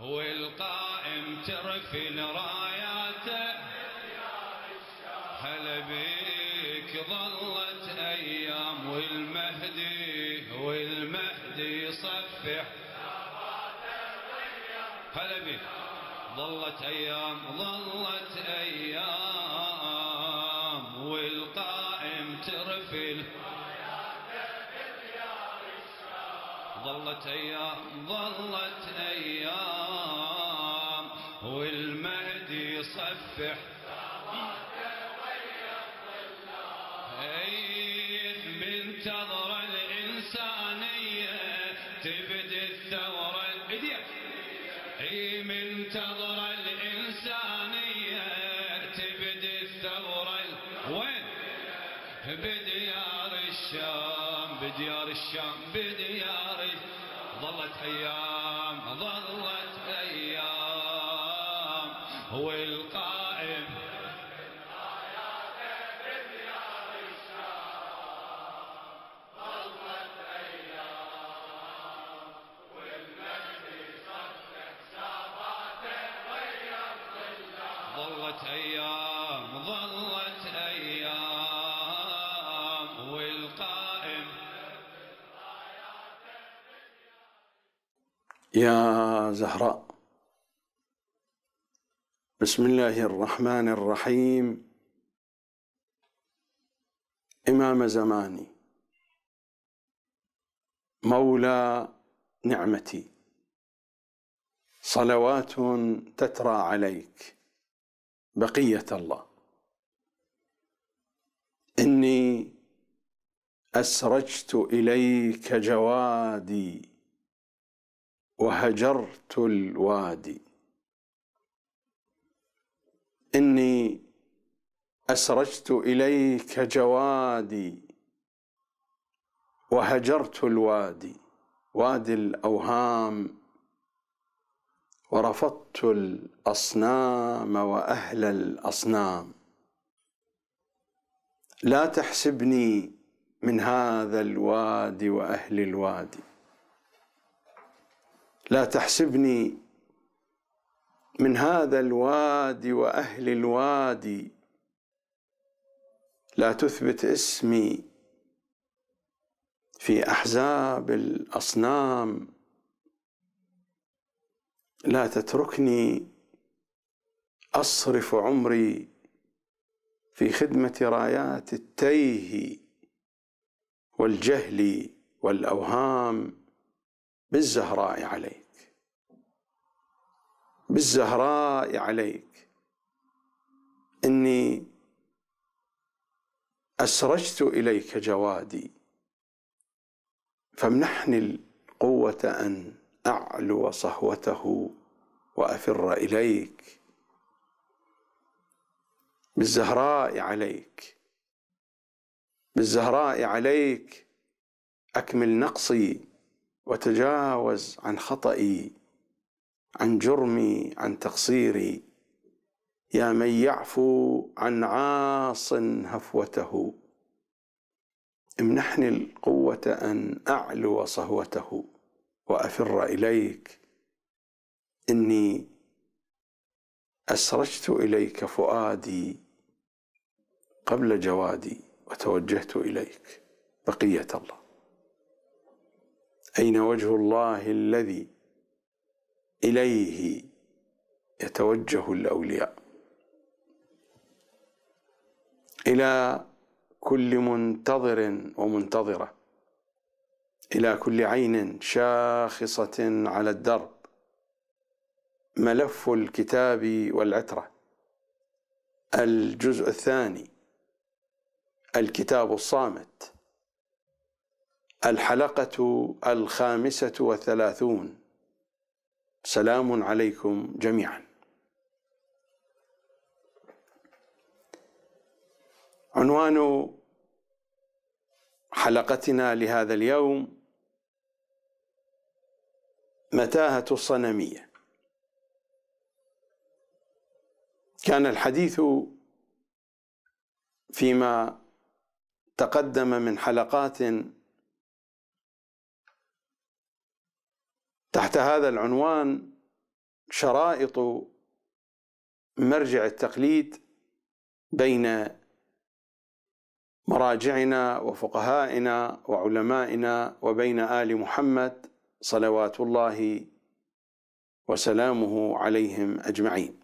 والقائم ترفن راياته هلا بيك ظلت أيام والمهدي والمهدي يصفح هلا بيك ظلت أيام ظلت أيام ظلت أيام ظلت أيام والمهدي يصفح يا زهراء بسم الله الرحمن الرحيم إمام زماني مولى نعمتي صلوات تترى عليك بقية الله إني أسرجت إليك جوادي وهجرت الوادي إني أسرجت إليك جوادي وهجرت الوادي وادي الأوهام ورفضت الأصنام وأهل الأصنام لا تحسبني من هذا الوادي وأهل الوادي لا تحسبني من هذا الوادي واهل الوادي لا تثبت اسمي في احزاب الاصنام لا تتركني اصرف عمري في خدمه رايات التيه والجهل والاوهام بالزهراء عليه بالزهراء عليك إني أسرجت إليك جوادي فامنحني القوة أن أعلو صهوته وأفر إليك بالزهراء عليك بالزهراء عليك أكمل نقصي وتجاوز عن خطئي عن جرمي عن تقصيري يا من يعفو عن عاص هفوته امنحني القوة أن أعلو صهوته وأفر إليك إني أسرجت إليك فؤادي قبل جوادي وتوجهت إليك بقية الله أين وجه الله الذي إليه يتوجه الأولياء إلى كل منتظر ومنتظرة إلى كل عين شاخصة على الدرب ملف الكتاب والعترة الجزء الثاني الكتاب الصامت الحلقة الخامسة والثلاثون سلام عليكم جميعا عنوان حلقتنا لهذا اليوم متاهه الصنميه كان الحديث فيما تقدم من حلقات تحت هذا العنوان شرائط مرجع التقليد بين مراجعنا وفقهائنا وعلمائنا وبين ال محمد صلوات الله وسلامه عليهم اجمعين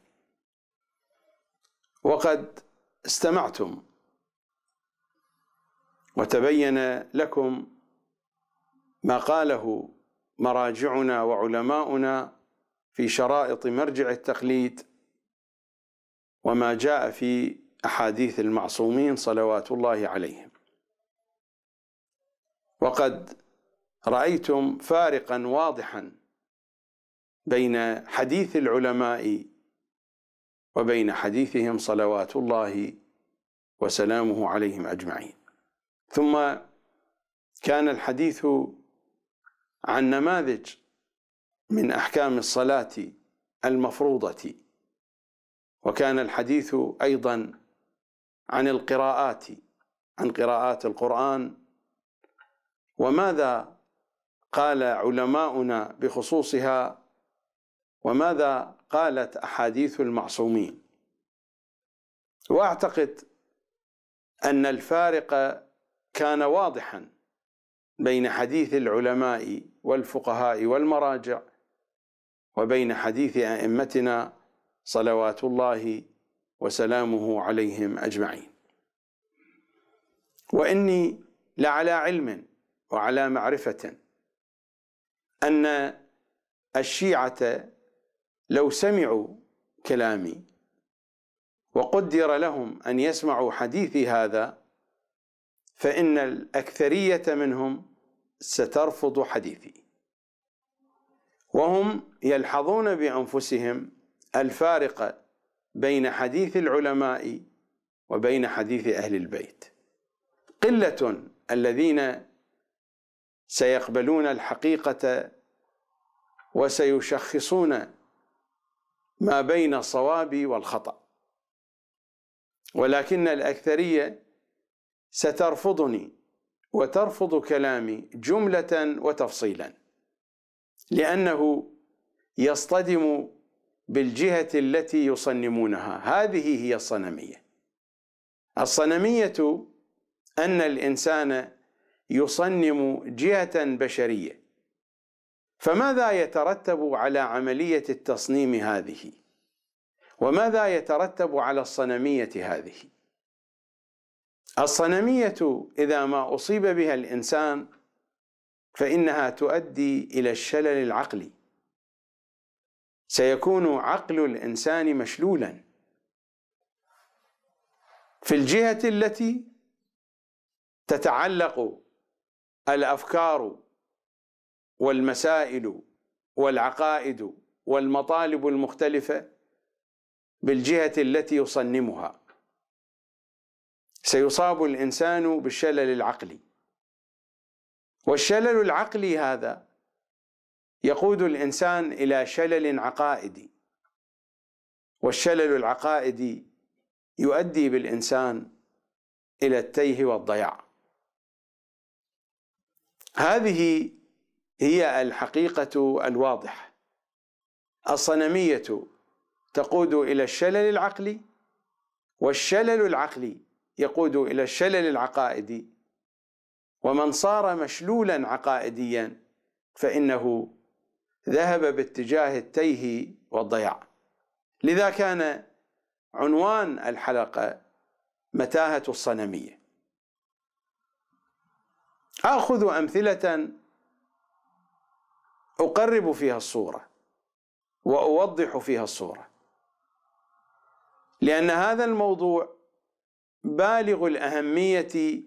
وقد استمعتم وتبين لكم ما قاله مراجعنا وعلماؤنا في شرائط مرجع التقليد وما جاء في احاديث المعصومين صلوات الله عليهم وقد رايتم فارقا واضحا بين حديث العلماء وبين حديثهم صلوات الله وسلامه عليهم اجمعين ثم كان الحديث عن نماذج من احكام الصلاه المفروضه وكان الحديث ايضا عن القراءات عن قراءات القران وماذا قال علماؤنا بخصوصها وماذا قالت احاديث المعصومين واعتقد ان الفارق كان واضحا بين حديث العلماء والفقهاء والمراجع وبين حديث ائمتنا صلوات الله وسلامه عليهم اجمعين واني لعلى علم وعلى معرفه ان الشيعه لو سمعوا كلامي وقدر لهم ان يسمعوا حديثي هذا فان الاكثريه منهم سترفض حديثي وهم يلحظون بانفسهم الفارق بين حديث العلماء وبين حديث اهل البيت قله الذين سيقبلون الحقيقه وسيشخصون ما بين الصواب والخطا ولكن الاكثريه سترفضني وترفض كلامي جملة وتفصيلا لأنه يصطدم بالجهة التي يصنمونها هذه هي الصنمية الصنمية أن الإنسان يصنم جهة بشرية فماذا يترتب على عملية التصنيم هذه؟ وماذا يترتب على الصنمية هذه؟ الصنمية إذا ما أصيب بها الإنسان فإنها تؤدي إلى الشلل العقلي سيكون عقل الإنسان مشلولا في الجهة التي تتعلق الأفكار والمسائل والعقائد والمطالب المختلفة بالجهة التي يصنمها سيصاب الانسان بالشلل العقلي والشلل العقلي هذا يقود الانسان الى شلل عقائدي والشلل العقائدي يؤدي بالانسان الى التيه والضياع هذه هي الحقيقه الواضحه الصنميه تقود الى الشلل العقلي والشلل العقلي يقود الى الشلل العقائدي ومن صار مشلولا عقائديا فانه ذهب باتجاه التيه والضياع لذا كان عنوان الحلقه متاهه الصنميه اخذ امثله اقرب فيها الصوره واوضح فيها الصوره لان هذا الموضوع بالغ الأهمية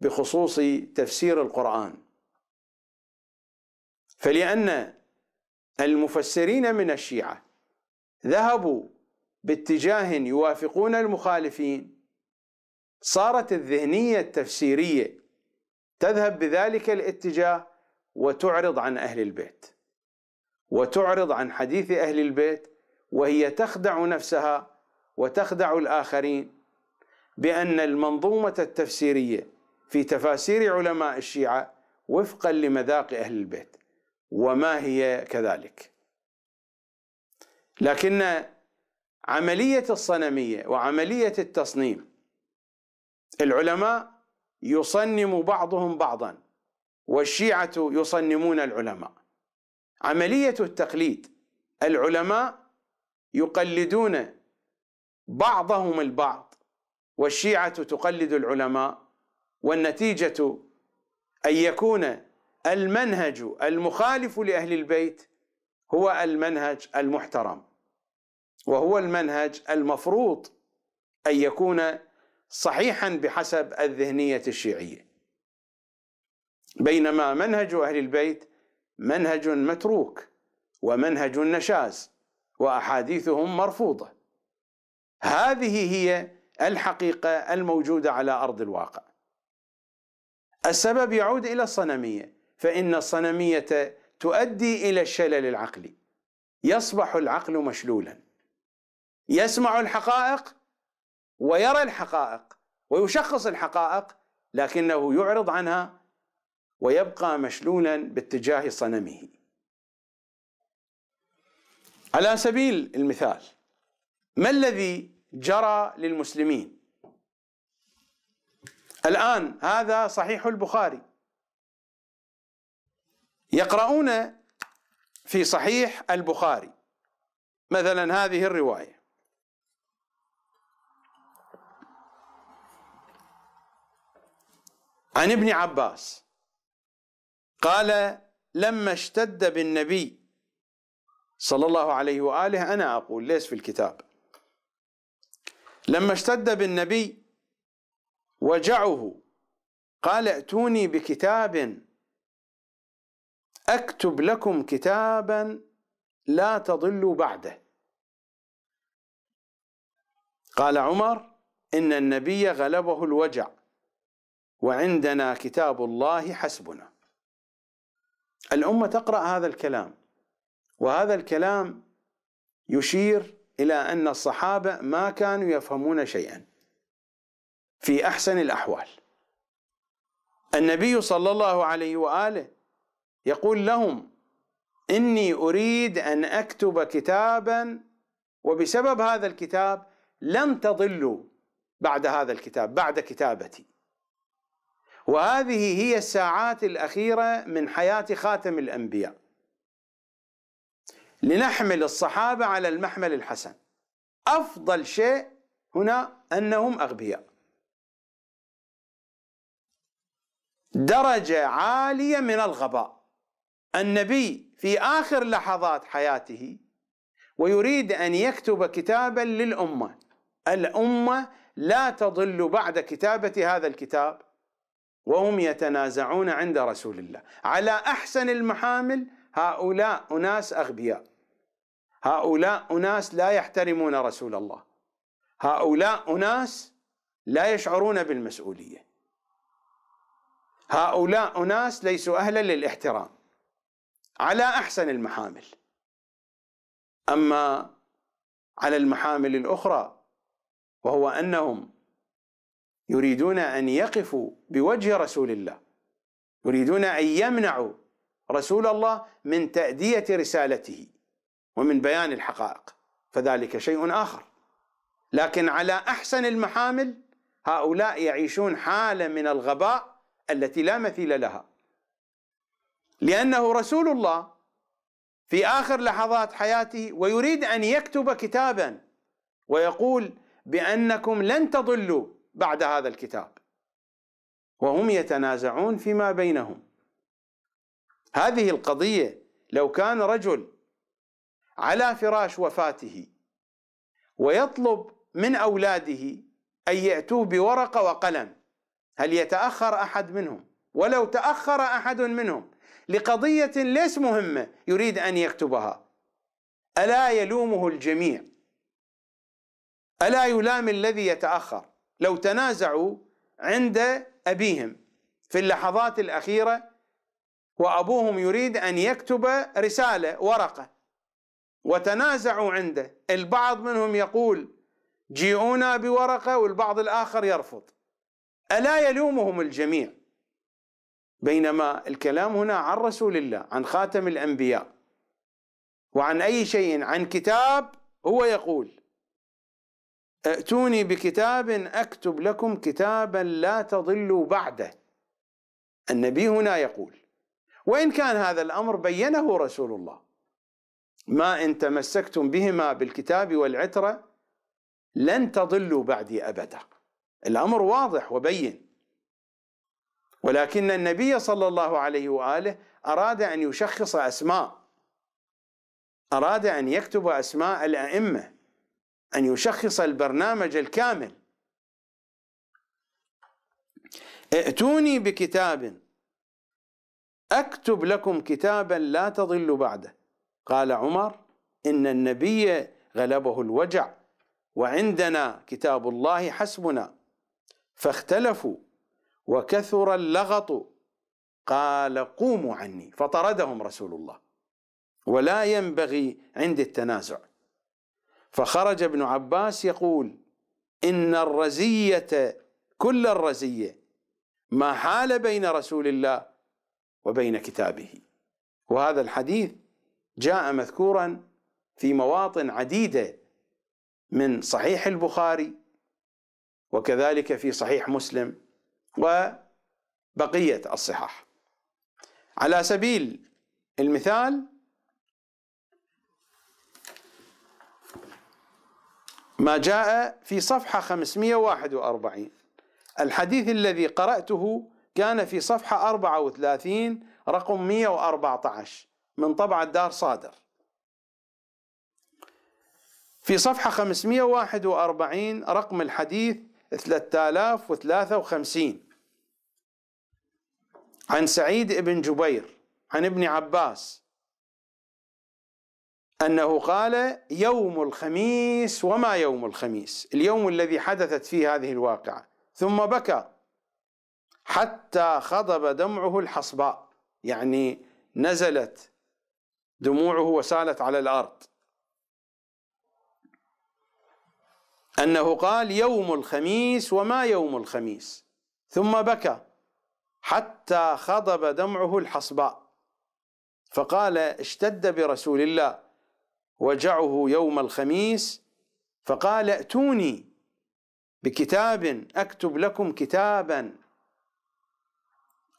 بخصوص تفسير القرآن فلأن المفسرين من الشيعة ذهبوا باتجاه يوافقون المخالفين صارت الذهنية التفسيرية تذهب بذلك الاتجاه وتعرض عن أهل البيت وتعرض عن حديث أهل البيت وهي تخدع نفسها وتخدع الآخرين بأن المنظومة التفسيرية في تفاسير علماء الشيعة وفقا لمذاق أهل البيت وما هي كذلك لكن عملية الصنمية وعملية التصنيم العلماء يصنم بعضهم بعضا والشيعة يصنمون العلماء عملية التقليد العلماء يقلدون بعضهم البعض والشيعة تقلد العلماء والنتيجة أن يكون المنهج المخالف لأهل البيت هو المنهج المحترم وهو المنهج المفروض أن يكون صحيحا بحسب الذهنية الشيعية بينما منهج أهل البيت منهج متروك ومنهج نشاز وأحاديثهم مرفوضة هذه هي الحقيقه الموجوده على ارض الواقع. السبب يعود الى الصنميه، فان الصنميه تؤدي الى الشلل العقلي. يصبح العقل مشلولا. يسمع الحقائق ويرى الحقائق ويشخص الحقائق لكنه يعرض عنها ويبقى مشلولا باتجاه صنمه. على سبيل المثال ما الذي جرى للمسلمين الآن هذا صحيح البخاري يقرؤون في صحيح البخاري مثلا هذه الرواية عن ابن عباس قال لما اشتد بالنبي صلى الله عليه وآله أنا أقول ليس في الكتاب لما اشتد بالنبي وجعه قال ائتوني بكتاب اكتب لكم كتابا لا تضلوا بعده قال عمر ان النبي غلبه الوجع وعندنا كتاب الله حسبنا الامه تقرا هذا الكلام وهذا الكلام يشير إلى أن الصحابة ما كانوا يفهمون شيئا في أحسن الأحوال النبي صلى الله عليه وآله يقول لهم إني أريد أن أكتب كتابا وبسبب هذا الكتاب لن تضلوا بعد هذا الكتاب بعد كتابتي وهذه هي الساعات الأخيرة من حياة خاتم الأنبياء لنحمل الصحابة على المحمل الحسن أفضل شيء هنا أنهم أغبياء درجة عالية من الغباء النبي في آخر لحظات حياته ويريد أن يكتب كتابا للأمة الأمة لا تضل بعد كتابة هذا الكتاب وهم يتنازعون عند رسول الله على أحسن المحامل هؤلاء أناس أغبياء هؤلاء أناس لا يحترمون رسول الله هؤلاء أناس لا يشعرون بالمسؤولية هؤلاء أناس ليسوا أهلا للاحترام على أحسن المحامل أما على المحامل الأخرى وهو أنهم يريدون أن يقفوا بوجه رسول الله يريدون أن يمنعوا رسول الله من تأدية رسالته ومن بيان الحقائق فذلك شيء آخر لكن على أحسن المحامل هؤلاء يعيشون حالة من الغباء التي لا مثيل لها لأنه رسول الله في آخر لحظات حياته ويريد أن يكتب كتابا ويقول بأنكم لن تضلوا بعد هذا الكتاب وهم يتنازعون فيما بينهم هذه القضية لو كان رجل على فراش وفاته ويطلب من اولاده ان ياتوه بورقه وقلم هل يتاخر احد منهم ولو تاخر احد منهم لقضيه ليس مهمه يريد ان يكتبها الا يلومه الجميع الا يلام الذي يتاخر لو تنازعوا عند ابيهم في اللحظات الاخيره وابوهم يريد ان يكتب رساله ورقه وتنازعوا عنده البعض منهم يقول جيئونا بورقة والبعض الآخر يرفض ألا يلومهم الجميع بينما الكلام هنا عن رسول الله عن خاتم الأنبياء وعن أي شيء عن كتاب هو يقول ائتوني بكتاب أكتب لكم كتابا لا تضلوا بعده النبي هنا يقول وإن كان هذا الأمر بينه رسول الله ما إن تمسكتم بهما بالكتاب والعترة لن تضلوا بعدي أبدا الأمر واضح وبين ولكن النبي صلى الله عليه وآله أراد أن يشخص أسماء أراد أن يكتب أسماء الأئمة أن يشخص البرنامج الكامل ائتوني بكتاب أكتب لكم كتابا لا تضل بعده قال عمر إن النبي غلبه الوجع وعندنا كتاب الله حسبنا فاختلفوا وكثر اللغط قال قوموا عني فطردهم رسول الله ولا ينبغي عند التنازع فخرج ابن عباس يقول ان الرزيه كل الرزيه ما حال بين رسول الله وبين كتابه وهذا الحديث جاء مذكورا في مواطن عديده من صحيح البخاري وكذلك في صحيح مسلم وبقيه الصحاح على سبيل المثال ما جاء في صفحه 541 الحديث الذي قراته كان في صفحه 34 رقم 114 من طبعة دار صادر في صفحة 541 رقم الحديث 3053 عن سعيد بن جبير عن ابن عباس أنه قال يوم الخميس وما يوم الخميس اليوم الذي حدثت فيه هذه الواقعة ثم بكى حتى خضب دمعه الحصباء يعني نزلت دموعه وسالت على الارض انه قال يوم الخميس وما يوم الخميس ثم بكى حتى خضب دمعه الحصباء فقال اشتد برسول الله وجعه يوم الخميس فقال ائتوني بكتاب اكتب لكم كتابا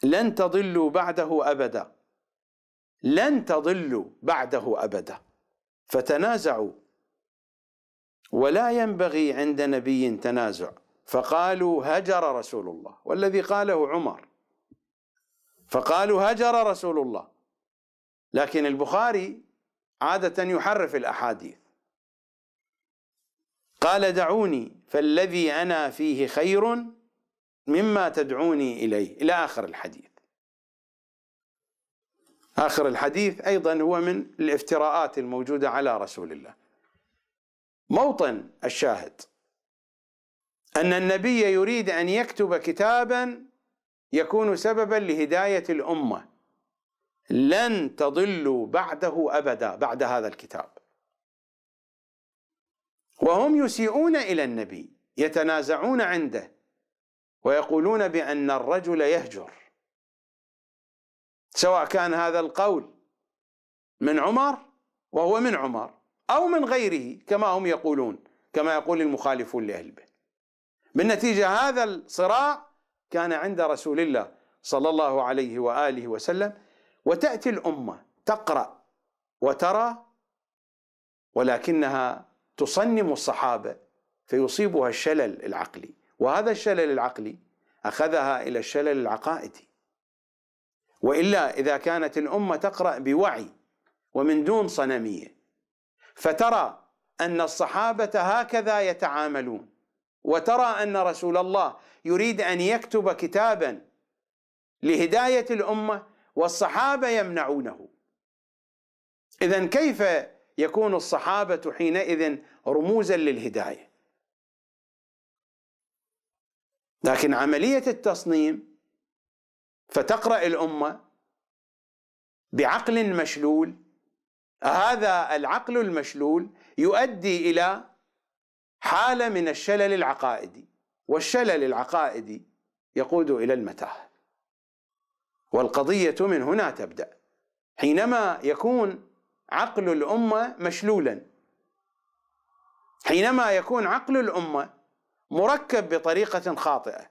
لن تضلوا بعده ابدا لن تضلوا بعده ابدا فتنازعوا ولا ينبغي عند نبي تنازع فقالوا هجر رسول الله والذي قاله عمر فقالوا هجر رسول الله لكن البخاري عادة يحرف الأحاديث قال دعوني فالذي أنا فيه خير مما تدعوني إليه إلى آخر الحديث آخر الحديث أيضا هو من الافتراءات الموجودة على رسول الله موطن الشاهد أن النبي يريد أن يكتب كتابا يكون سببا لهداية الأمة لن تضلوا بعده أبدا بعد هذا الكتاب وهم يسيئون إلى النبي يتنازعون عنده ويقولون بأن الرجل يهجر سواء كان هذا القول من عمر وهو من عمر أو من غيره كما هم يقولون كما يقول المخالفون لأهل البيت بالنتيجة هذا الصراع كان عند رسول الله صلى الله عليه وآله وسلم وتأتي الأمة تقرأ وترى ولكنها تصنم الصحابة فيصيبها الشلل العقلي وهذا الشلل العقلي أخذها إلى الشلل العقائدي والا اذا كانت الامه تقرا بوعي ومن دون صنميه فترى ان الصحابه هكذا يتعاملون وترى ان رسول الله يريد ان يكتب كتابا لهدايه الامه والصحابه يمنعونه اذا كيف يكون الصحابه حينئذ رموزا للهدايه لكن عمليه التصنيم فتقرأ الأمة بعقل مشلول هذا العقل المشلول يؤدي إلى حالة من الشلل العقائدي والشلل العقائدي يقود إلى المتاهة والقضية من هنا تبدأ حينما يكون عقل الأمة مشلولا حينما يكون عقل الأمة مركب بطريقة خاطئة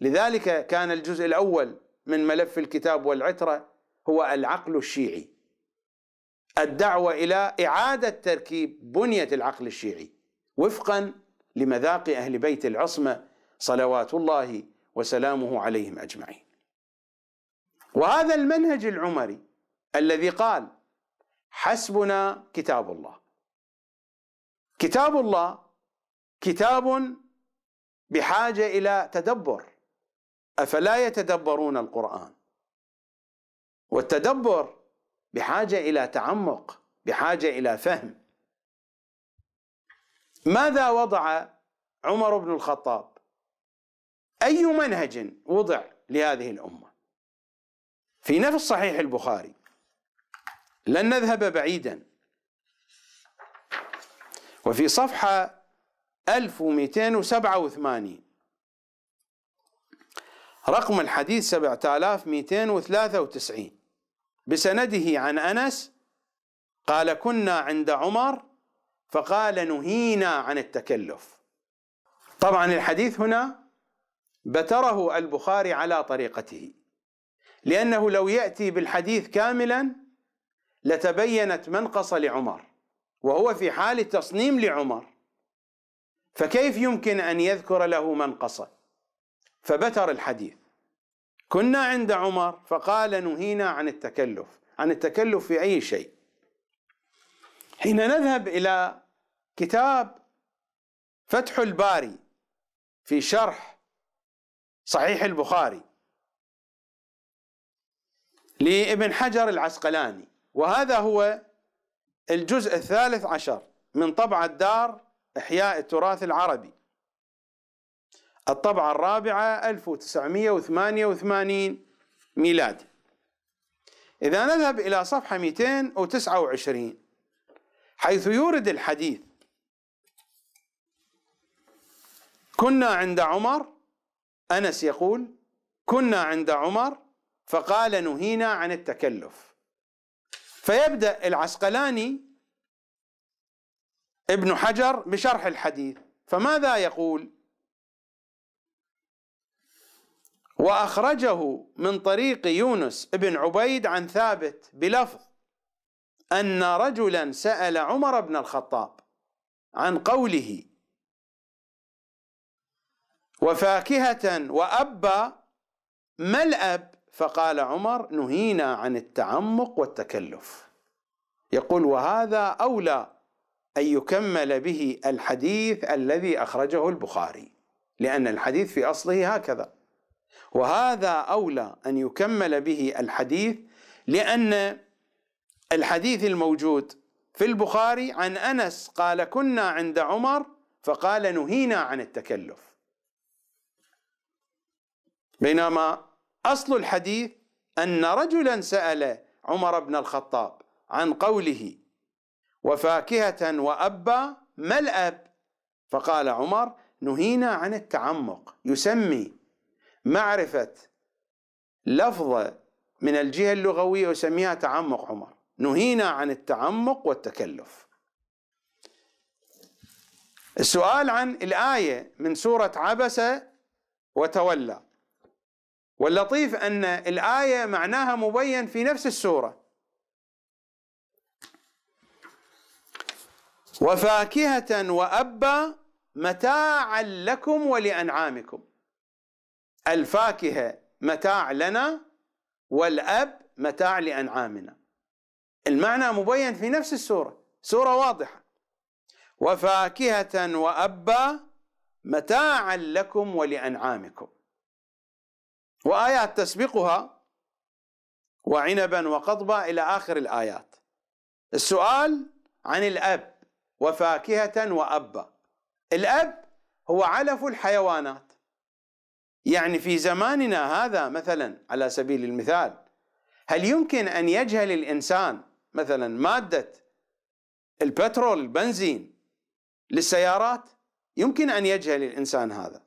لذلك كان الجزء الأول من ملف الكتاب والعترة هو العقل الشيعي الدعوة إلى إعادة تركيب بنية العقل الشيعي وفقا لمذاق أهل بيت العصمة صلوات الله وسلامه عليهم أجمعين وهذا المنهج العمري الذي قال حسبنا كتاب الله كتاب الله كتاب بحاجة إلى تدبر افلا يتدبرون القران والتدبر بحاجه الى تعمق بحاجه الى فهم ماذا وضع عمر بن الخطاب اي منهج وضع لهذه الامه في نفس صحيح البخاري لن نذهب بعيدا وفي صفحه 1287 رقم الحديث 7293 بسنده عن أنس قال كنا عند عمر فقال نهينا عن التكلف طبعا الحديث هنا بتره البخاري على طريقته لأنه لو يأتي بالحديث كاملا لتبينت منقصة لعمر وهو في حال تصنيم لعمر فكيف يمكن أن يذكر له منقصه فبتر الحديث كنا عند عمر فقال نهينا عن التكلف عن التكلف في أي شيء حين نذهب إلى كتاب فتح الباري في شرح صحيح البخاري لابن حجر العسقلاني وهذا هو الجزء الثالث عشر من طبعة دار إحياء التراث العربي الطبعة الرابعة 1988 ميلادي إذا نذهب إلى صفحة 229 حيث يورد الحديث كنا عند عمر أنس يقول كنا عند عمر فقال نهينا عن التكلف فيبدأ العسقلاني ابن حجر بشرح الحديث فماذا يقول؟ واخرجه من طريق يونس بن عبيد عن ثابت بلفظ ان رجلا سال عمر بن الخطاب عن قوله وفاكهه وابا ما الاب فقال عمر نهينا عن التعمق والتكلف يقول وهذا اولى ان يكمل به الحديث الذي اخرجه البخاري لان الحديث في اصله هكذا وهذا أولى أن يكمل به الحديث لأن الحديث الموجود في البخاري عن أنس قال كنا عند عمر فقال نهينا عن التكلف بينما أصل الحديث أن رجلا سأل عمر بن الخطاب عن قوله وفاكهة وأبا ما الأب فقال عمر نهينا عن التعمق يسمي معرفة لفظة من الجهة اللغوية يسميها تعمق عمر نهينا عن التعمق والتكلف السؤال عن الآية من سورة عبس وتولى واللطيف أن الآية معناها مبين في نفس السورة وفاكهة وأبا متاعا لكم ولأنعامكم الفاكهة متاع لنا والأب متاع لأنعامنا المعنى مبين في نفس السورة سورة واضحة وفاكهة وأبا متاعا لكم ولأنعامكم وآيات تسبقها وعنبا وقضبا إلى آخر الآيات السؤال عن الأب وفاكهة وأبا الأب هو علف الحيوانات يعني في زماننا هذا مثلا على سبيل المثال هل يمكن ان يجهل الانسان مثلا ماده البترول البنزين للسيارات يمكن ان يجهل الانسان هذا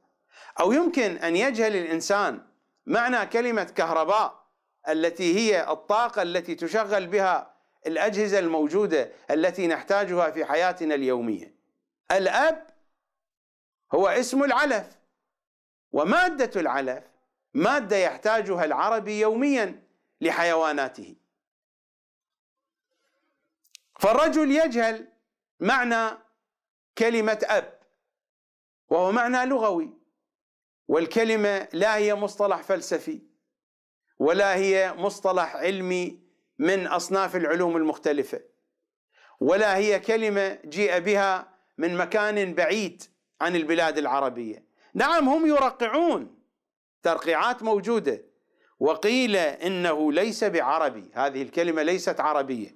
او يمكن ان يجهل الانسان معنى كلمه كهرباء التي هي الطاقه التي تشغل بها الاجهزه الموجوده التي نحتاجها في حياتنا اليوميه الاب هو اسم العلف ومادة العلف مادة يحتاجها العربي يوميا لحيواناته فالرجل يجهل معنى كلمة أب وهو معنى لغوي والكلمة لا هي مصطلح فلسفي ولا هي مصطلح علمي من أصناف العلوم المختلفة ولا هي كلمة جيء بها من مكان بعيد عن البلاد العربية نعم هم يرقعون ترقيعات موجوده وقيل انه ليس بعربي هذه الكلمه ليست عربيه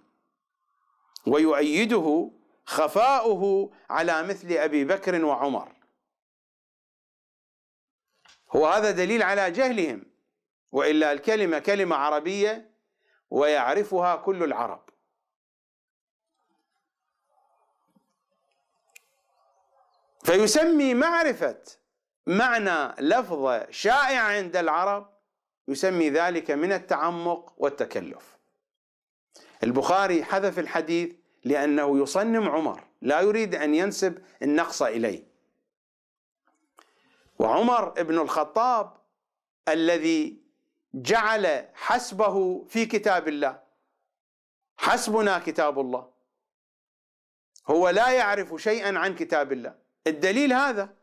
ويؤيده خفاؤه على مثل ابي بكر وعمر هو هذا دليل على جهلهم والا الكلمه كلمه عربيه ويعرفها كل العرب فيسمي معرفه معنى لفظة شائعة عند العرب يسمي ذلك من التعمق والتكلف البخاري حذف الحديث لأنه يصنم عمر لا يريد أن ينسب النقص إليه وعمر بن الخطاب الذي جعل حسبه في كتاب الله حسبنا كتاب الله هو لا يعرف شيئا عن كتاب الله الدليل هذا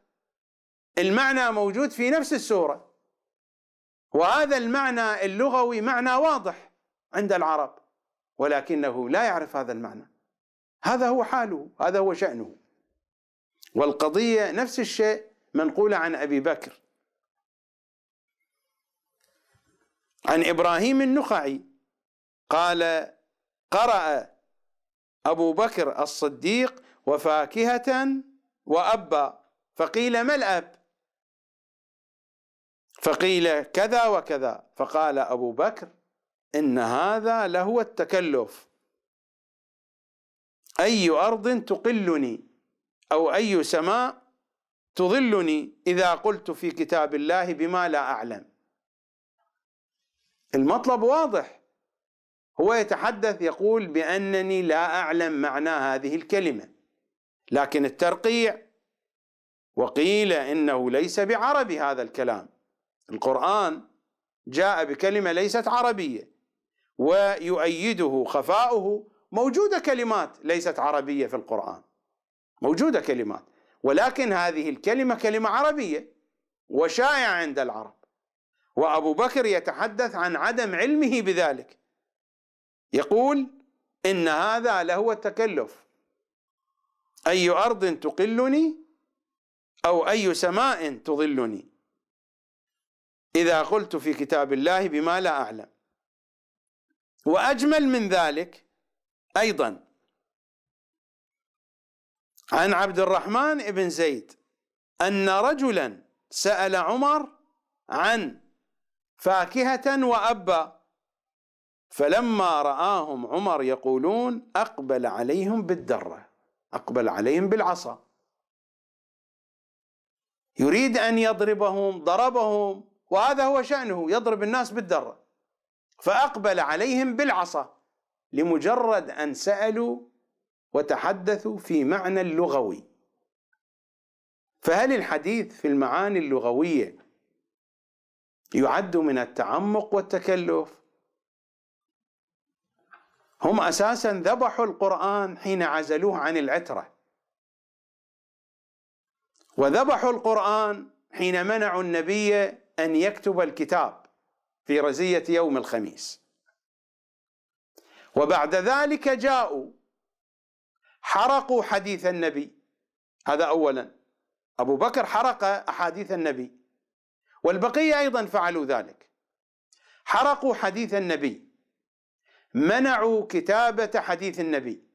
المعنى موجود في نفس السوره وهذا المعنى اللغوي معنى واضح عند العرب ولكنه لا يعرف هذا المعنى هذا هو حاله هذا هو شأنه والقضية نفس الشيء منقولة عن أبي بكر عن إبراهيم النخعي قال قرأ أبو بكر الصديق وفاكهة وأبا فقيل ما الأب فقيل كذا وكذا فقال أبو بكر إن هذا لهو التكلف أي أرض تقلني أو أي سماء تظلني إذا قلت في كتاب الله بما لا أعلم المطلب واضح هو يتحدث يقول بأنني لا أعلم معنى هذه الكلمة لكن الترقيع وقيل إنه ليس بعربي هذا الكلام القرآن جاء بكلمة ليست عربية ويؤيده خفاؤه موجودة كلمات ليست عربية في القرآن موجودة كلمات ولكن هذه الكلمة كلمة عربية وشائعة عند العرب وأبو بكر يتحدث عن عدم علمه بذلك يقول إن هذا لهو التكلف أي أرض تقلني أو أي سماء تظلني إذا قلت في كتاب الله بما لا أعلم وأجمل من ذلك أيضا عن عبد الرحمن بن زيد أن رجلا سأل عمر عن فاكهة وأبا فلما رآهم عمر يقولون أقبل عليهم بالدرة أقبل عليهم بالعصا يريد أن يضربهم ضربهم وهذا هو شأنه يضرب الناس بالدرة فأقبل عليهم بالعصا لمجرد أن سألوا وتحدثوا في معنى اللغوي فهل الحديث في المعاني اللغوية يعد من التعمق والتكلف هم أساسا ذبحوا القرآن حين عزلوه عن العترة وذبحوا القرآن حين منعوا النبي أن يكتب الكتاب في رزية يوم الخميس وبعد ذلك جاءوا حرقوا حديث النبي هذا أولا أبو بكر حرق أحاديث النبي والبقية أيضا فعلوا ذلك حرقوا حديث النبي منعوا كتابة حديث النبي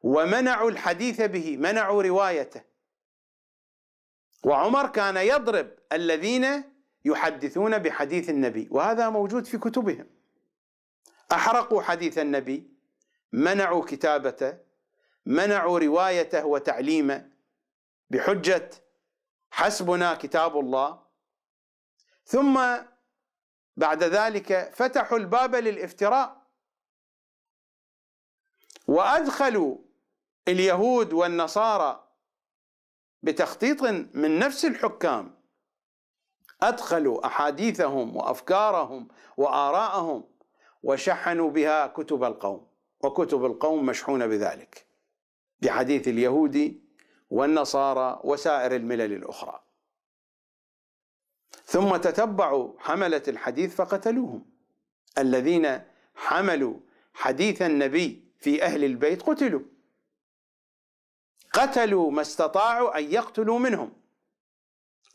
ومنعوا الحديث به منعوا روايته وعمر كان يضرب الذين يحدثون بحديث النبي وهذا موجود في كتبهم احرقوا حديث النبي منعوا كتابته منعوا روايته وتعليمه بحجه حسبنا كتاب الله ثم بعد ذلك فتحوا الباب للافتراء وادخلوا اليهود والنصارى بتخطيط من نفس الحكام أدخلوا أحاديثهم وأفكارهم وآراءهم وشحنوا بها كتب القوم وكتب القوم مشحونة بذلك بحديث اليهود والنصارى وسائر الملل الأخرى ثم تتبعوا حملة الحديث فقتلوهم الذين حملوا حديث النبي في أهل البيت قتلوا قتلوا ما استطاعوا أن يقتلوا منهم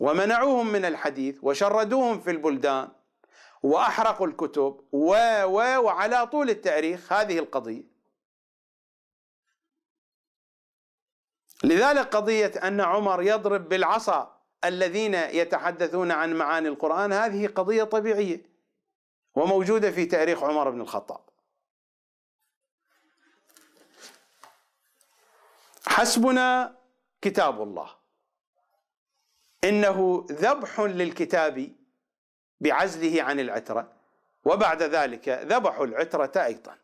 ومنعوهم من الحديث وشردوهم في البلدان واحرقوا الكتب و و وعلى طول التاريخ هذه القضيه. لذلك قضيه ان عمر يضرب بالعصا الذين يتحدثون عن معاني القران هذه قضيه طبيعيه وموجوده في تاريخ عمر بن الخطاب. حسبنا كتاب الله إنه ذبح للكتاب بعزله عن العترة وبعد ذلك ذبحوا العترة أيضا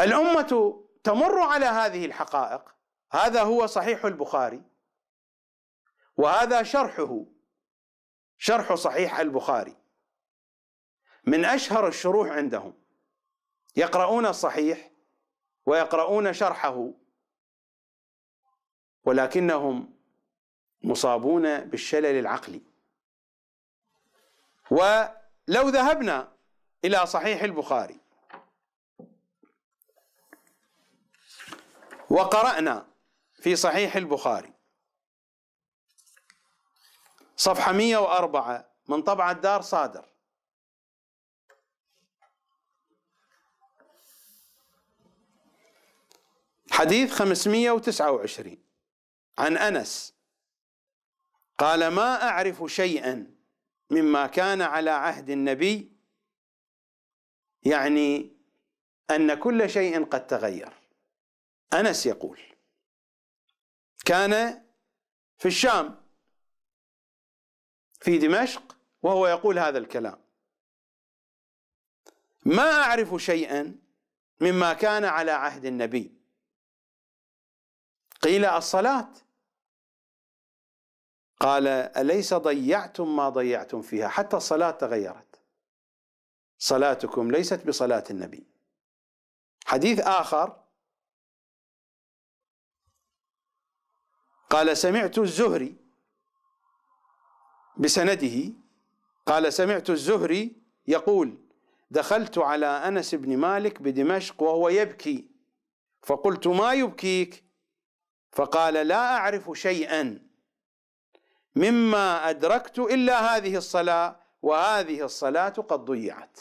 الأمة تمر على هذه الحقائق هذا هو صحيح البخاري وهذا شرحه شرح صحيح البخاري من أشهر الشروح عندهم يقرؤون الصحيح ويقرؤون شرحه ولكنهم مصابون بالشلل العقلي ولو ذهبنا إلى صحيح البخاري وقرأنا في صحيح البخاري صفحة 104 من طبعة دار صادر حديث 529 عن انس قال ما اعرف شيئا مما كان على عهد النبي يعني ان كل شيء قد تغير انس يقول كان في الشام في دمشق وهو يقول هذا الكلام ما اعرف شيئا مما كان على عهد النبي قيل الصلاه قال أليس ضيعتم ما ضيعتم فيها حتى الصلاة تغيرت صلاتكم ليست بصلاة النبي حديث آخر قال سمعت الزهري بسنده قال سمعت الزهري يقول دخلت على انس بن مالك بدمشق وهو يبكي فقلت ما يبكيك فقال لا اعرف شيئا مما أدركت إلا هذه الصلاة وهذه الصلاة قد ضيعت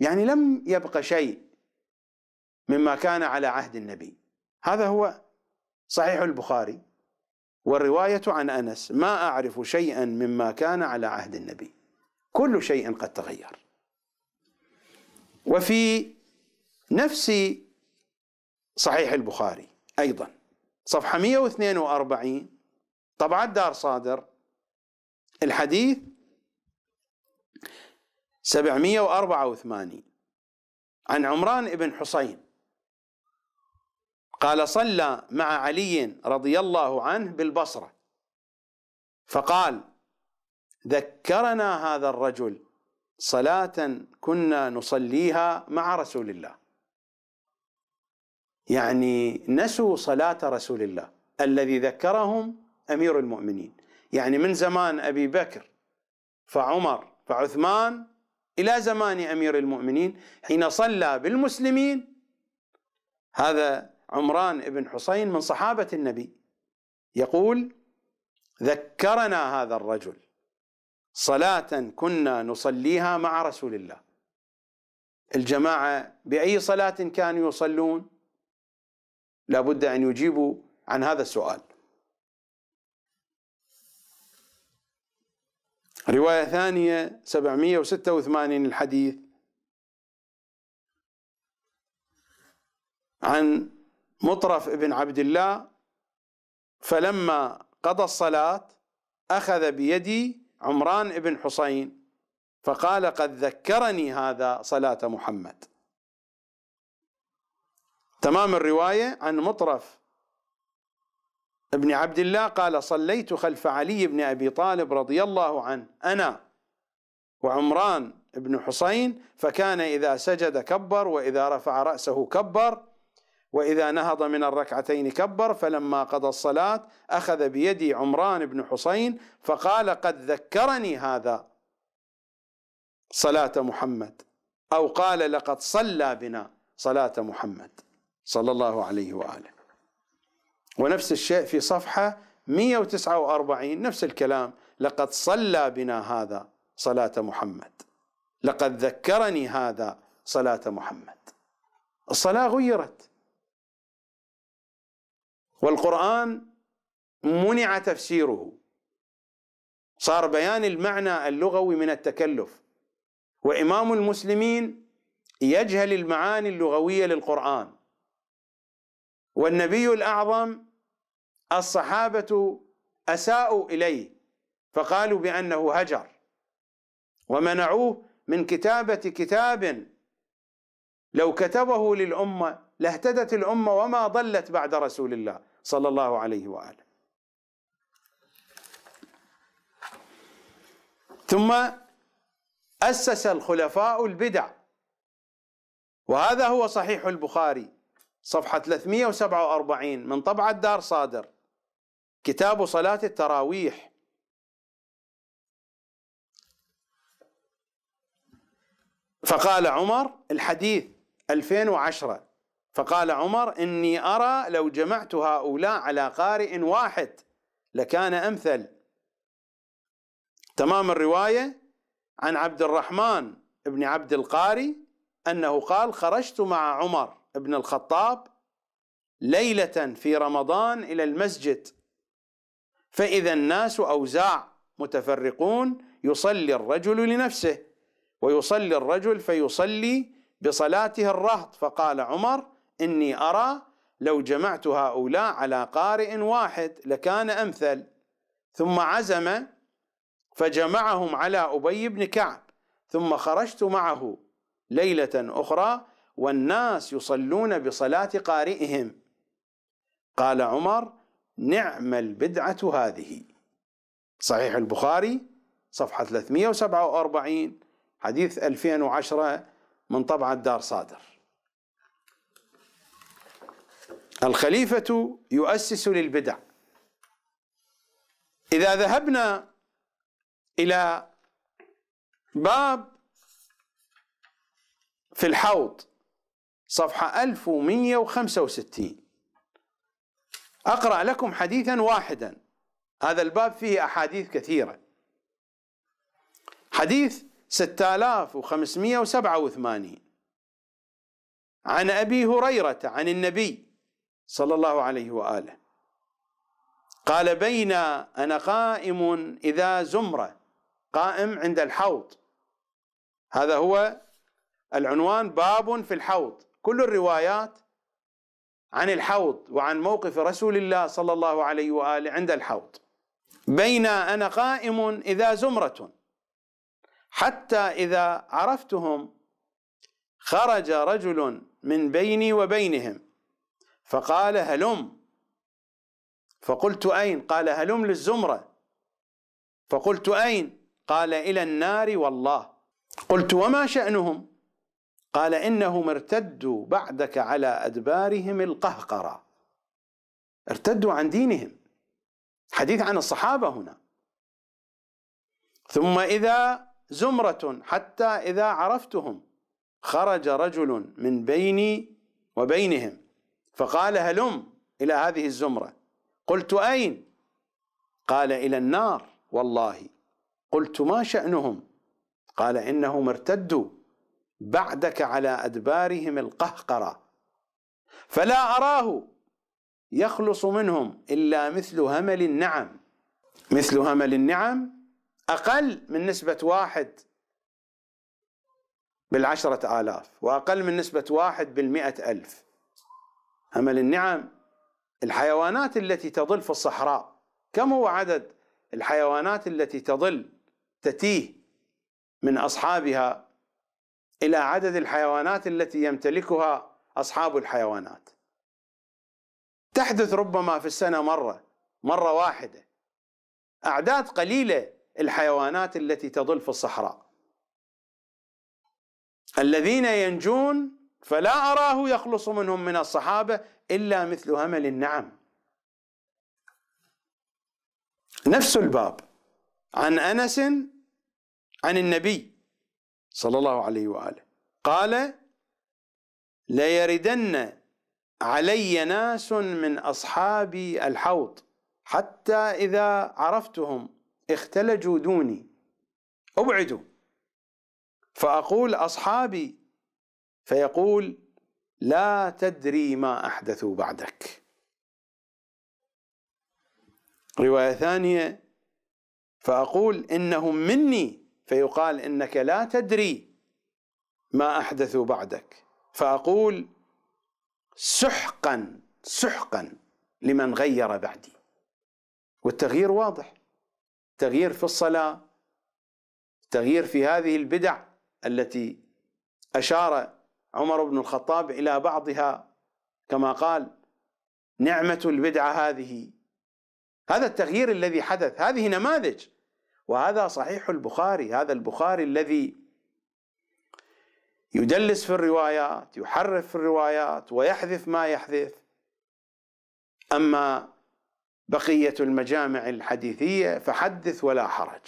يعني لم يبق شيء مما كان على عهد النبي هذا هو صحيح البخاري والرواية عن أنس ما أعرف شيئا مما كان على عهد النبي كل شيء قد تغير وفي نفس صحيح البخاري أيضا صفحة 142 طبعا دار صادر الحديث 784 عن عمران بن حسين قال صلى مع علي رضي الله عنه بالبصرة فقال ذكرنا هذا الرجل صلاة كنا نصليها مع رسول الله يعني نسوا صلاة رسول الله الذي ذكرهم امير المؤمنين يعني من زمان ابي بكر فعمر فعثمان الى زمان امير المؤمنين حين صلى بالمسلمين هذا عمران بن حسين من صحابه النبي يقول ذكرنا هذا الرجل صلاه كنا نصليها مع رسول الله الجماعه باي صلاه كانوا يصلون لابد ان يجيبوا عن هذا السؤال رواية ثانية 786 الحديث عن مطرف بن عبد الله فلما قضى الصلاة أخذ بيدي عمران بن حسين فقال قد ذكرني هذا صلاة محمد تمام الرواية عن مطرف ابن عبد الله قال صليت خلف علي بن ابي طالب رضي الله عنه انا وعمران بن حسين فكان اذا سجد كبر واذا رفع راسه كبر واذا نهض من الركعتين كبر فلما قضى الصلاه اخذ بيدي عمران بن حسين فقال قد ذكرني هذا صلاه محمد او قال لقد صلى بنا صلاه محمد صلى الله عليه واله ونفس الشيء في صفحة 149 نفس الكلام لقد صلى بنا هذا صلاة محمد لقد ذكرني هذا صلاة محمد الصلاة غيرت والقرآن منع تفسيره صار بيان المعنى اللغوي من التكلف وإمام المسلمين يجهل المعاني اللغوية للقرآن والنبي الأعظم الصحابة أساءوا إليه فقالوا بأنه هجر ومنعوه من كتابة كتاب لو كتبه للأمة لاهتدت الأمة وما ضلت بعد رسول الله صلى الله عليه وآله ثم أسس الخلفاء البدع وهذا هو صحيح البخاري صفحة 347 من طبعة دار صادر كتاب صلاة التراويح فقال عمر الحديث 2010 فقال عمر إني أرى لو جمعت هؤلاء على قارئ واحد لكان أمثل تمام الرواية عن عبد الرحمن بن عبد القاري أنه قال خرجت مع عمر بن الخطاب ليلة في رمضان إلى المسجد فإذا الناس أوزاع متفرقون يصلي الرجل لنفسه ويصلي الرجل فيصلي بصلاته الرهط فقال عمر إني أرى لو جمعت هؤلاء على قارئ واحد لكان أمثل ثم عزم فجمعهم على أبي بن كعب ثم خرجت معه ليلة أخرى والناس يصلون بصلاة قارئهم قال عمر نعم البدعة هذه صحيح البخاري صفحة 347 حديث 2010 من طبعة دار صادر الخليفة يؤسس للبدع إذا ذهبنا إلى باب في الحوض صفحة 1165 اقرا لكم حديثا واحدا هذا الباب فيه احاديث كثيره حديث 6587 عن ابي هريره عن النبي صلى الله عليه واله قال بين انا قائم اذا زمره قائم عند الحوض هذا هو العنوان باب في الحوض كل الروايات عن الحوض وعن موقف رسول الله صلى الله عليه واله عند الحوض بين انا قائم اذا زمره حتى اذا عرفتهم خرج رجل من بيني وبينهم فقال هلم فقلت اين قال هلم للزمره فقلت اين قال الى النار والله قلت وما شانهم قال انهم ارتدوا بعدك على ادبارهم القهقره ارتدوا عن دينهم حديث عن الصحابه هنا ثم اذا زمره حتى اذا عرفتهم خرج رجل من بيني وبينهم فقال هلم الى هذه الزمره قلت اين قال الى النار والله قلت ما شانهم قال انهم ارتدوا بعدك على أدبارهم القهقرة فلا أراه يخلص منهم إلا مثل همل النعم مثل همل النعم أقل من نسبة واحد بالعشرة آلاف وأقل من نسبة واحد بالمئة ألف همل النعم الحيوانات التي تظل في الصحراء كم هو عدد الحيوانات التي تظل تتيه من أصحابها الى عدد الحيوانات التي يمتلكها اصحاب الحيوانات تحدث ربما في السنه مره مره واحده اعداد قليله الحيوانات التي تظل في الصحراء الذين ينجون فلا اراه يخلص منهم من الصحابه الا مثل همل النعم نفس الباب عن انس عن النبي صلى الله عليه وآله قال ليردن علي ناس من أصحاب الحوض حتى إذا عرفتهم اختلجوا دوني أبعدوا فأقول أصحابي فيقول لا تدري ما أحدثوا بعدك رواية ثانية فأقول إنهم مني فيقال انك لا تدري ما احدثوا بعدك فاقول سحقا سحقا لمن غير بعدي والتغيير واضح تغيير في الصلاه تغيير في هذه البدع التي اشار عمر بن الخطاب الى بعضها كما قال نعمه البدعه هذه هذا التغيير الذي حدث هذه نماذج وهذا صحيح البخاري هذا البخاري الذي يدلس في الروايات يحرف في الروايات ويحذف ما يحذف اما بقيه المجامع الحديثيه فحدث ولا حرج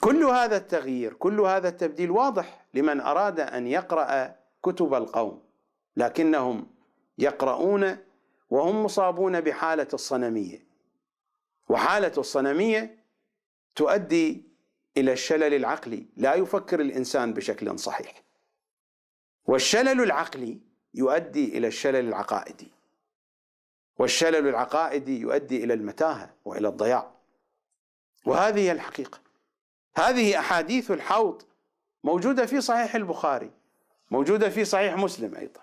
كل هذا التغيير كل هذا التبديل واضح لمن اراد ان يقرا كتب القوم لكنهم يقرؤون وهم مصابون بحاله الصنميه وحالة الصنمية تؤدي إلى الشلل العقلي لا يفكر الإنسان بشكل صحيح والشلل العقلي يؤدي إلى الشلل العقائدي والشلل العقائدي يؤدي إلى المتاهة وإلى الضياع وهذه هي الحقيقة هذه أحاديث الحوض موجودة في صحيح البخاري موجودة في صحيح مسلم أيضا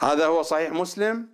هذا هو صحيح مسلم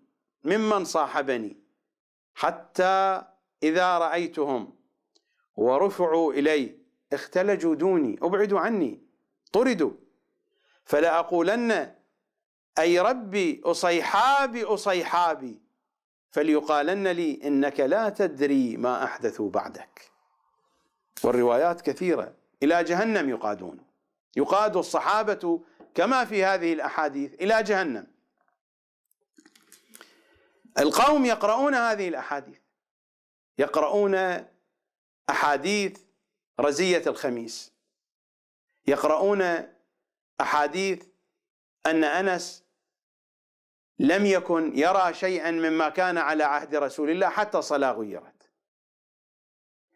ممن صاحبني حتى إذا رأيتهم ورفعوا إلي اختلجوا دوني أبعدوا عني طردوا فلأقولن أي ربي أصيحابي أصيحابي فليقالن لي إنك لا تدري ما أحدثوا بعدك والروايات كثيرة إلى جهنم يقادون يقاد الصحابة كما في هذه الأحاديث إلى جهنم القوم يقرؤون هذه الأحاديث يقرؤون أحاديث رزية الخميس يقرؤون أحاديث أن أنس لم يكن يرى شيئا مما كان على عهد رسول الله حتى صلاة غيرت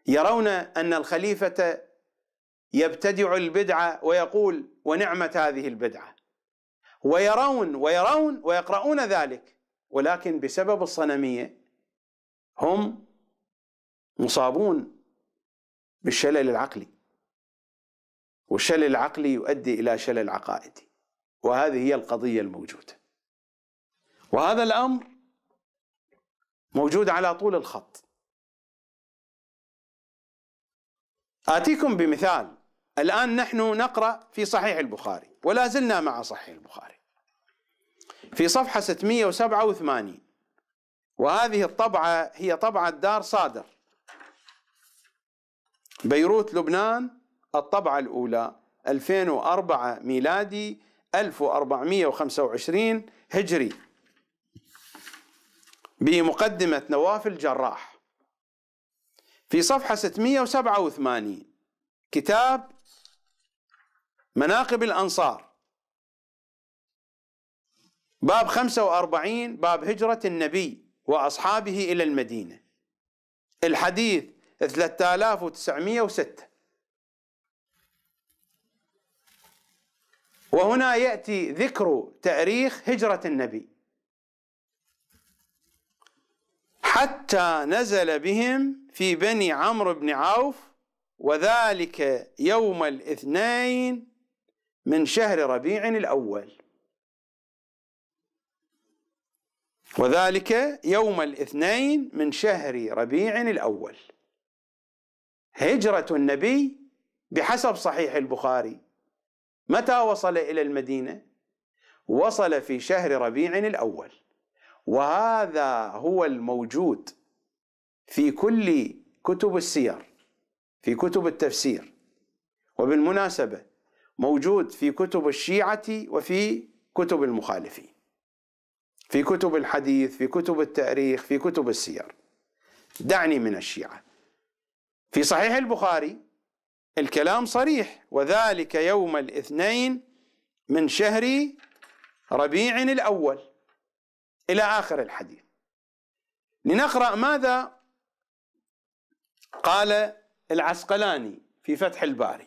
يرون أن الخليفة يبتدع البدعة ويقول ونعمة هذه البدعة ويرون ويرون ويقرؤون ذلك ولكن بسبب الصنميه هم مصابون بالشلل العقلي والشلل العقلي يؤدي الى شلل عقائدي وهذه هي القضيه الموجوده وهذا الامر موجود على طول الخط اتيكم بمثال الان نحن نقرا في صحيح البخاري ولا زلنا مع صحيح البخاري في صفحة 687 وهذه الطبعة هي طبعة دار صادر بيروت لبنان الطبعة الأولى 2004 ميلادي 1425 هجري بمقدمة نواف الجراح في صفحة 687 كتاب مناقب الأنصار باب 45 باب هجرة النبي وأصحابه إلى المدينة الحديث 3906 وهنا يأتي ذكر تاريخ هجرة النبي حتى نزل بهم في بني عمرو بن عوف وذلك يوم الاثنين من شهر ربيع الأول وذلك يوم الاثنين من شهر ربيع الأول هجرة النبي بحسب صحيح البخاري متى وصل إلى المدينة؟ وصل في شهر ربيع الأول وهذا هو الموجود في كل كتب السير في كتب التفسير وبالمناسبة موجود في كتب الشيعة وفي كتب المخالفين في كتب الحديث في كتب التاريخ في كتب السير دعني من الشيعة في صحيح البخاري الكلام صريح وذلك يوم الاثنين من شهر ربيع الأول إلى آخر الحديث لنقرأ ماذا قال العسقلاني في فتح الباري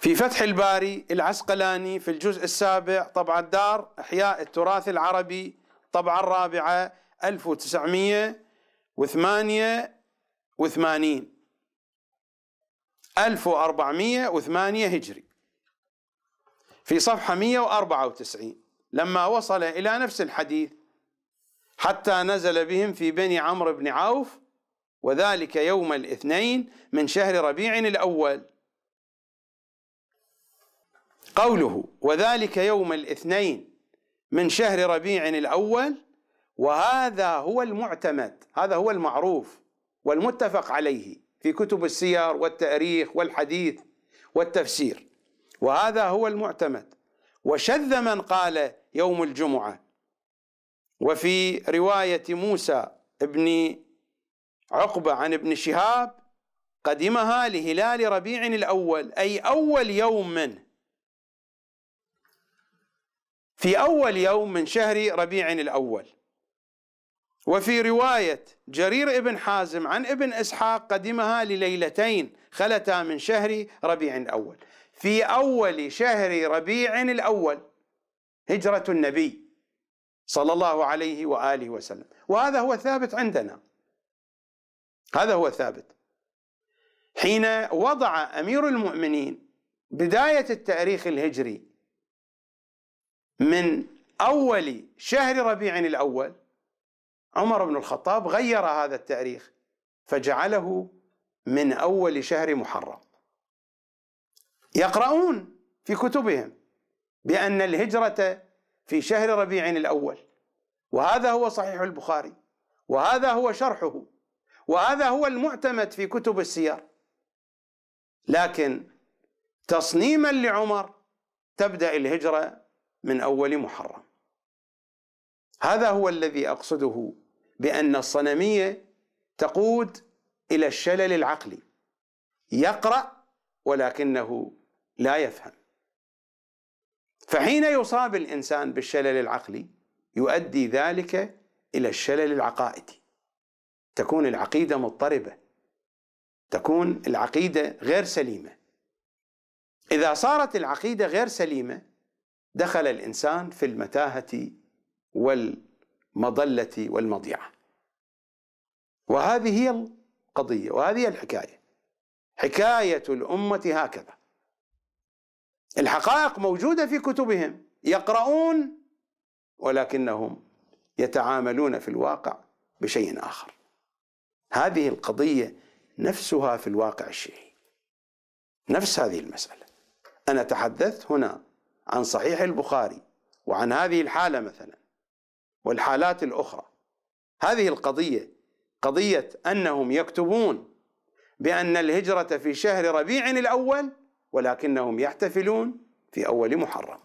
في فتح الباري العسقلاني في الجزء السابع طبع الدار إحياء التراث العربي طبعة الرابعة 1988 1408 هجري في صفحة 194 لما وصل إلى نفس الحديث حتى نزل بهم في بني عمرو بن عوف وذلك يوم الاثنين من شهر ربيع الأول قوله وذلك يوم الاثنين من شهر ربيع الاول وهذا هو المعتمد هذا هو المعروف والمتفق عليه في كتب السير والتاريخ والحديث والتفسير وهذا هو المعتمد وشذ من قال يوم الجمعه وفي روايه موسى ابن عقبه عن ابن شهاب قدمها لهلال ربيع الاول اي اول يوم منه في أول يوم من شهر ربيع الأول وفي رواية جرير ابن حازم عن ابن إسحاق قدمها لليلتين خلتا من شهر ربيع الأول في أول شهر ربيع الأول هجرة النبي صلى الله عليه وآله وسلم وهذا هو الثابت عندنا هذا هو الثابت حين وضع أمير المؤمنين بداية التاريخ الهجري من أول شهر ربيع الأول عمر بن الخطاب غير هذا التاريخ فجعله من أول شهر محرم يقرؤون في كتبهم بأن الهجرة في شهر ربيع الأول وهذا هو صحيح البخاري وهذا هو شرحه وهذا هو المعتمد في كتب السير لكن تصنيما لعمر تبدأ الهجرة من أول محرم هذا هو الذي أقصده بأن الصنمية تقود إلى الشلل العقلي يقرأ ولكنه لا يفهم فحين يصاب الإنسان بالشلل العقلي يؤدي ذلك إلى الشلل العقائدي تكون العقيدة مضطربة تكون العقيدة غير سليمة إذا صارت العقيدة غير سليمة دخل الانسان في المتاهه والمضله والمضيعه وهذه هي القضيه وهذه هي الحكايه حكايه الامه هكذا الحقائق موجوده في كتبهم يقرؤون ولكنهم يتعاملون في الواقع بشيء اخر هذه القضيه نفسها في الواقع الشيعي نفس هذه المساله انا تحدثت هنا عن صحيح البخاري وعن هذه الحالة مثلا والحالات الأخرى هذه القضية قضية أنهم يكتبون بأن الهجرة في شهر ربيع الأول ولكنهم يحتفلون في أول محرم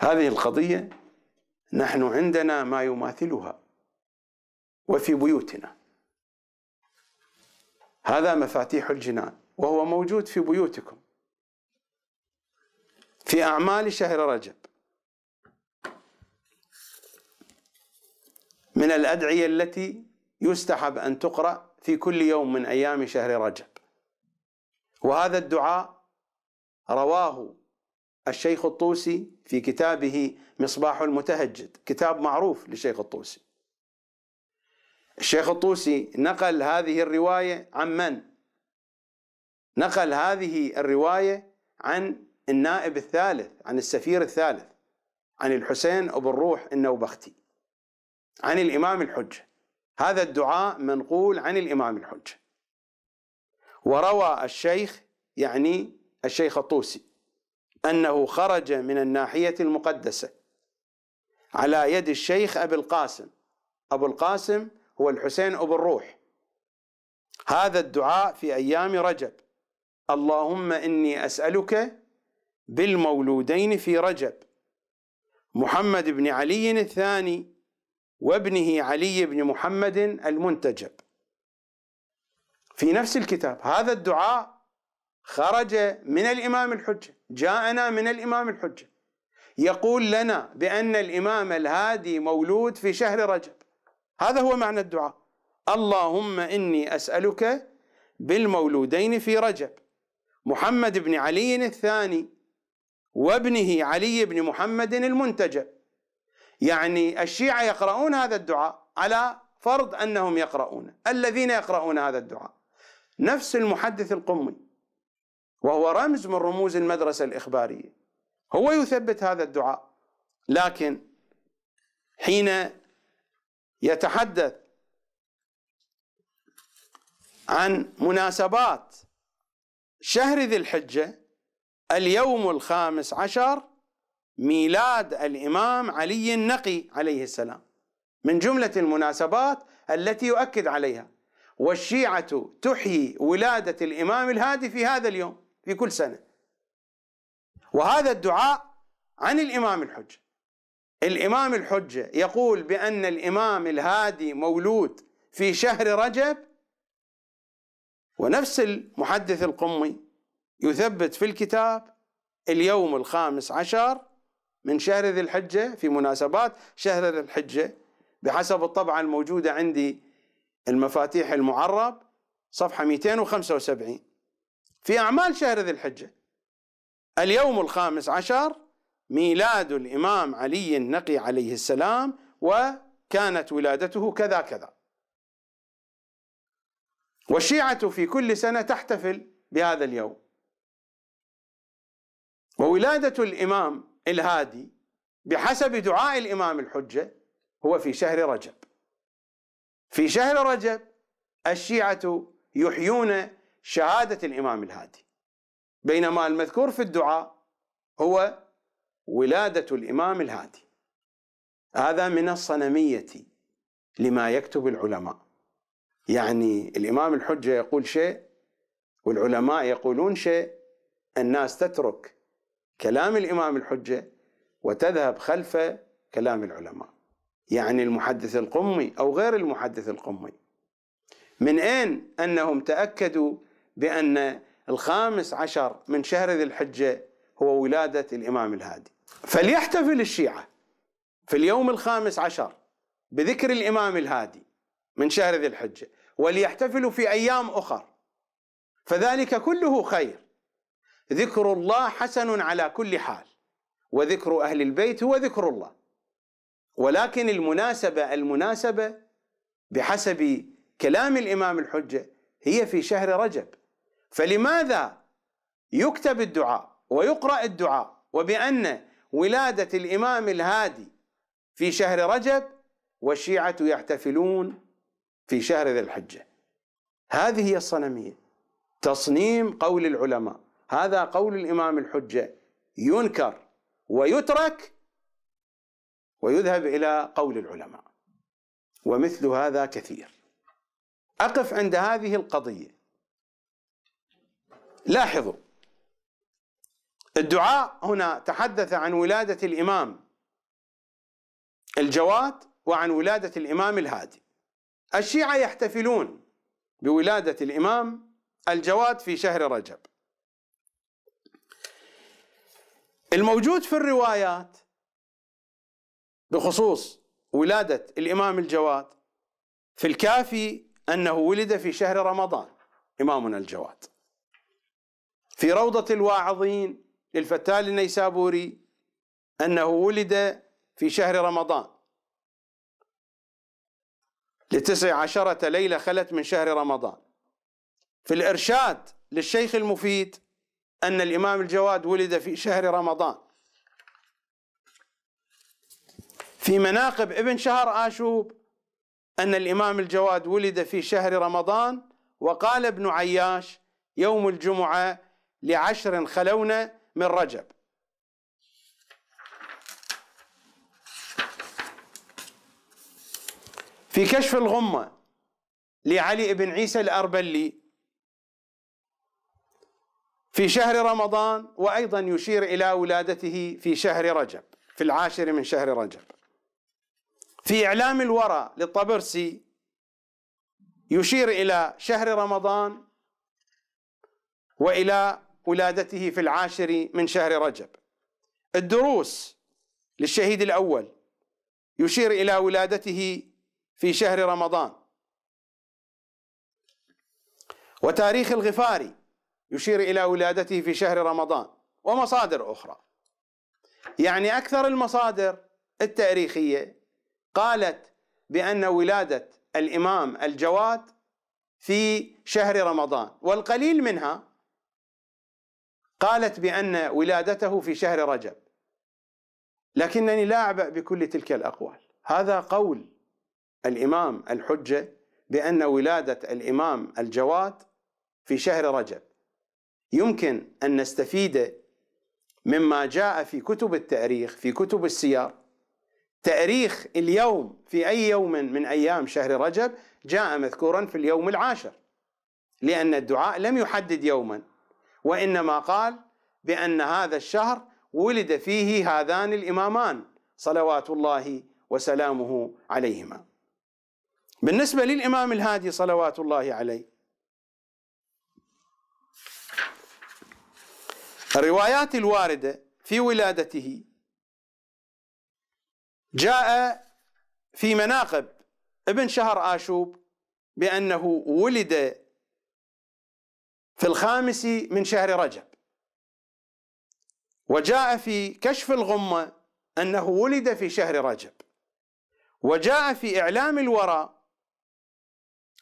هذه القضية نحن عندنا ما يماثلها وفي بيوتنا هذا مفاتيح الجنان وهو موجود في بيوتكم في أعمال شهر رجب من الأدعية التي يستحب أن تقرأ في كل يوم من أيام شهر رجب وهذا الدعاء رواه الشيخ الطوسي في كتابه مصباح المتهجد كتاب معروف للشيخ الطوسي الشيخ الطوسي نقل هذه الرواية عن من؟ نقل هذه الرواية عن النائب الثالث عن السفير الثالث عن الحسين أبو الروح النوبختي عن الإمام الحجة هذا الدعاء منقول عن الإمام الحجة وروى الشيخ يعني الشيخ الطوسي أنه خرج من الناحية المقدسة على يد الشيخ أبي القاسم أبو القاسم هو الحسين أبو الروح هذا الدعاء في أيام رجب اللهم إني أسألك بالمولودين في رجب محمد بن علي الثاني وابنه علي بن محمد المنتجب في نفس الكتاب هذا الدعاء خرج من الإمام الحجة جاءنا من الإمام الحجة يقول لنا بأن الإمام الهادي مولود في شهر رجب هذا هو معنى الدعاء اللهم إني أسألك بالمولودين في رجب محمد بن علي الثاني وابنه علي بن محمد المنتجب يعني الشيعة يقرؤون هذا الدعاء على فرض أنهم يقرؤون الذين يقرؤون هذا الدعاء نفس المحدث القمي وهو رمز من رموز المدرسة الإخبارية هو يثبت هذا الدعاء لكن حين يتحدث عن مناسبات شهر ذي الحجه اليوم الخامس عشر ميلاد الامام علي النقي عليه السلام من جمله المناسبات التي يؤكد عليها والشيعه تحيي ولاده الامام الهادي في هذا اليوم في كل سنه وهذا الدعاء عن الامام الحجه الإمام الحجة يقول بأن الإمام الهادي مولود في شهر رجب ونفس المحدث القمي يثبت في الكتاب اليوم الخامس عشر من شهر ذي الحجة في مناسبات شهر ذي الحجة بحسب الطبعة الموجودة عندي المفاتيح المعرب صفحة 275 في أعمال شهر ذي الحجة اليوم الخامس عشر ميلاد الإمام علي النقي عليه السلام وكانت ولادته كذا كذا والشيعة في كل سنة تحتفل بهذا اليوم وولادة الإمام الهادي بحسب دعاء الإمام الحجة هو في شهر رجب في شهر رجب الشيعة يحيون شهادة الإمام الهادي بينما المذكور في الدعاء هو ولادة الإمام الهادي هذا من الصنمية لما يكتب العلماء يعني الإمام الحجة يقول شيء والعلماء يقولون شيء الناس تترك كلام الإمام الحجة وتذهب خلف كلام العلماء يعني المحدث القمي أو غير المحدث القمي من أين أنهم تأكدوا بأن الخامس عشر من شهر ذي الحجة هو ولادة الإمام الهادي فليحتفل الشيعة في اليوم الخامس عشر بذكر الإمام الهادي من شهر ذي الحجة وليحتفلوا في أيام أخر فذلك كله خير ذكر الله حسن على كل حال وذكر أهل البيت هو ذكر الله ولكن المناسبة المناسبة بحسب كلام الإمام الحجة هي في شهر رجب فلماذا يكتب الدعاء ويقرأ الدعاء وبأن ولادة الإمام الهادي في شهر رجب والشيعة يحتفلون في شهر ذي الحجة هذه هي الصنمية تصنيم قول العلماء هذا قول الإمام الحجة ينكر ويترك ويذهب إلى قول العلماء ومثل هذا كثير أقف عند هذه القضية لاحظوا الدعاء هنا تحدث عن ولادة الإمام الجواد وعن ولادة الإمام الهادي الشيعة يحتفلون بولادة الإمام الجواد في شهر رجب الموجود في الروايات بخصوص ولادة الإمام الجواد في الكافي أنه ولد في شهر رمضان إمامنا الجواد في روضة الواعظين للفتال النيسابوري أنه ولد في شهر رمضان لتسع عشرة ليلة خلت من شهر رمضان في الإرشاد للشيخ المفيد أن الإمام الجواد ولد في شهر رمضان في مناقب ابن شهر آشوب أن الإمام الجواد ولد في شهر رمضان وقال ابن عياش يوم الجمعة لعشر خلونا من رجب في كشف الغمة لعلي بن عيسى الأربلي في شهر رمضان وأيضا يشير إلى ولادته في شهر رجب في العاشر من شهر رجب في إعلام الورى للطبرسي يشير إلى شهر رمضان وإلى ولادته في العاشر من شهر رجب الدروس للشهيد الأول يشير إلى ولادته في شهر رمضان وتاريخ الغفاري يشير إلى ولادته في شهر رمضان ومصادر أخرى يعني أكثر المصادر التاريخية قالت بأن ولادة الإمام الجواد في شهر رمضان والقليل منها قالت بأن ولادته في شهر رجب لكنني لا أعبأ بكل تلك الأقوال هذا قول الإمام الحجة بأن ولادة الإمام الجواد في شهر رجب يمكن أن نستفيد مما جاء في كتب التاريخ في كتب السيار تاريخ اليوم في أي يوم من أيام شهر رجب جاء مذكورا في اليوم العاشر لأن الدعاء لم يحدد يوما وانما قال بان هذا الشهر ولد فيه هذان الامامان صلوات الله وسلامه عليهما. بالنسبه للامام الهادي صلوات الله عليه الروايات الوارده في ولادته جاء في مناقب ابن شهر آشوب بأنه ولد في الخامس من شهر رجب وجاء في كشف الغمة أنه ولد في شهر رجب وجاء في إعلام الورى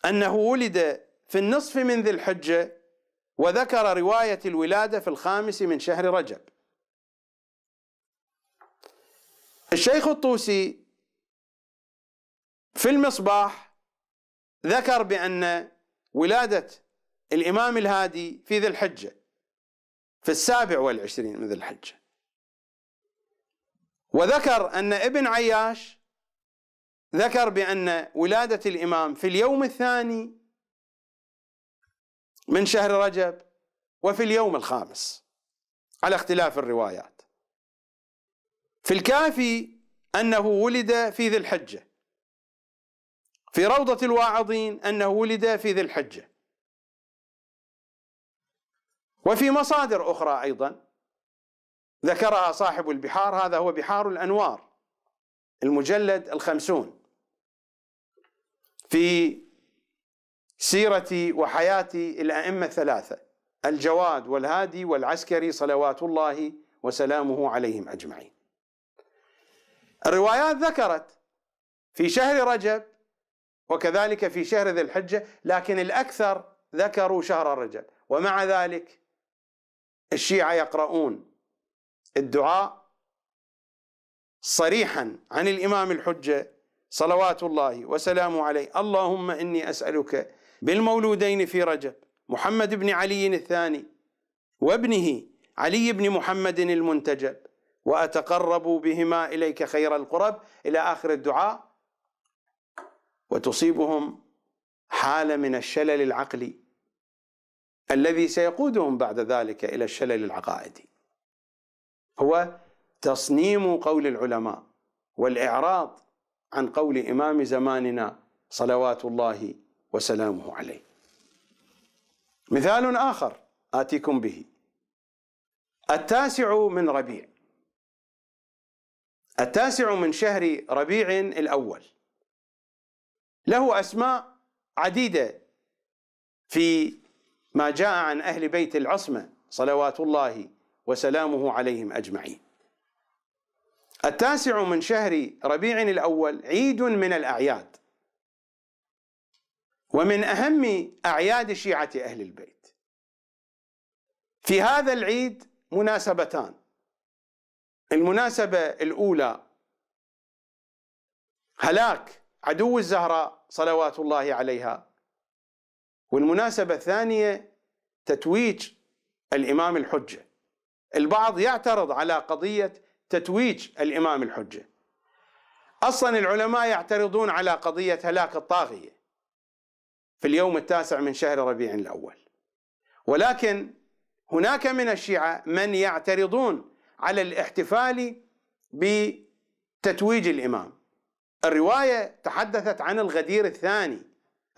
أنه ولد في النصف من ذي الحجة وذكر رواية الولادة في الخامس من شهر رجب الشيخ الطوسي في المصباح ذكر بأن ولادة الإمام الهادي في ذي الحجة في السابع والعشرين من ذي الحجة وذكر أن ابن عياش ذكر بأن ولادة الإمام في اليوم الثاني من شهر رجب وفي اليوم الخامس على اختلاف الروايات في الكافي أنه ولد في ذي الحجة في روضة الواعظين أنه ولد في ذي الحجة وفي مصادر أخرى أيضا ذكرها صاحب البحار هذا هو بحار الأنوار المجلد الخمسون في سيرة وحياة الأئمة الثلاثة الجواد والهادي والعسكري صلوات الله وسلامه عليهم أجمعين الروايات ذكرت في شهر رجب وكذلك في شهر ذي الحجة لكن الأكثر ذكروا شهر رجب ومع ذلك الشيعة يقرؤون الدعاء صريحا عن الإمام الحجة صلوات الله وسلامه عليه اللهم إني أسألك بالمولودين في رجب محمد بن علي الثاني وابنه علي بن محمد المنتجب وأتقرب بهما إليك خير القرب إلى آخر الدعاء وتصيبهم حالة من الشلل العقلي الذي سيقودهم بعد ذلك الى الشلل العقائدي هو تصنيم قول العلماء والاعراض عن قول امام زماننا صلوات الله وسلامه عليه مثال اخر اتيكم به التاسع من ربيع التاسع من شهر ربيع الاول له اسماء عديده في ما جاء عن أهل بيت العصمة صلوات الله وسلامه عليهم أجمعين التاسع من شهر ربيع الأول عيد من الأعياد ومن أهم أعياد شيعة أهل البيت في هذا العيد مناسبتان المناسبة الأولى هلاك عدو الزهراء صلوات الله عليها والمناسبة الثانية تتويج الإمام الحجة البعض يعترض على قضية تتويج الإمام الحجة أصلا العلماء يعترضون على قضية هلاك الطاغية في اليوم التاسع من شهر ربيع الأول ولكن هناك من الشيعة من يعترضون على الاحتفال بتتويج الإمام الرواية تحدثت عن الغدير الثاني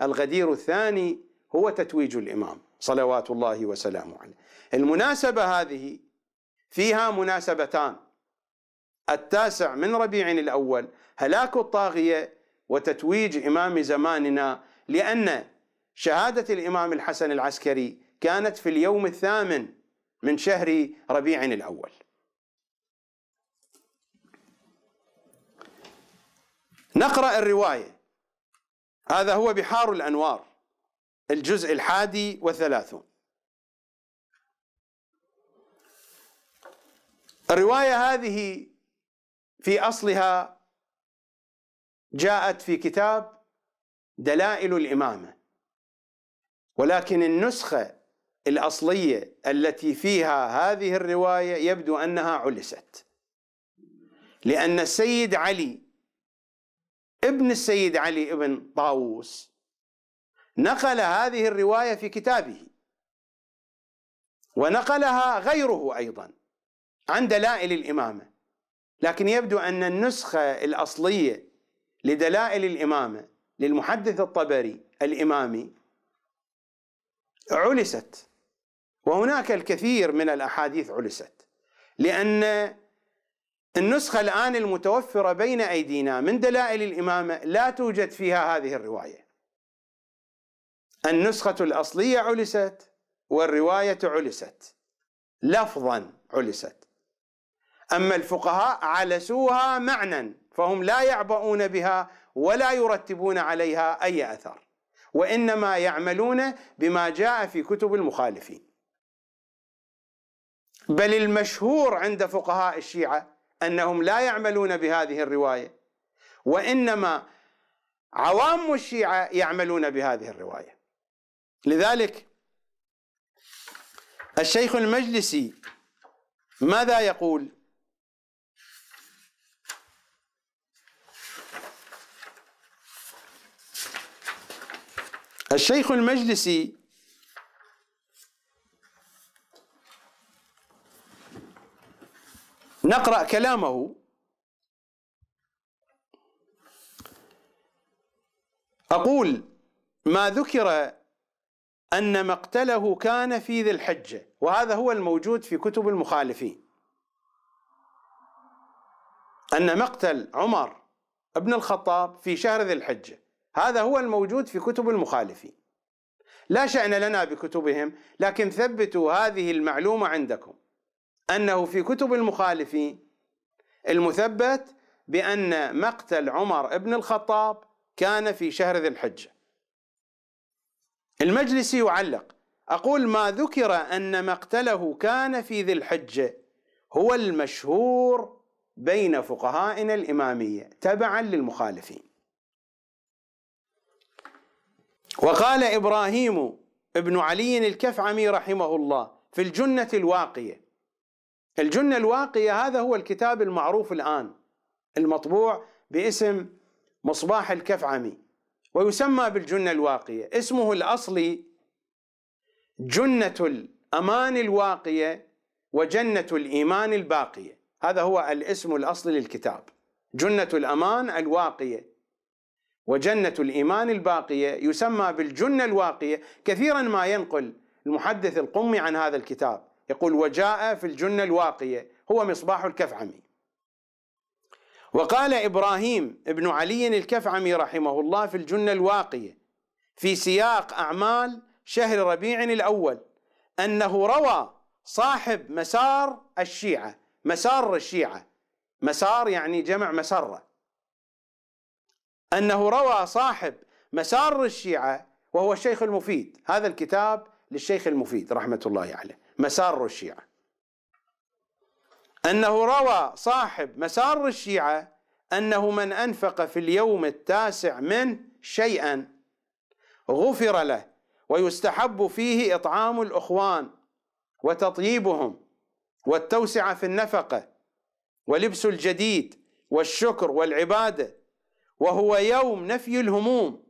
الغدير الثاني هو تتويج الإمام صلوات الله وسلامه عليه المناسبة هذه فيها مناسبتان التاسع من ربيع الأول هلاك الطاغية وتتويج إمام زماننا لأن شهادة الإمام الحسن العسكري كانت في اليوم الثامن من شهر ربيع الأول نقرأ الرواية هذا هو بحار الأنوار الجزء الحادي وثلاثون الرواية هذه في أصلها جاءت في كتاب دلائل الإمامة ولكن النسخة الأصلية التي فيها هذه الرواية يبدو أنها علست لأن السيد علي ابن السيد علي ابن طاووس نقل هذه الرواية في كتابه ونقلها غيره أيضا عن دلائل الإمامة لكن يبدو أن النسخة الأصلية لدلائل الإمامة للمحدث الطبري الإمامي علست وهناك الكثير من الأحاديث علست لأن النسخة الآن المتوفرة بين أيدينا من دلائل الإمامة لا توجد فيها هذه الرواية النسخة الأصلية علست والرواية علست لفظا علست أما الفقهاء علسوها معنى فهم لا يعبؤون بها ولا يرتبون عليها أي أثر وإنما يعملون بما جاء في كتب المخالفين بل المشهور عند فقهاء الشيعة أنهم لا يعملون بهذه الرواية وإنما عوام الشيعة يعملون بهذه الرواية لذلك الشيخ المجلسي ماذا يقول الشيخ المجلسي نقرا كلامه اقول ما ذكر أن مقتله كان في ذي الحجة وهذا هو الموجود في كتب المخالفين أن مقتل عمر ابن الخطاب في شهر ذي الحجة هذا هو الموجود في كتب المخالفين لا شأن لنا بكتبهم لكن ثبتوا هذه المعلومة عندكم أنه في كتب المخالفين المثبت بأن مقتل عمر ابن الخطاب كان في شهر ذي الحجة المجلسي يعلق أقول ما ذكر أن مقتله كان في ذي الحجة هو المشهور بين فقهائنا الإمامية تبعا للمخالفين وقال إبراهيم ابن علي الكفعمي رحمه الله في الجنة الواقية الجنة الواقية هذا هو الكتاب المعروف الآن المطبوع باسم مصباح الكفعمي ويسمى بالجنة الواقية اسمه الأصلي جنة الأمان الواقية وجنة الإيمان الباقية هذا هو الاسم الأصلي للكتاب جنة الأمان الواقية وجنة الإيمان الباقية يسمى بالجنة الواقية كثيرا ما ينقل المحدث القمي عن هذا الكتاب يقول وجاء في الجنة الواقية هو مصباح الكفعمي وقال إبراهيم ابن علي الكفعمي رحمه الله في الجنة الواقية في سياق أعمال شهر ربيع الأول أنه روى صاحب مسار الشيعة مسار الشيعة مسار يعني جمع مسرة أنه روى صاحب مسار الشيعة وهو الشيخ المفيد هذا الكتاب للشيخ المفيد رحمة الله عليه مسار الشيعة أنه روى صاحب مسار الشيعة أنه من أنفق في اليوم التاسع من شيئا غفر له ويستحب فيه إطعام الأخوان وتطييبهم والتوسعة في النفقة ولبس الجديد والشكر والعبادة وهو يوم نفي الهموم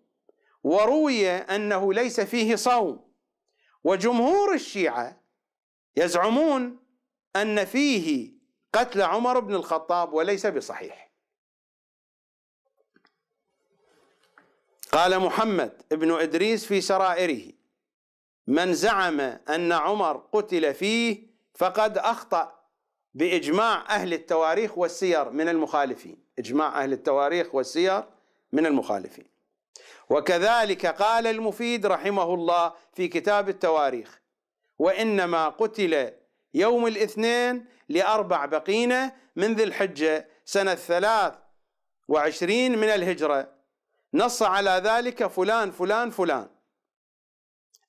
وروي أنه ليس فيه صوم وجمهور الشيعة يزعمون أن فيه قتل عمر بن الخطاب وليس بصحيح قال محمد بن إدريس في سرائره من زعم أن عمر قتل فيه فقد أخطأ بإجماع أهل التواريخ والسير من المخالفين إجماع أهل التواريخ والسير من المخالفين وكذلك قال المفيد رحمه الله في كتاب التواريخ وإنما قتل يوم الاثنين لأربع بقينة من ذي الحجة سنة ثلاث وعشرين من الهجرة نص على ذلك فلان فلان فلان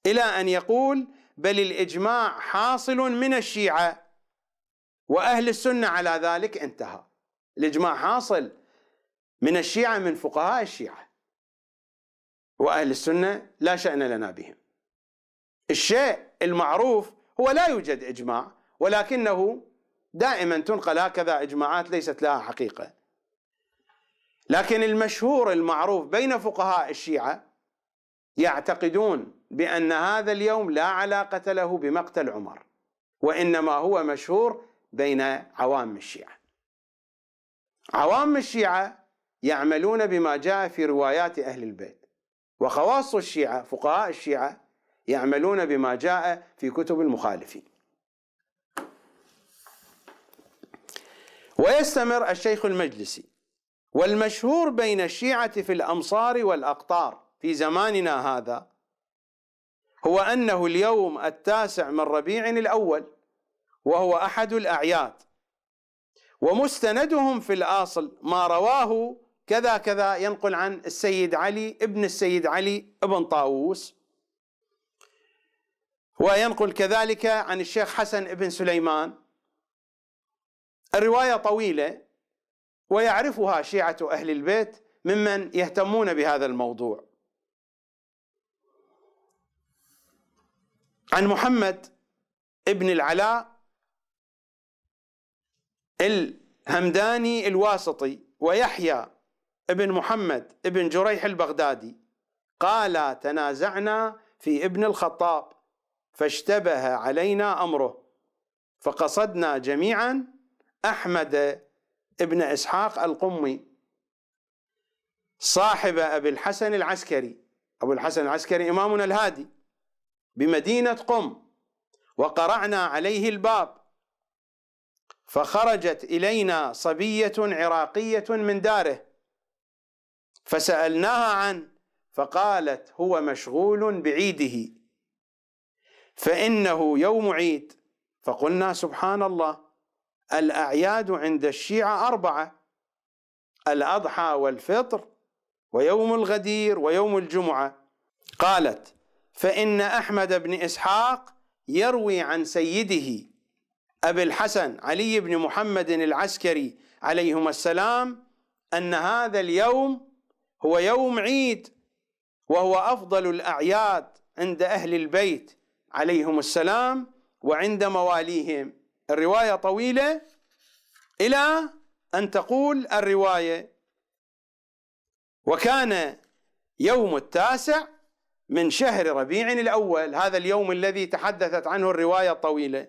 إلى أن يقول بل الإجماع حاصل من الشيعة وأهل السنة على ذلك انتهى الإجماع حاصل من الشيعة من فقهاء الشيعة وأهل السنة لا شأن لنا بهم الشيء المعروف هو لا يوجد إجماع ولكنه دائما تنقل هكذا اجماعات ليست لها حقيقه لكن المشهور المعروف بين فقهاء الشيعه يعتقدون بان هذا اليوم لا علاقه له بمقتل عمر وانما هو مشهور بين عوام الشيعه عوام الشيعه يعملون بما جاء في روايات اهل البيت وخواص الشيعه فقهاء الشيعه يعملون بما جاء في كتب المخالفين ويستمر الشيخ المجلسي والمشهور بين الشيعة في الأمصار والأقطار في زماننا هذا هو أنه اليوم التاسع من ربيع الأول وهو أحد الأعياد ومستندهم في الأصل ما رواه كذا كذا ينقل عن السيد علي ابن السيد علي ابن طاووس وينقل كذلك عن الشيخ حسن ابن سليمان الرواية طويلة ويعرفها شيعة أهل البيت ممن يهتمون بهذا الموضوع عن محمد ابن العلاء الهمداني الواسطي ويحيى ابن محمد ابن جريح البغدادي قال تنازعنا في ابن الخطاب فاشتبه علينا امره فقصدنا جميعا أحمد ابن إسحاق القمي صاحب أبي الحسن العسكري أبو الحسن العسكري إمامنا الهادي بمدينة قم وقرعنا عليه الباب فخرجت إلينا صبية عراقية من داره فسألناها عن فقالت هو مشغول بعيده فإنه يوم عيد فقلنا سبحان الله الأعياد عند الشيعة أربعة الأضحى والفطر ويوم الغدير ويوم الجمعة قالت فإن أحمد بن إسحاق يروي عن سيده أبي الحسن علي بن محمد العسكري عليهما السلام أن هذا اليوم هو يوم عيد وهو أفضل الأعياد عند أهل البيت عليهم السلام وعند مواليهم الرواية طويلة إلى أن تقول الرواية وكان يوم التاسع من شهر ربيع الأول هذا اليوم الذي تحدثت عنه الرواية الطويلة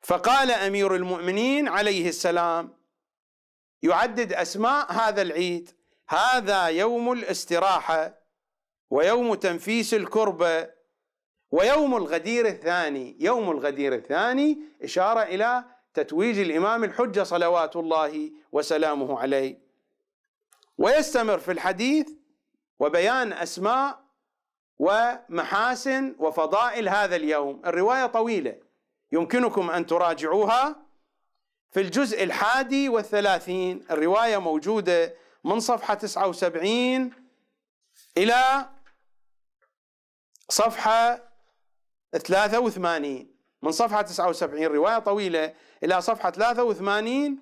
فقال أمير المؤمنين عليه السلام يعدد أسماء هذا العيد هذا يوم الاستراحة ويوم تنفيس الكربة ويوم الغدير الثاني يوم الغدير الثاني إشارة إلى تتويج الإمام الحجة صلوات الله وسلامه عليه ويستمر في الحديث وبيان أسماء ومحاسن وفضائل هذا اليوم الرواية طويلة يمكنكم أن تراجعوها في الجزء الحادي والثلاثين الرواية موجودة من صفحة 79 إلى صفحة 83 من صفحة 79 رواية طويلة إلى صفحة 83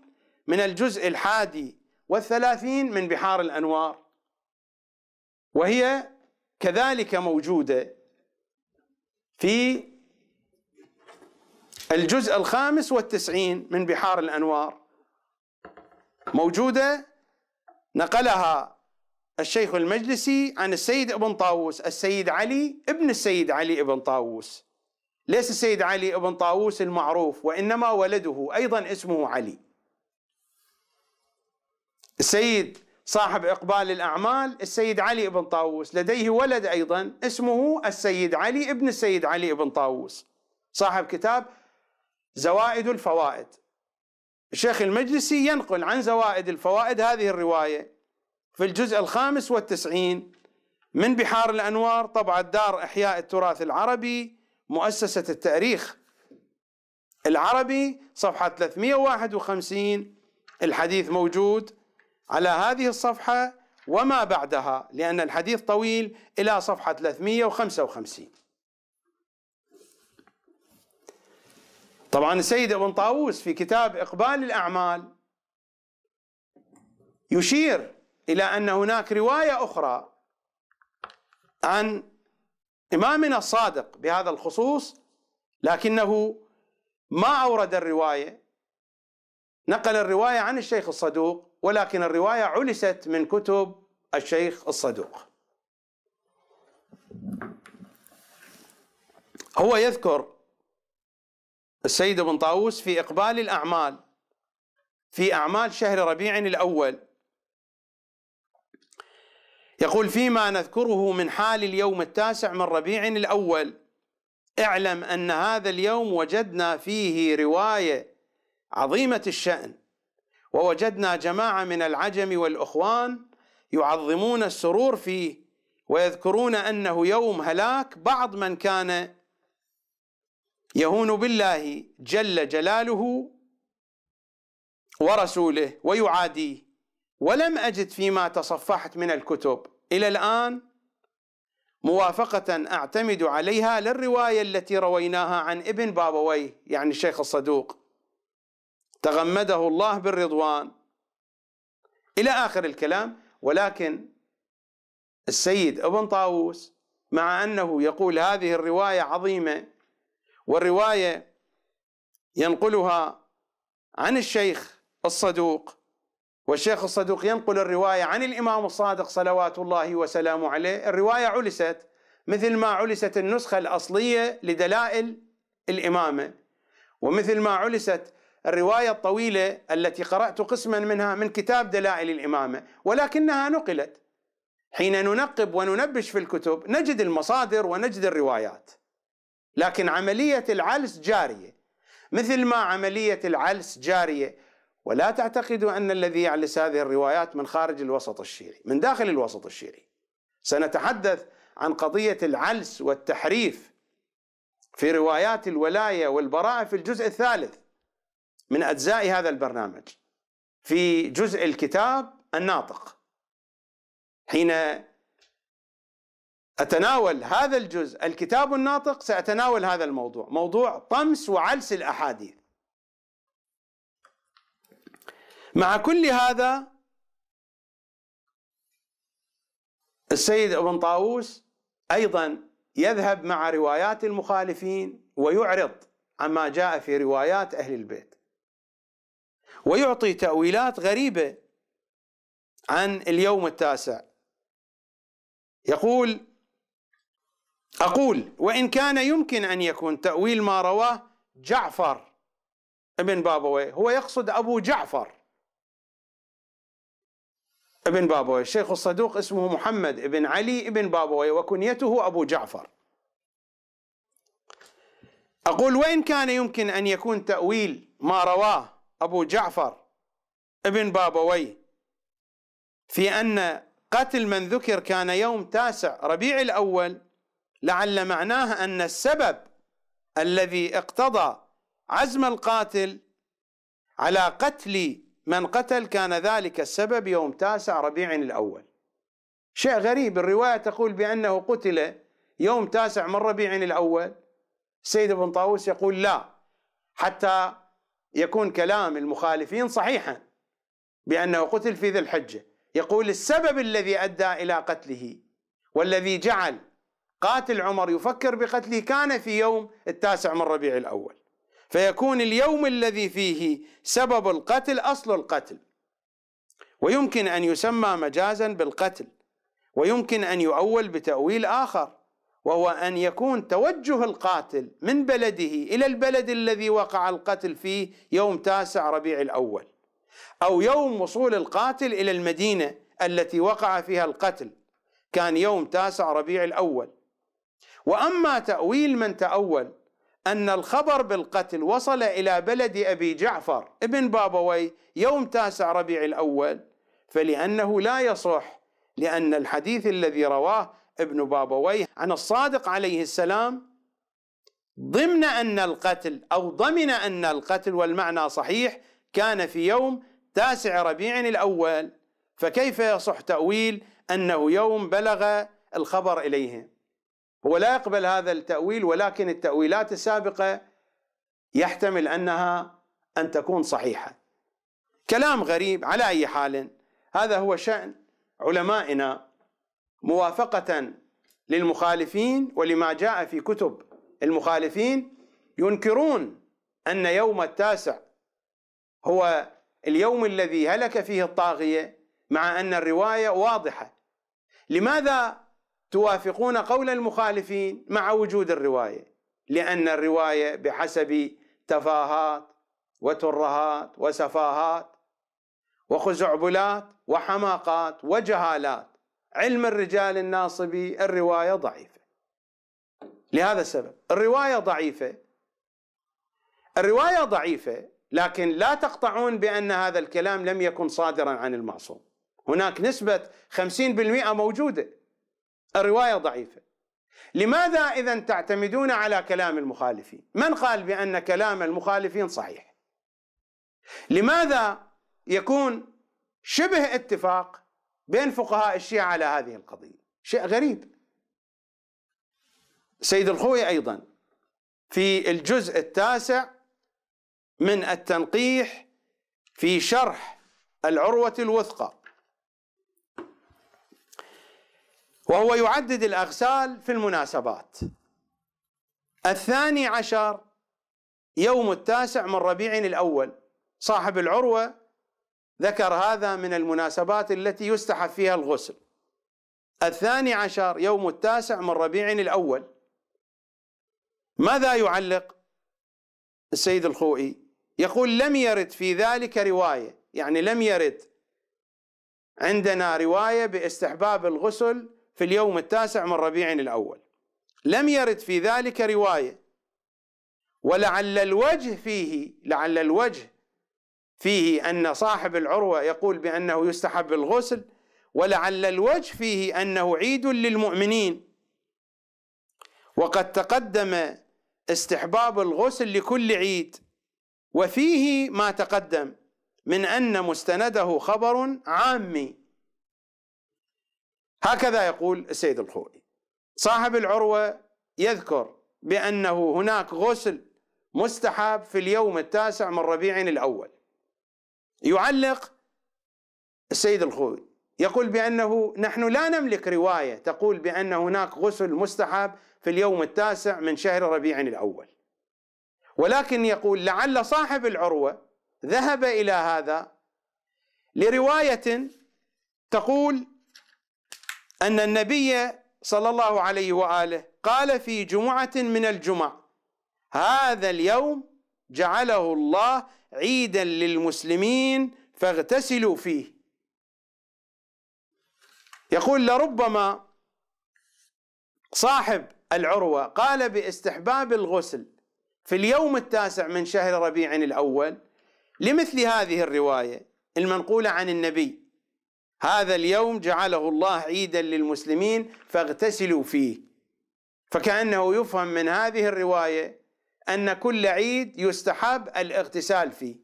من الجزء الحادي والثلاثين من بحار الأنوار وهي كذلك موجودة في الجزء الخامس والتسعين من بحار الأنوار موجودة نقلها الشيخ المجلسي عن السيد ابن طاووس السيد علي ابن السيد علي ابن طاووس ليس السيد علي ابن طاووس المعروف وإنما ولده أيضا اسمه علي السيد صاحب إقبال الأعمال السيد علي ابن طاووس لديه ولد أيضا اسمه السيد علي ابن السيد علي ابن طاووس صاحب كتاب زوائد الفوائد الشيخ المجلسي ينقل عن زوائد الفوائد هذه الروايه في الجزء الخامس والتسعين من بحار الأنوار طبعا دار إحياء التراث العربي مؤسسة التاريخ العربي صفحة 351 الحديث موجود على هذه الصفحة وما بعدها لأن الحديث طويل إلى صفحة 355 طبعا السيد ابن طاووس في كتاب إقبال الأعمال يشير الى ان هناك روايه اخرى عن امامنا الصادق بهذا الخصوص لكنه ما اورد الروايه نقل الروايه عن الشيخ الصدوق ولكن الروايه علست من كتب الشيخ الصدوق هو يذكر السيد ابن طاووس في اقبال الاعمال في اعمال شهر ربيع الاول يقول فيما نذكره من حال اليوم التاسع من ربيع الأول اعلم أن هذا اليوم وجدنا فيه رواية عظيمة الشأن ووجدنا جماعة من العجم والأخوان يعظمون السرور فيه ويذكرون أنه يوم هلاك بعض من كان يهون بالله جل جلاله ورسوله ويعاديه ولم أجد فيما تصفحت من الكتب إلى الآن موافقة أعتمد عليها للرواية التي رويناها عن ابن بابويه يعني الشيخ الصدوق تغمده الله بالرضوان إلى آخر الكلام ولكن السيد ابن طاووس مع أنه يقول هذه الرواية عظيمة والرواية ينقلها عن الشيخ الصدوق والشيخ الصدوق ينقل الرواية عن الإمام الصادق صلوات الله وسلامه عليه الرواية علست مثل ما علست النسخة الأصلية لدلائل الإمامة ومثل ما علست الرواية الطويلة التي قرأت قسما منها من كتاب دلائل الإمامة ولكنها نقلت حين ننقب وننبش في الكتب نجد المصادر ونجد الروايات لكن عملية العلس جارية مثل ما عملية العلس جارية ولا تعتقدوا ان الذي يعلس هذه الروايات من خارج الوسط الشيعي، من داخل الوسط الشيعي. سنتحدث عن قضيه العلس والتحريف في روايات الولايه والبراءه في الجزء الثالث من اجزاء هذا البرنامج. في جزء الكتاب الناطق. حين اتناول هذا الجزء الكتاب الناطق ساتناول هذا الموضوع، موضوع طمس وعلس الاحاديث. مع كل هذا السيد ابن طاووس ايضا يذهب مع روايات المخالفين ويعرض عما جاء في روايات اهل البيت ويعطي تاويلات غريبه عن اليوم التاسع يقول اقول وان كان يمكن ان يكون تاويل ما رواه جعفر ابن بابويه هو يقصد ابو جعفر ابن بابوي الشيخ الصدوق اسمه محمد ابن علي ابن بابوي وكنيته أبو جعفر أقول وين كان يمكن أن يكون تأويل ما رواه أبو جعفر ابن بابوي في أن قتل من ذكر كان يوم تاسع ربيع الأول لعل معناه أن السبب الذي اقتضى عزم القاتل على قتل من قتل كان ذلك السبب يوم تاسع ربيع الأول شيء غريب الرواية تقول بأنه قتل يوم تاسع من ربيع الأول السيد ابن طاووس يقول لا حتى يكون كلام المخالفين صحيحا بأنه قتل في ذي الحجة يقول السبب الذي أدى إلى قتله والذي جعل قاتل عمر يفكر بقتله كان في يوم التاسع من ربيع الأول فيكون اليوم الذي فيه سبب القتل اصل القتل ويمكن ان يسمى مجازا بالقتل ويمكن ان يؤول بتاويل اخر وهو ان يكون توجه القاتل من بلده الى البلد الذي وقع القتل فيه يوم تاسع ربيع الاول او يوم وصول القاتل الى المدينه التي وقع فيها القتل كان يوم تاسع ربيع الاول واما تاويل من تاول أن الخبر بالقتل وصل إلى بلد أبي جعفر ابن بابوي يوم تاسع ربيع الأول فلأنه لا يصح لأن الحديث الذي رواه ابن بابوي عن الصادق عليه السلام ضمن أن القتل أو ضمن أن القتل والمعنى صحيح كان في يوم تاسع ربيع الأول فكيف يصح تأويل أنه يوم بلغ الخبر إليهم هو لا يقبل هذا التأويل ولكن التأويلات السابقة يحتمل أنها أن تكون صحيحة كلام غريب على أي حال هذا هو شأن علمائنا موافقة للمخالفين ولما جاء في كتب المخالفين ينكرون أن يوم التاسع هو اليوم الذي هلك فيه الطاغية مع أن الرواية واضحة لماذا توافقون قول المخالفين مع وجود الروايه لان الروايه بحسب تفاهات وترهات وسفاهات وخزعبلات وحماقات وجهالات علم الرجال الناصبي الروايه ضعيفه لهذا السبب الروايه ضعيفه الروايه ضعيفه لكن لا تقطعون بان هذا الكلام لم يكن صادرا عن المعصوم هناك نسبه 50% موجوده الرواية ضعيفة لماذا إذا تعتمدون على كلام المخالفين من قال بأن كلام المخالفين صحيح لماذا يكون شبه اتفاق بين فقهاء الشيعة على هذه القضية شيء غريب سيد الخوي أيضا في الجزء التاسع من التنقيح في شرح العروة الوثقى وهو يعدد الأغسال في المناسبات الثاني عشر يوم التاسع من ربيع الأول صاحب العروة ذكر هذا من المناسبات التي يستحب فيها الغسل الثاني عشر يوم التاسع من ربيع الأول ماذا يعلق السيد الخوئي يقول لم يرد في ذلك رواية يعني لم يرد عندنا رواية باستحباب الغسل في اليوم التاسع من ربيع الأول لم يرد في ذلك رواية ولعل الوجه فيه لعل الوجه فيه أن صاحب العروة يقول بأنه يستحب الغسل ولعل الوجه فيه أنه عيد للمؤمنين وقد تقدم استحباب الغسل لكل عيد وفيه ما تقدم من أن مستنده خبر عامي هكذا يقول السيد الخوئي صاحب العروة يذكر بأنه هناك غسل مستحب في اليوم التاسع من ربيع الأول يعلق السيد الخوري يقول بأنه نحن لا نملك رواية تقول بأن هناك غسل مستحب في اليوم التاسع من شهر ربيع الأول ولكن يقول لعل صاحب العروة ذهب إلى هذا لرواية تقول أن النبي صلى الله عليه وآله قال في جمعة من الجمع هذا اليوم جعله الله عيدا للمسلمين فاغتسلوا فيه يقول لربما صاحب العروة قال باستحباب الغسل في اليوم التاسع من شهر ربيع الأول لمثل هذه الرواية المنقولة عن النبي هذا اليوم جعله الله عيدا للمسلمين فاغتسلوا فيه فكأنه يفهم من هذه الرواية أن كل عيد يستحب الاغتسال فيه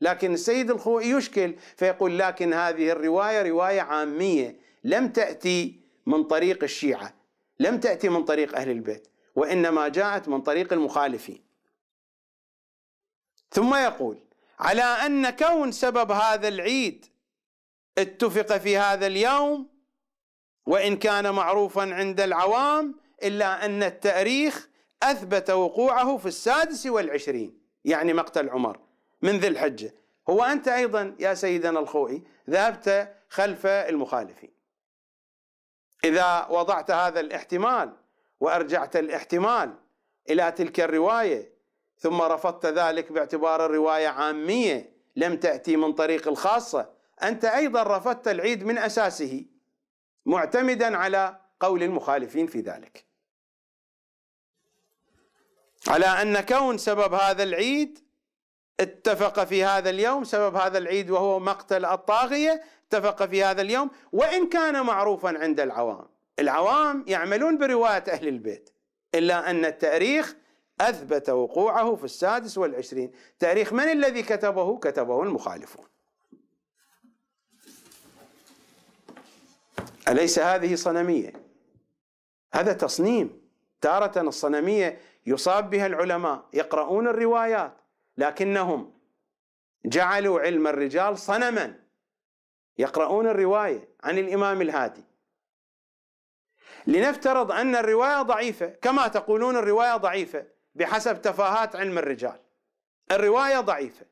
لكن السيد الخوئي يشكل فيقول لكن هذه الرواية رواية عامية لم تأتي من طريق الشيعة لم تأتي من طريق أهل البيت وإنما جاءت من طريق المخالفين ثم يقول على أن كون سبب هذا العيد اتفق في هذا اليوم وان كان معروفا عند العوام الا ان التاريخ اثبت وقوعه في السادس والعشرين يعني مقتل عمر من ذي الحجه هو انت ايضا يا سيدنا الخوئي ذهبت خلف المخالفين اذا وضعت هذا الاحتمال وارجعت الاحتمال الى تلك الروايه ثم رفضت ذلك باعتبار الروايه عاميه لم تاتي من طريق الخاصه أنت أيضا رفضت العيد من أساسه معتمدا على قول المخالفين في ذلك على أن كون سبب هذا العيد اتفق في هذا اليوم سبب هذا العيد وهو مقتل الطاغية اتفق في هذا اليوم وإن كان معروفا عند العوام العوام يعملون برواية أهل البيت إلا أن التاريخ أثبت وقوعه في السادس والعشرين تاريخ من الذي كتبه؟ كتبه المخالفون أليس هذه صنمية هذا تصنيم تارة الصنمية يصاب بها العلماء يقرؤون الروايات لكنهم جعلوا علم الرجال صنما يقرؤون الرواية عن الإمام الهادي لنفترض أن الرواية ضعيفة كما تقولون الرواية ضعيفة بحسب تفاهات علم الرجال الرواية ضعيفة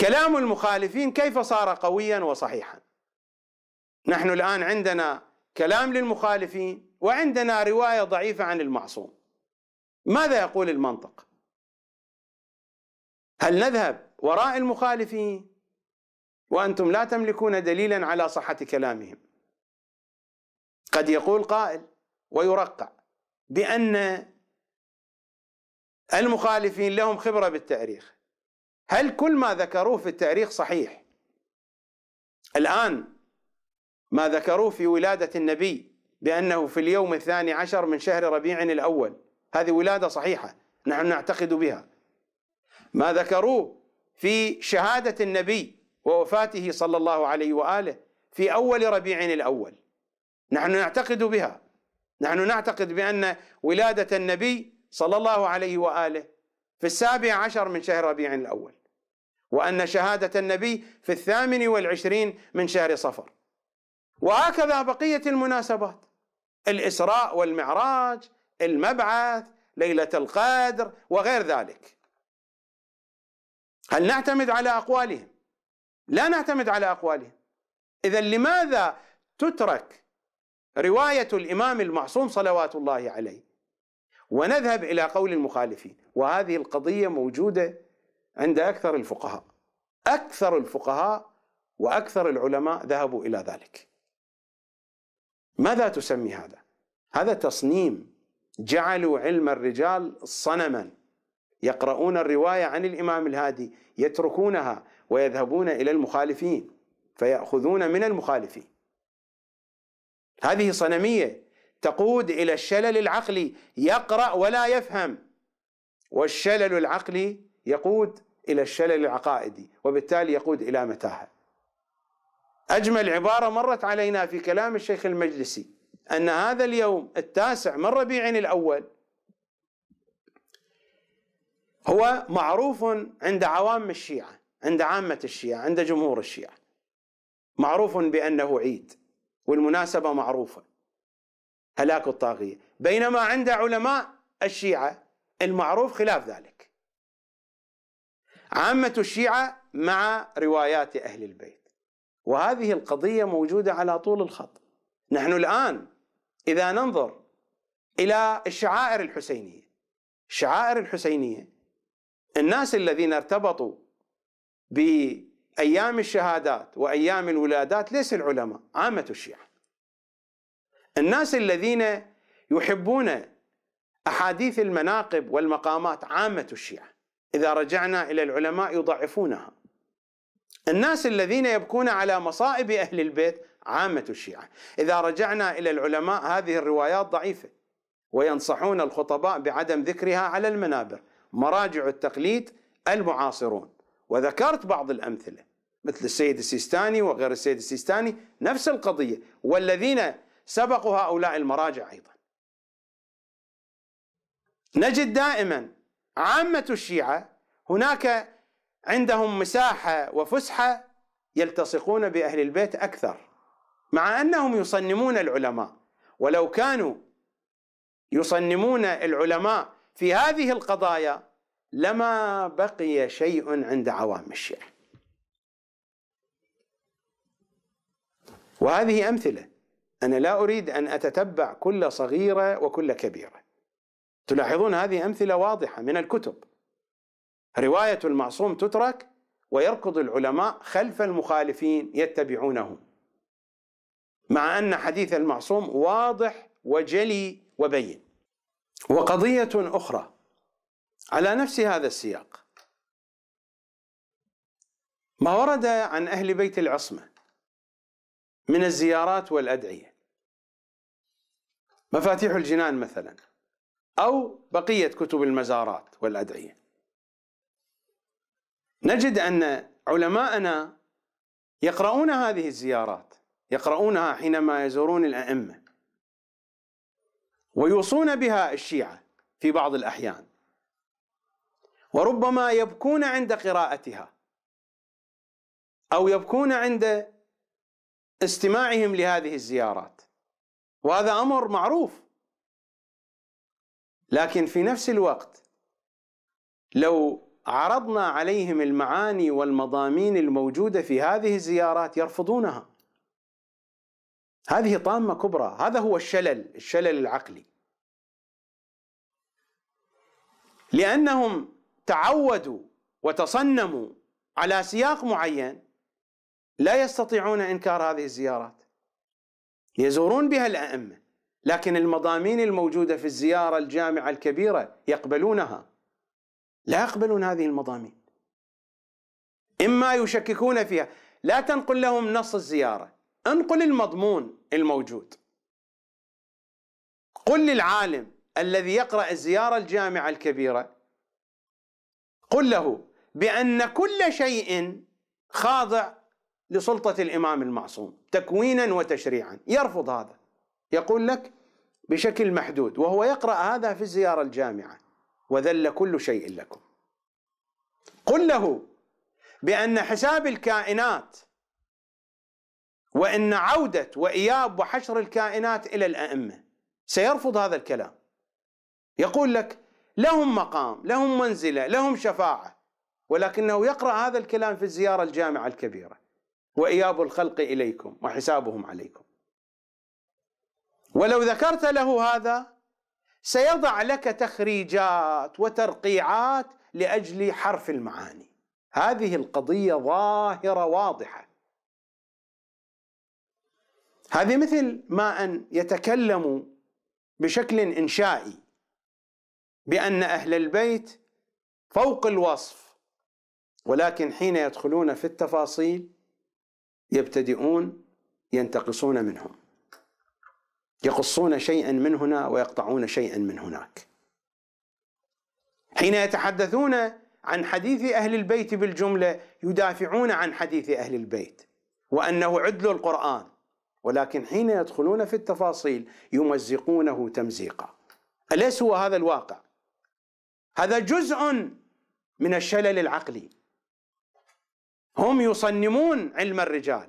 كلام المخالفين كيف صار قويا وصحيحا نحن الآن عندنا كلام للمخالفين وعندنا رواية ضعيفة عن المعصوم ماذا يقول المنطق هل نذهب وراء المخالفين وأنتم لا تملكون دليلا على صحة كلامهم قد يقول قائل ويرقع بأن المخالفين لهم خبرة بالتاريخ هل كل ما ذكروه في التاريخ صحيح الآن ما ذكروه في ولادة النبي بأنه في اليوم الثاني عشر من شهر ربيع الأول هذه ولادة صحيحة نحن نعتقد بها ما ذكروه في شهادة النبي ووفاته صلى الله عليه وآله في أول ربيع الأول نحن نعتقد بها نحن نعتقد بأن ولادة النبي صلى الله عليه وآله في السابع عشر من شهر ربيع الأول وأن شهادة النبي في الثامن والعشرين من شهر صفر وهكذا بقيه المناسبات الاسراء والمعراج المبعث ليله القدر وغير ذلك هل نعتمد على اقوالهم لا نعتمد على اقوالهم اذا لماذا تترك روايه الامام المعصوم صلوات الله عليه ونذهب الى قول المخالفين وهذه القضيه موجوده عند اكثر الفقهاء اكثر الفقهاء واكثر العلماء ذهبوا الى ذلك ماذا تسمي هذا؟ هذا تصنيم جعلوا علم الرجال صنما يقرؤون الروايه عن الامام الهادي يتركونها ويذهبون الى المخالفين فياخذون من المخالفين هذه صنميه تقود الى الشلل العقلي يقرا ولا يفهم والشلل العقلي يقود الى الشلل العقائدي وبالتالي يقود الى متاهه أجمل عبارة مرت علينا في كلام الشيخ المجلسي أن هذا اليوم التاسع من ربيع الأول هو معروف عند عوام الشيعة عند عامة الشيعة عند جمهور الشيعة معروف بأنه عيد والمناسبة معروفة هلاك الطاغية بينما عند علماء الشيعة المعروف خلاف ذلك عامة الشيعة مع روايات أهل البيت وهذه القضية موجودة على طول الخط نحن الآن إذا ننظر إلى الشعائر الحسينية الشعائر الحسينية الناس الذين ارتبطوا بأيام الشهادات وأيام الولادات ليس العلماء عامة الشيعة الناس الذين يحبون أحاديث المناقب والمقامات عامة الشيعة إذا رجعنا إلى العلماء يضعفونها الناس الذين يبكون على مصائب أهل البيت عامة الشيعة إذا رجعنا إلى العلماء هذه الروايات ضعيفة وينصحون الخطباء بعدم ذكرها على المنابر مراجع التقليد المعاصرون وذكرت بعض الأمثلة مثل السيد السيستاني وغير السيد السيستاني نفس القضية والذين سبقوا هؤلاء المراجع أيضا نجد دائما عامة الشيعة هناك عندهم مساحه وفسحه يلتصقون باهل البيت اكثر مع انهم يصنمون العلماء ولو كانوا يصنمون العلماء في هذه القضايا لما بقي شيء عند عوام الشيعه وهذه امثله انا لا اريد ان اتتبع كل صغيره وكل كبيره تلاحظون هذه امثله واضحه من الكتب رواية المعصوم تترك ويركض العلماء خلف المخالفين يتبعونهم مع أن حديث المعصوم واضح وجلي وبين وقضية أخرى على نفس هذا السياق ما ورد عن أهل بيت العصمة من الزيارات والأدعية مفاتيح الجنان مثلا أو بقية كتب المزارات والأدعية نجد ان علماءنا يقرؤون هذه الزيارات يقرؤونها حينما يزورون الائمه ويوصون بها الشيعه في بعض الاحيان وربما يبكون عند قراءتها او يبكون عند استماعهم لهذه الزيارات وهذا امر معروف لكن في نفس الوقت لو عرضنا عليهم المعاني والمضامين الموجوده في هذه الزيارات يرفضونها. هذه طامه كبرى، هذا هو الشلل، الشلل العقلي. لانهم تعودوا وتصنموا على سياق معين لا يستطيعون انكار هذه الزيارات. يزورون بها الائمه، لكن المضامين الموجوده في الزياره الجامعه الكبيره يقبلونها. لا يقبلون هذه المضامين إما يشككون فيها لا تنقل لهم نص الزيارة انقل المضمون الموجود قل للعالم الذي يقرأ الزيارة الجامعة الكبيرة قل له بأن كل شيء خاضع لسلطة الإمام المعصوم تكوينا وتشريعا يرفض هذا يقول لك بشكل محدود وهو يقرأ هذا في الزيارة الجامعة وذل كل شيء لكم قل له بأن حساب الكائنات وأن عودة وإياب وحشر الكائنات إلى الأئمة سيرفض هذا الكلام يقول لك لهم مقام لهم منزلة لهم شفاعة ولكنه يقرأ هذا الكلام في الزيارة الجامعة الكبيرة وإياب الخلق إليكم وحسابهم عليكم ولو ذكرت له هذا سيضع لك تخريجات وترقيعات لاجل حرف المعاني هذه القضيه ظاهره واضحه هذه مثل ما ان يتكلموا بشكل انشائي بان اهل البيت فوق الوصف ولكن حين يدخلون في التفاصيل يبتدئون ينتقصون منهم يقصون شيئا من هنا ويقطعون شيئا من هناك حين يتحدثون عن حديث اهل البيت بالجمله يدافعون عن حديث اهل البيت وانه عدل القران ولكن حين يدخلون في التفاصيل يمزقونه تمزيقا اليس هو هذا الواقع هذا جزء من الشلل العقلي هم يصنمون علم الرجال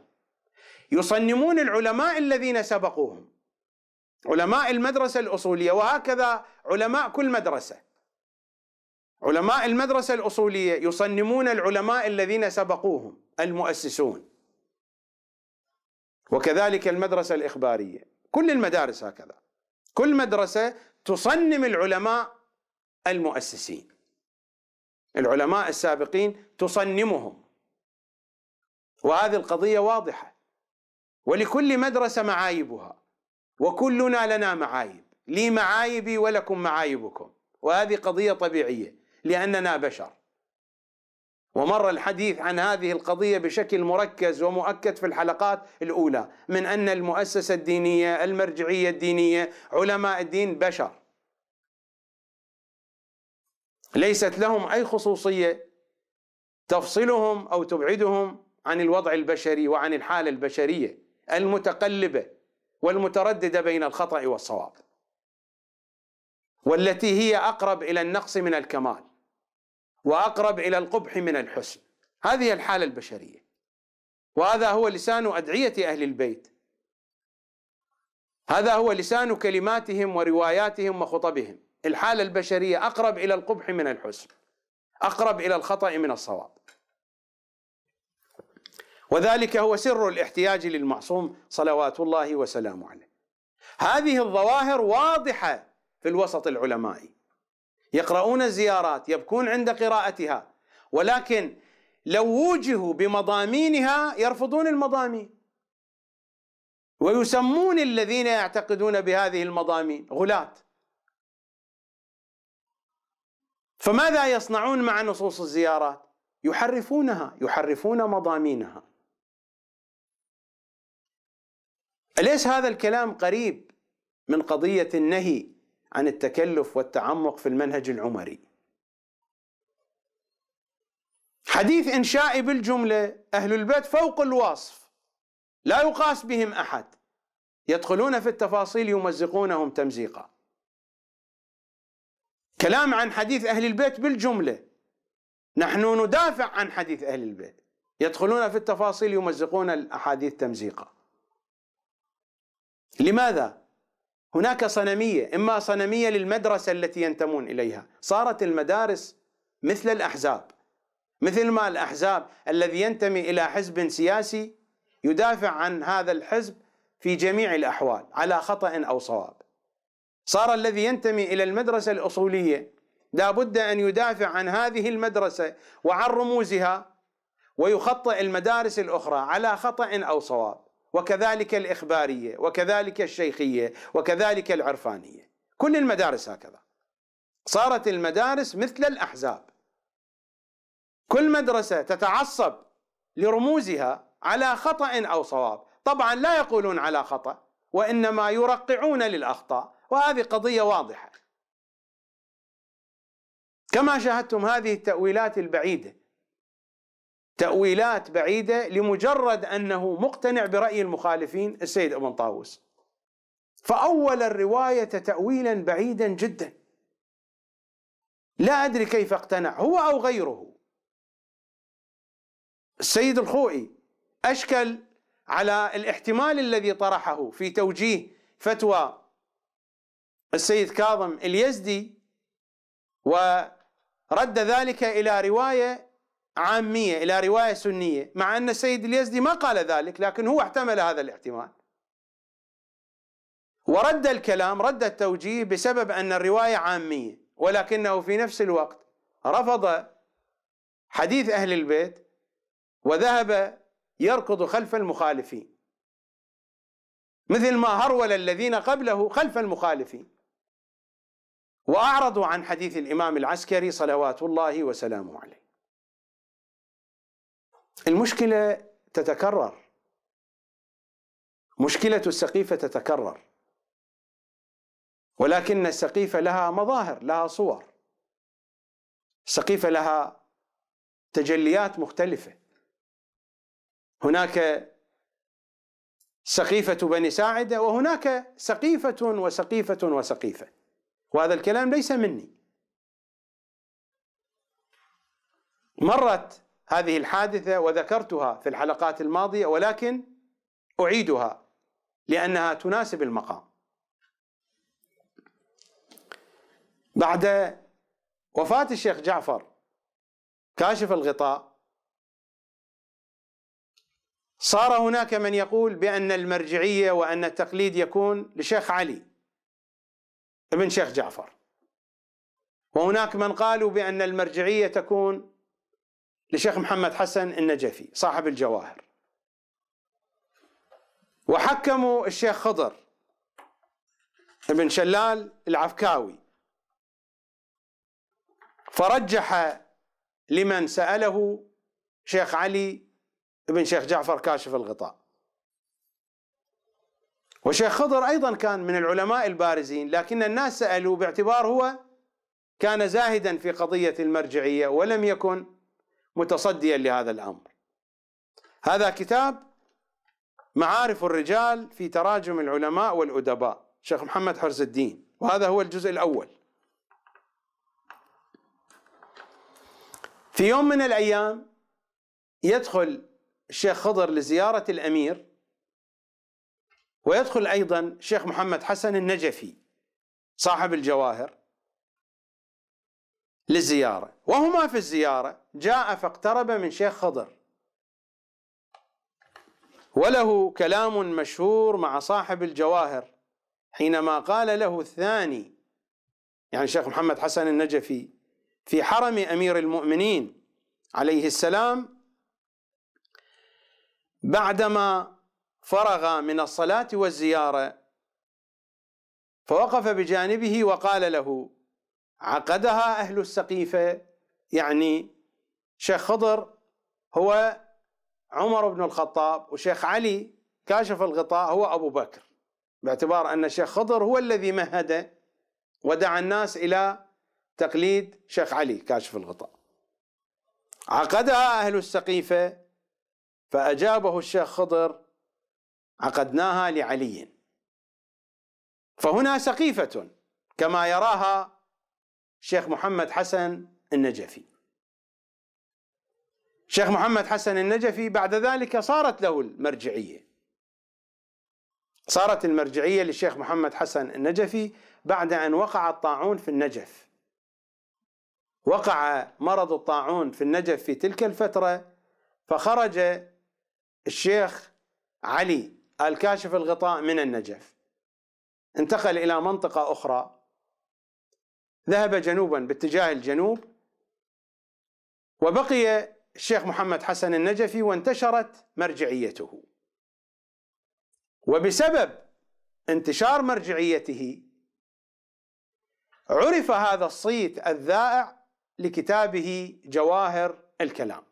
يصنمون العلماء الذين سبقوهم علماء المدرسة الأصولية وهكذا علماء كل مدرسة علماء المدرسة الأصولية يصنمون العلماء الذين سبقوهم المؤسسون وكذلك المدرسة الإخبارية كل المدارس هكذا كل مدرسة تصنم العلماء المؤسسين العلماء السابقين تصنمهم وهذه القضية واضحة ولكل مدرسة معايبها وكلنا لنا معايب لي معايبي ولكم معايبكم وهذه قضية طبيعية لأننا بشر ومر الحديث عن هذه القضية بشكل مركز ومؤكد في الحلقات الأولى من أن المؤسسة الدينية المرجعية الدينية علماء الدين بشر ليست لهم أي خصوصية تفصلهم أو تبعدهم عن الوضع البشري وعن الحالة البشرية المتقلبة والمتردده بين الخطا والصواب والتي هي اقرب الى النقص من الكمال واقرب الى القبح من الحسن هذه الحاله البشريه وهذا هو لسان ادعيه اهل البيت هذا هو لسان كلماتهم ورواياتهم وخطبهم الحاله البشريه اقرب الى القبح من الحسن اقرب الى الخطا من الصواب وذلك هو سر الاحتياج للمعصوم صلوات الله وسلامه عليه هذه الظواهر واضحة في الوسط العلمائي يقرؤون الزيارات يبكون عند قراءتها ولكن لو وجهوا بمضامينها يرفضون المضامين ويسمون الذين يعتقدون بهذه المضامين غلاة فماذا يصنعون مع نصوص الزيارات يحرفونها يحرفون مضامينها أليس هذا الكلام قريب من قضية النهي عن التكلف والتعمق في المنهج العمري حديث إنشائي بالجملة أهل البيت فوق الوصف لا يقاس بهم أحد يدخلون في التفاصيل يمزقونهم تمزيقا كلام عن حديث أهل البيت بالجملة نحن ندافع عن حديث أهل البيت يدخلون في التفاصيل يمزقون الأحاديث تمزيقا لماذا؟ هناك صنميه، اما صنميه للمدرسه التي ينتمون اليها، صارت المدارس مثل الاحزاب مثل ما الاحزاب الذي ينتمي الى حزب سياسي يدافع عن هذا الحزب في جميع الاحوال على خطا او صواب. صار الذي ينتمي الى المدرسه الاصوليه لابد ان يدافع عن هذه المدرسه وعن رموزها ويخطئ المدارس الاخرى على خطا او صواب. وكذلك الإخبارية وكذلك الشيخية وكذلك العرفانية كل المدارس هكذا صارت المدارس مثل الأحزاب كل مدرسة تتعصب لرموزها على خطأ أو صواب طبعا لا يقولون على خطأ وإنما يرقعون للأخطاء وهذه قضية واضحة كما شاهدتم هذه التأويلات البعيدة تأويلات بعيدة لمجرد أنه مقتنع برأي المخالفين السيد ابن طاووس فأول الرواية تأويلا بعيدا جدا لا أدري كيف اقتنع هو أو غيره السيد الخوئي أشكل على الاحتمال الذي طرحه في توجيه فتوى السيد كاظم اليزدي ورد ذلك إلى رواية عامية إلى رواية سنية مع أن السيد اليزدي ما قال ذلك لكن هو احتمل هذا الاحتمال ورد الكلام رد التوجيه بسبب أن الرواية عامية ولكنه في نفس الوقت رفض حديث أهل البيت وذهب يركض خلف المخالفين مثل ما هرول الذين قبله خلف المخالفين وأعرضوا عن حديث الإمام العسكري صلوات الله وسلامه عليه المشكلة تتكرر مشكلة السقيفة تتكرر ولكن السقيفة لها مظاهر لها صور السقيفة لها تجليات مختلفة هناك سقيفة بني ساعدة وهناك سقيفة وسقيفة وسقيفة وهذا الكلام ليس مني مرت هذه الحادثه وذكرتها في الحلقات الماضيه ولكن اعيدها لانها تناسب المقام. بعد وفاه الشيخ جعفر كاشف الغطاء صار هناك من يقول بان المرجعيه وان التقليد يكون لشيخ علي ابن شيخ جعفر وهناك من قالوا بان المرجعيه تكون لشيخ محمد حسن النجفي صاحب الجواهر وحكموا الشيخ خضر بن شلال العفكاوي فرجح لمن سأله شيخ علي بن شيخ جعفر كاشف الغطاء وشيخ خضر أيضا كان من العلماء البارزين لكن الناس سألوا باعتبار هو كان زاهدا في قضية المرجعية ولم يكن متصديا لهذا الامر. هذا كتاب معارف الرجال في تراجم العلماء والادباء شيخ محمد حرز الدين وهذا هو الجزء الاول. في يوم من الايام يدخل الشيخ خضر لزياره الامير ويدخل ايضا الشيخ محمد حسن النجفي صاحب الجواهر للزيارة وهما في الزيارة جاء فاقترب من شيخ خضر وله كلام مشهور مع صاحب الجواهر حينما قال له الثاني يعني شيخ محمد حسن النجفي في حرم أمير المؤمنين عليه السلام بعدما فرغ من الصلاة والزيارة فوقف بجانبه وقال له عقدها أهل السقيفة يعني شيخ خضر هو عمر بن الخطاب وشيخ علي كاشف الغطاء هو أبو بكر باعتبار أن الشيخ خضر هو الذي مهد ودعا الناس إلى تقليد شيخ علي كاشف الغطاء عقدها أهل السقيفة فأجابه الشيخ خضر عقدناها لعلي فهنا سقيفة كما يراها شيخ محمد حسن النجفي الشيخ محمد حسن النجفي بعد ذلك صارت له المرجعيه صارت المرجعيه للشيخ محمد حسن النجفي بعد ان وقع الطاعون في النجف وقع مرض الطاعون في النجف في تلك الفتره فخرج الشيخ علي الكاشف الغطاء من النجف انتقل الى منطقه اخرى ذهب جنوبا باتجاه الجنوب وبقي الشيخ محمد حسن النجفي وانتشرت مرجعيته وبسبب انتشار مرجعيته عرف هذا الصيت الذائع لكتابه جواهر الكلام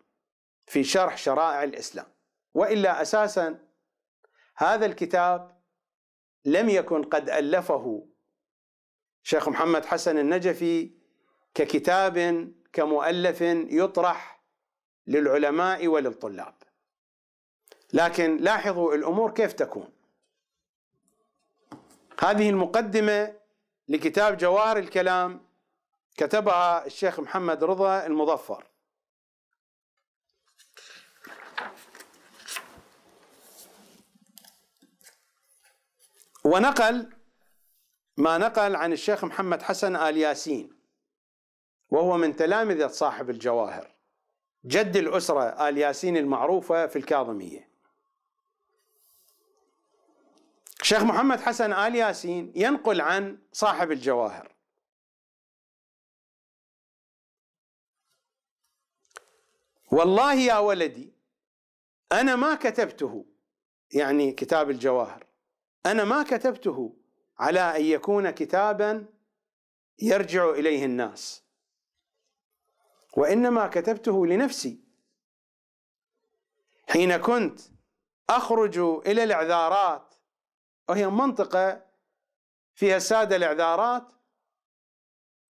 في شرح شرائع الاسلام والا اساسا هذا الكتاب لم يكن قد الفه شيخ محمد حسن النجفي ككتاب كمؤلف يطرح للعلماء وللطلاب لكن لاحظوا الامور كيف تكون هذه المقدمه لكتاب جوار الكلام كتبها الشيخ محمد رضا المظفر ونقل ما نقل عن الشيخ محمد حسن آل ياسين وهو من تلامذة صاحب الجواهر جد الأسرة آل ياسين المعروفة في الكاظمية الشيخ محمد حسن آل ياسين ينقل عن صاحب الجواهر والله يا ولدي أنا ما كتبته يعني كتاب الجواهر أنا ما كتبته على ان يكون كتابا يرجع اليه الناس وانما كتبته لنفسي حين كنت اخرج الى الاعذارات وهي منطقه فيها الساده الاعذارات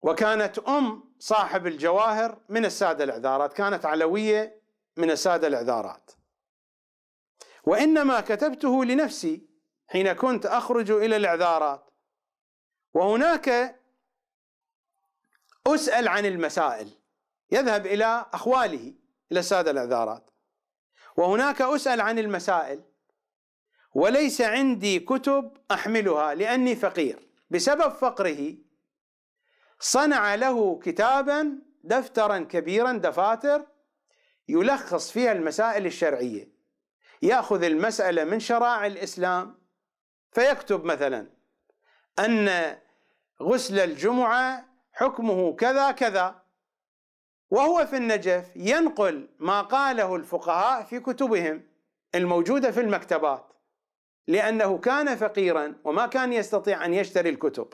وكانت ام صاحب الجواهر من الساده الاعذارات كانت علويه من الساده الاعذارات وانما كتبته لنفسي حين كنت اخرج الى الاعذارات وهناك اسال عن المسائل يذهب الى اخواله الى الساده الاعذارات وهناك اسال عن المسائل وليس عندي كتب احملها لاني فقير بسبب فقره صنع له كتابا دفترا كبيرا دفاتر يلخص فيها المسائل الشرعيه ياخذ المساله من شرائع الاسلام فيكتب مثلا أن غسل الجمعة حكمه كذا كذا وهو في النجف ينقل ما قاله الفقهاء في كتبهم الموجودة في المكتبات لأنه كان فقيرا وما كان يستطيع أن يشتري الكتب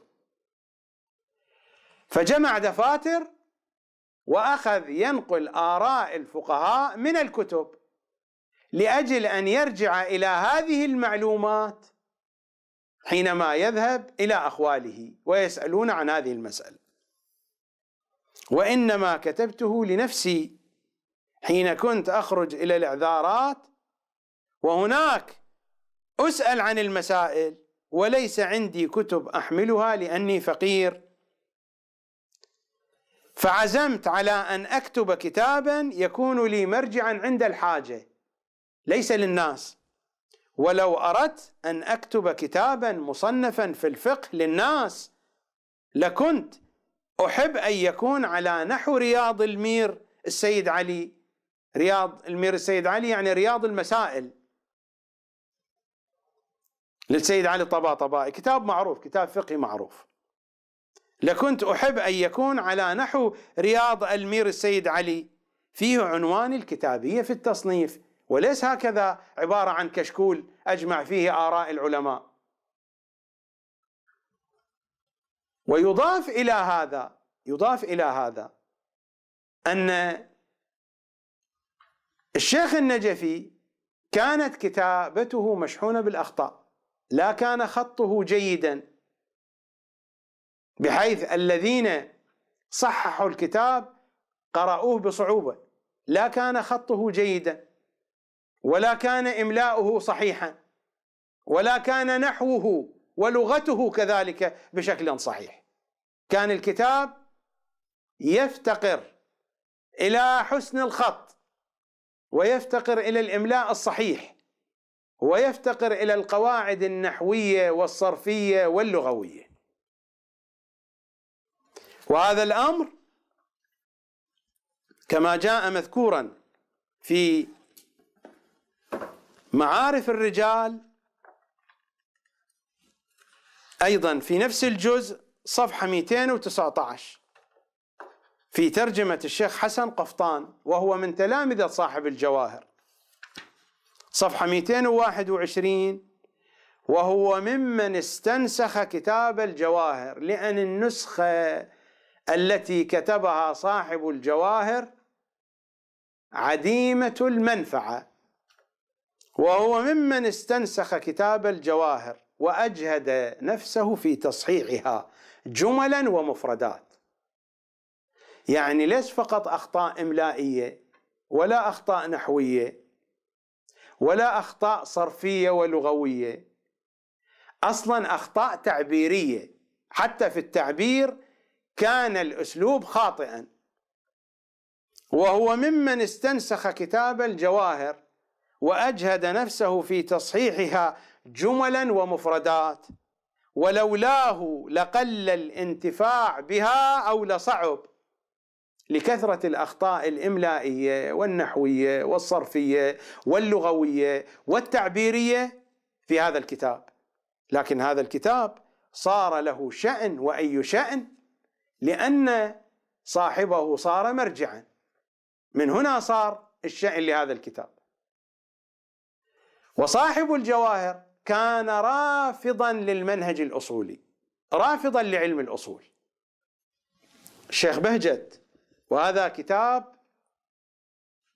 فجمع دفاتر وأخذ ينقل آراء الفقهاء من الكتب لأجل أن يرجع إلى هذه المعلومات حينما يذهب الى اخواله ويسالون عن هذه المساله وانما كتبته لنفسي حين كنت اخرج الى الاعذارات وهناك اسال عن المسائل وليس عندي كتب احملها لاني فقير فعزمت على ان اكتب كتابا يكون لي مرجعا عند الحاجه ليس للناس ولو اردت ان اكتب كتابا مصنفا في الفقه للناس لكنت احب ان يكون على نحو رياض المير السيد علي رياض المير السيد علي يعني رياض المسائل للسيد علي الطباطبائي كتاب معروف كتاب فقهي معروف لكنت احب ان يكون على نحو رياض المير السيد علي فيه عنوان الكتابيه في التصنيف وليس هكذا عباره عن كشكول اجمع فيه اراء العلماء ويضاف الى هذا يضاف الى هذا ان الشيخ النجفي كانت كتابته مشحونه بالاخطاء لا كان خطه جيدا بحيث الذين صححوا الكتاب قرأوه بصعوبه لا كان خطه جيدا ولا كان املاؤه صحيحا ولا كان نحوه ولغته كذلك بشكل صحيح كان الكتاب يفتقر الى حسن الخط ويفتقر الى الاملاء الصحيح ويفتقر الى القواعد النحويه والصرفيه واللغويه وهذا الامر كما جاء مذكورا في معارف الرجال أيضا في نفس الجزء صفحة 219 في ترجمة الشيخ حسن قفطان وهو من تلامذة صاحب الجواهر صفحة 221 وهو ممن استنسخ كتاب الجواهر لأن النسخة التي كتبها صاحب الجواهر عديمة المنفعة وهو ممن استنسخ كتاب الجواهر واجهد نفسه في تصحيحها جملا ومفردات يعني ليس فقط اخطاء املائيه ولا اخطاء نحويه ولا اخطاء صرفيه ولغويه اصلا اخطاء تعبيريه حتى في التعبير كان الاسلوب خاطئا وهو ممن استنسخ كتاب الجواهر واجهد نفسه في تصحيحها جملا ومفردات ولولاه لقل الانتفاع بها او لصعب لكثره الاخطاء الاملائيه والنحويه والصرفيه واللغويه والتعبيريه في هذا الكتاب لكن هذا الكتاب صار له شان واي شان لان صاحبه صار مرجعا من هنا صار الشان لهذا الكتاب وصاحب الجواهر كان رافضا للمنهج الاصولي رافضا لعلم الاصول الشيخ بهجت وهذا كتاب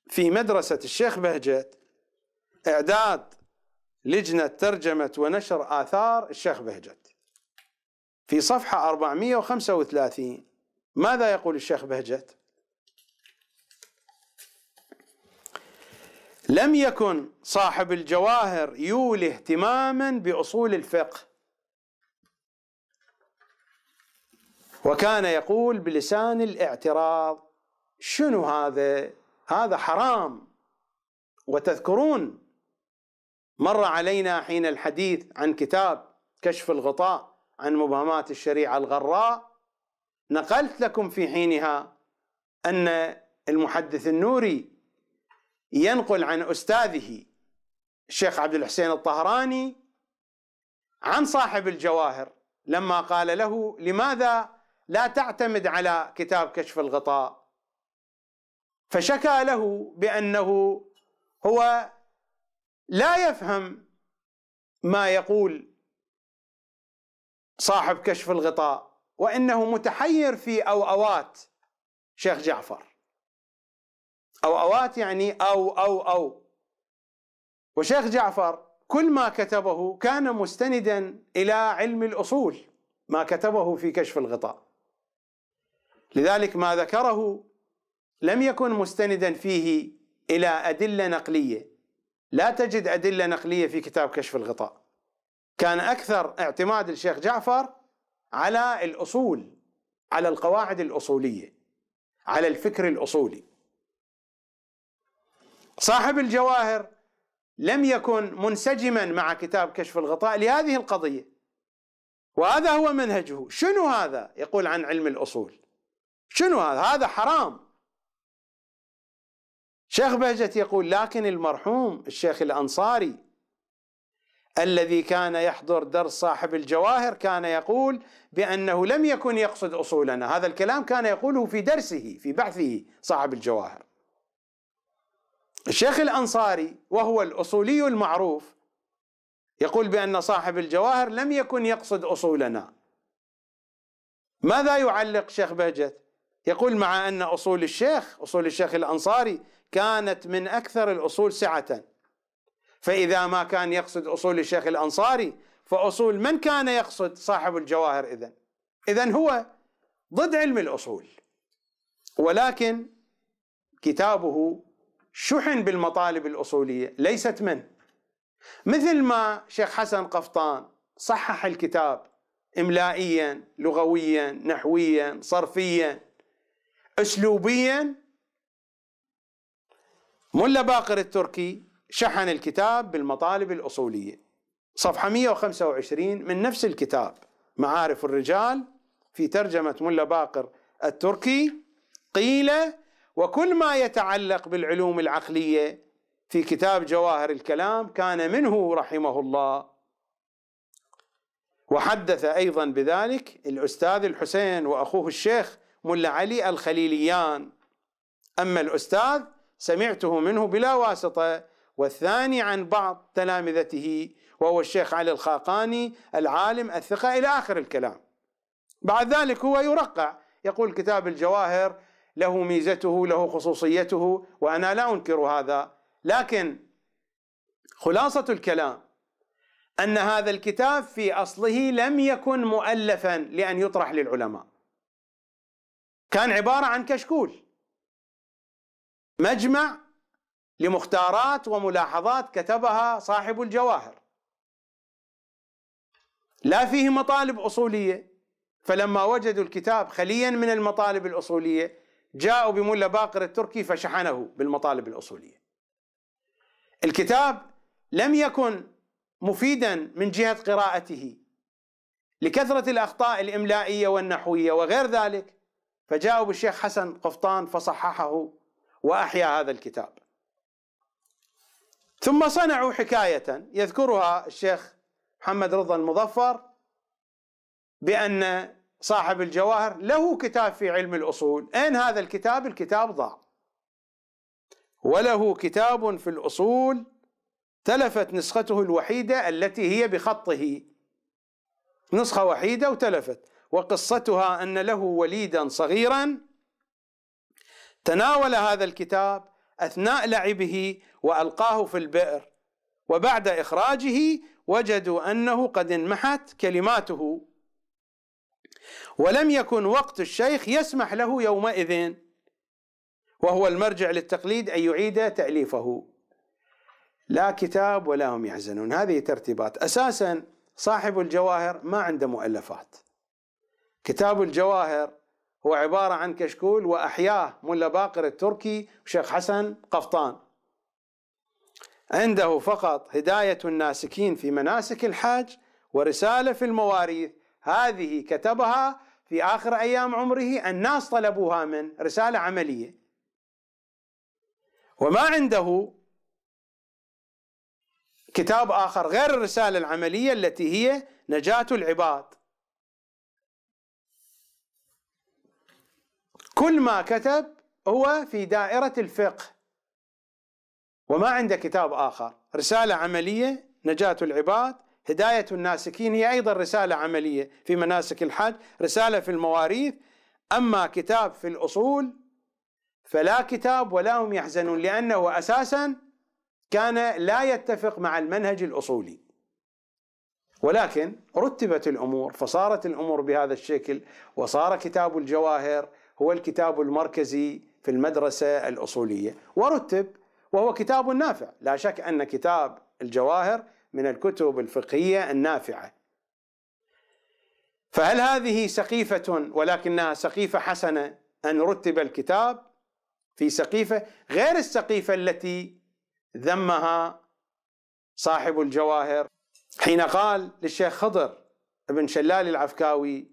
في مدرسه الشيخ بهجت اعداد لجنه ترجمه ونشر اثار الشيخ بهجت في صفحه 435 ماذا يقول الشيخ بهجت؟ لم يكن صاحب الجواهر يولي اهتماما باصول الفقه وكان يقول بلسان الاعتراض شنو هذا هذا حرام وتذكرون مر علينا حين الحديث عن كتاب كشف الغطاء عن مبهمات الشريعه الغراء نقلت لكم في حينها ان المحدث النوري ينقل عن أستاذه الشيخ عبد الحسين الطهراني عن صاحب الجواهر لما قال له لماذا لا تعتمد على كتاب كشف الغطاء فشكى له بأنه هو لا يفهم ما يقول صاحب كشف الغطاء وانه متحير في اوأوات شيخ جعفر أو أوات يعني أو أو أو وشيخ جعفر كل ما كتبه كان مستندا إلى علم الأصول ما كتبه في كشف الغطاء لذلك ما ذكره لم يكن مستندا فيه إلى أدلة نقلية لا تجد أدلة نقلية في كتاب كشف الغطاء كان أكثر اعتماد الشيخ جعفر على الأصول على القواعد الأصولية على الفكر الأصولي صاحب الجواهر لم يكن منسجما مع كتاب كشف الغطاء لهذه القضيه وهذا هو منهجه شنو هذا يقول عن علم الاصول شنو هذا هذا حرام شيخ بهجت يقول لكن المرحوم الشيخ الانصاري الذي كان يحضر درس صاحب الجواهر كان يقول بانه لم يكن يقصد اصولنا هذا الكلام كان يقوله في درسه في بحثه صاحب الجواهر الشيخ الانصاري وهو الاصولي المعروف يقول بان صاحب الجواهر لم يكن يقصد اصولنا ماذا يعلق شيخ بهجت يقول مع ان اصول الشيخ اصول الشيخ الانصاري كانت من اكثر الاصول سعه فاذا ما كان يقصد اصول الشيخ الانصاري فاصول من كان يقصد صاحب الجواهر اذا اذا هو ضد علم الاصول ولكن كتابه شحن بالمطالب الأصولية ليست من مثل ما شيخ حسن قفطان صحح الكتاب إملائيا لغويا نحويا صرفيا أسلوبيا ملا باقر التركي شحن الكتاب بالمطالب الأصولية صفحة 125 من نفس الكتاب معارف الرجال في ترجمة ملا باقر التركي قيل وكل ما يتعلق بالعلوم العقليه في كتاب جواهر الكلام كان منه رحمه الله وحدث ايضا بذلك الاستاذ الحسين واخوه الشيخ ملا علي الخليليان اما الاستاذ سمعته منه بلا واسطه والثاني عن بعض تلامذته وهو الشيخ علي الخاقاني العالم الثقه الى اخر الكلام بعد ذلك هو يرقع يقول كتاب الجواهر له ميزته له خصوصيته وانا لا انكر هذا لكن خلاصه الكلام ان هذا الكتاب في اصله لم يكن مؤلفا لان يطرح للعلماء كان عباره عن كشكول مجمع لمختارات وملاحظات كتبها صاحب الجواهر لا فيه مطالب اصوليه فلما وجدوا الكتاب خليا من المطالب الاصوليه جاءوا بملا باقر التركي فشحنه بالمطالب الاصوليه. الكتاب لم يكن مفيدا من جهه قراءته لكثره الاخطاء الاملائيه والنحويه وغير ذلك فجاءوا بالشيخ حسن قفطان فصححه واحيا هذا الكتاب. ثم صنعوا حكايه يذكرها الشيخ محمد رضا المظفر بان صاحب الجواهر له كتاب في علم الأصول أين هذا الكتاب؟ الكتاب ضاع وله كتاب في الأصول تلفت نسخته الوحيدة التي هي بخطه نسخة وحيدة وتلفت وقصتها أن له وليدا صغيرا تناول هذا الكتاب أثناء لعبه وألقاه في البئر وبعد إخراجه وجدوا أنه قد انمحت كلماته ولم يكن وقت الشيخ يسمح له يومئذ وهو المرجع للتقليد أن يعيد تأليفه لا كتاب ولا هم يحزنون هذه ترتيبات أساسا صاحب الجواهر ما عنده مؤلفات كتاب الجواهر هو عبارة عن كشكول وأحياه ملا باقر التركي وشيخ حسن قفطان عنده فقط هداية الناسكين في مناسك الحاج ورسالة في المواريث هذه كتبها في آخر أيام عمره الناس طلبوها من رسالة عملية وما عنده كتاب آخر غير الرسالة العملية التي هي نجاة العباد كل ما كتب هو في دائرة الفقه وما عنده كتاب آخر رسالة عملية نجاة العباد هداية الناسكين هي أيضا رسالة عملية في مناسك الحج رسالة في المواريث أما كتاب في الأصول فلا كتاب ولا هم يحزنون لأنه أساسا كان لا يتفق مع المنهج الأصولي ولكن رتبت الأمور فصارت الأمور بهذا الشكل وصار كتاب الجواهر هو الكتاب المركزي في المدرسة الأصولية ورتب وهو كتاب نافع لا شك أن كتاب الجواهر من الكتب الفقهيه النافعه فهل هذه سقيفه ولكنها سقيفه حسنه ان رتب الكتاب في سقيفه غير السقيفه التي ذمها صاحب الجواهر حين قال للشيخ خضر بن شلال العفكاوي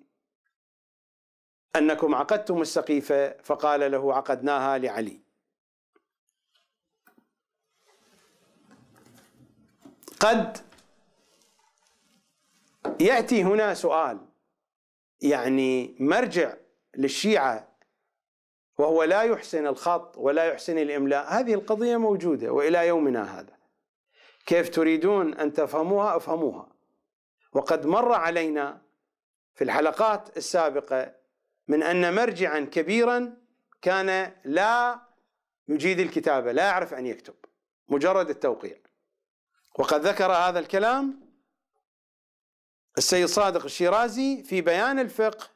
انكم عقدتم السقيفه فقال له عقدناها لعلي قد ياتي هنا سؤال يعني مرجع للشيعه وهو لا يحسن الخط ولا يحسن الاملاء هذه القضيه موجوده والى يومنا هذا كيف تريدون ان تفهموها افهموها وقد مر علينا في الحلقات السابقه من ان مرجعا كبيرا كان لا يجيد الكتابه لا يعرف ان يكتب مجرد التوقيع وقد ذكر هذا الكلام السيد صادق الشيرازي في بيان الفقه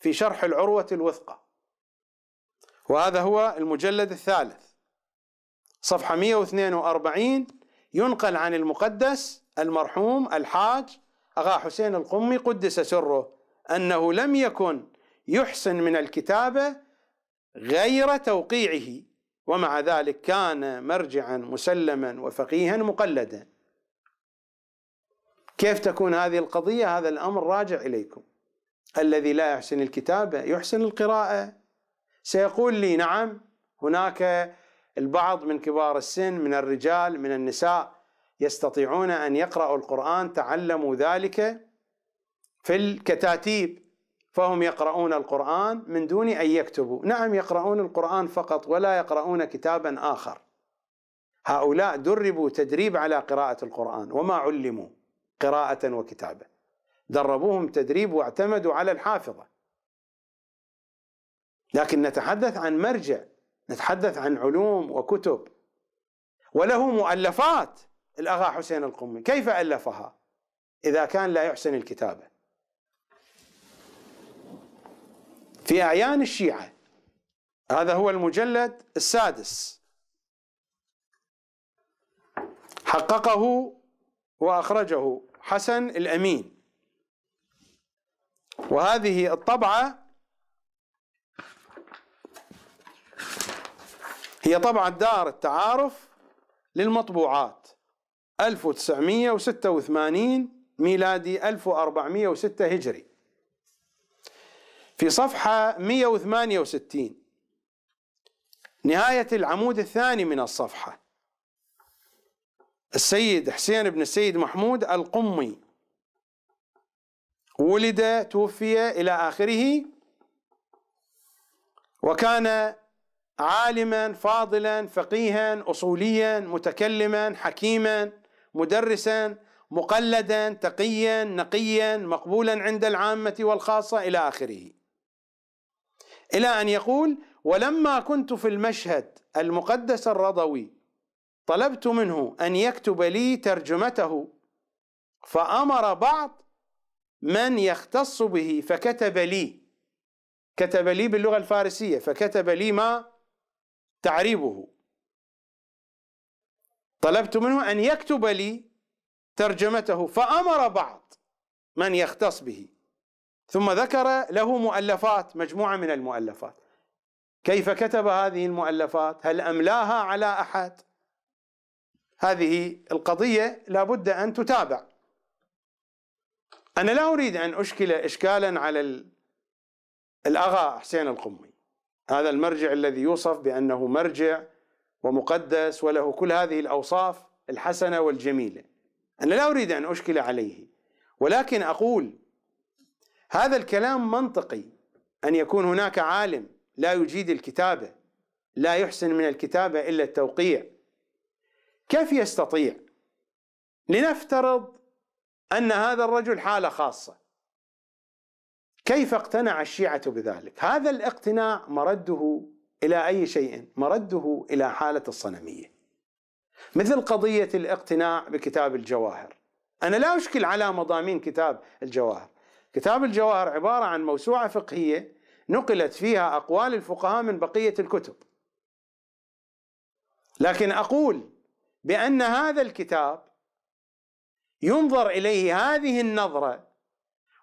في شرح العروة الوثقى وهذا هو المجلد الثالث صفحة 142 ينقل عن المقدس المرحوم الحاج أغا حسين القمي قدس سره أنه لم يكن يحسن من الكتابة غير توقيعه ومع ذلك كان مرجعا مسلما وفقيها مقلدا كيف تكون هذه القضية هذا الأمر راجع إليكم الذي لا يحسن الكتابة يحسن القراءة سيقول لي نعم هناك البعض من كبار السن من الرجال من النساء يستطيعون أن يقرأوا القرآن تعلموا ذلك في الكتاتيب فهم يقرؤون القرآن من دون أن يكتبوا نعم يقرؤون القرآن فقط ولا يقرؤون كتابا آخر هؤلاء دربوا تدريب على قراءة القرآن وما علموا قراءة وكتابة دربوهم تدريب واعتمدوا على الحافظة لكن نتحدث عن مرجع نتحدث عن علوم وكتب وله مؤلفات الأغا حسين القمي كيف ألفها إذا كان لا يحسن الكتابة في أعيان الشيعة هذا هو المجلد السادس حققه وأخرجه حسن الأمين وهذه الطبعة هي طبعة دار التعارف للمطبوعات 1986 ميلادي 1406 هجري في صفحة 168 نهاية العمود الثاني من الصفحة السيد حسين بن السيد محمود القمي ولد توفي إلى آخره وكان عالما فاضلا فقيها أصوليا متكلما حكيما مدرسا مقلدا تقيا نقيا مقبولا عند العامة والخاصة إلى آخره إلى أن يقول ولما كنت في المشهد المقدس الرضوي طلبت منه ان يكتب لي ترجمته فامر بعض من يختص به فكتب لي كتب لي باللغه الفارسيه فكتب لي ما تعريبه طلبت منه ان يكتب لي ترجمته فامر بعض من يختص به ثم ذكر له مؤلفات مجموعه من المؤلفات كيف كتب هذه المؤلفات هل املاها على احد هذه القضية لابد أن تتابع أنا لا أريد أن أشكل إشكالا على الأغا حسين القمي هذا المرجع الذي يوصف بأنه مرجع ومقدس وله كل هذه الأوصاف الحسنة والجميلة أنا لا أريد أن أشكل عليه ولكن أقول هذا الكلام منطقي أن يكون هناك عالم لا يجيد الكتابة لا يحسن من الكتابة إلا التوقيع كيف يستطيع لنفترض ان هذا الرجل حاله خاصه كيف اقتنع الشيعه بذلك هذا الاقتناع مرده الى اي شيء مرده الى حاله الصنميه مثل قضيه الاقتناع بكتاب الجواهر انا لا اشكل على مضامين كتاب الجواهر كتاب الجواهر عباره عن موسوعه فقهيه نقلت فيها اقوال الفقهاء من بقيه الكتب لكن اقول بأن هذا الكتاب ينظر إليه هذه النظرة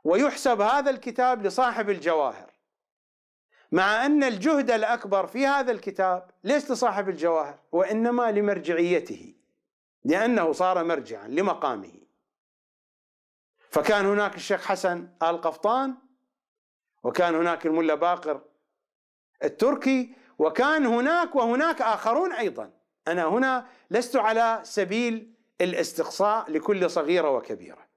ويحسب هذا الكتاب لصاحب الجواهر مع أن الجهد الأكبر في هذا الكتاب ليس لصاحب الجواهر وإنما لمرجعيته لأنه صار مرجعا لمقامه فكان هناك الشيخ حسن آل قفطان وكان هناك الملا باقر التركي وكان هناك وهناك آخرون أيضا انا هنا لست على سبيل الاستقصاء لكل صغيره وكبيره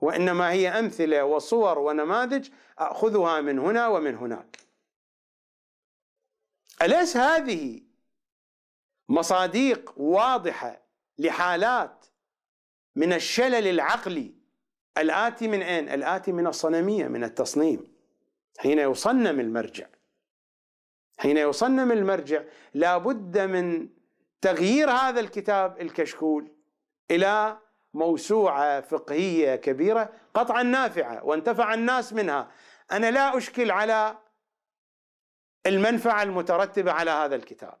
وانما هي امثله وصور ونماذج اخذها من هنا ومن هناك اليس هذه مصادق واضحه لحالات من الشلل العقلي الاتي من اين؟ الاتي من الصنميه من التصنيم حين يصنم المرجع حين يصنم المرجع لابد من تغيير هذا الكتاب الكشكول الى موسوعه فقهيه كبيره قطعا نافعه وانتفع الناس منها انا لا اشكل على المنفعه المترتبه على هذا الكتاب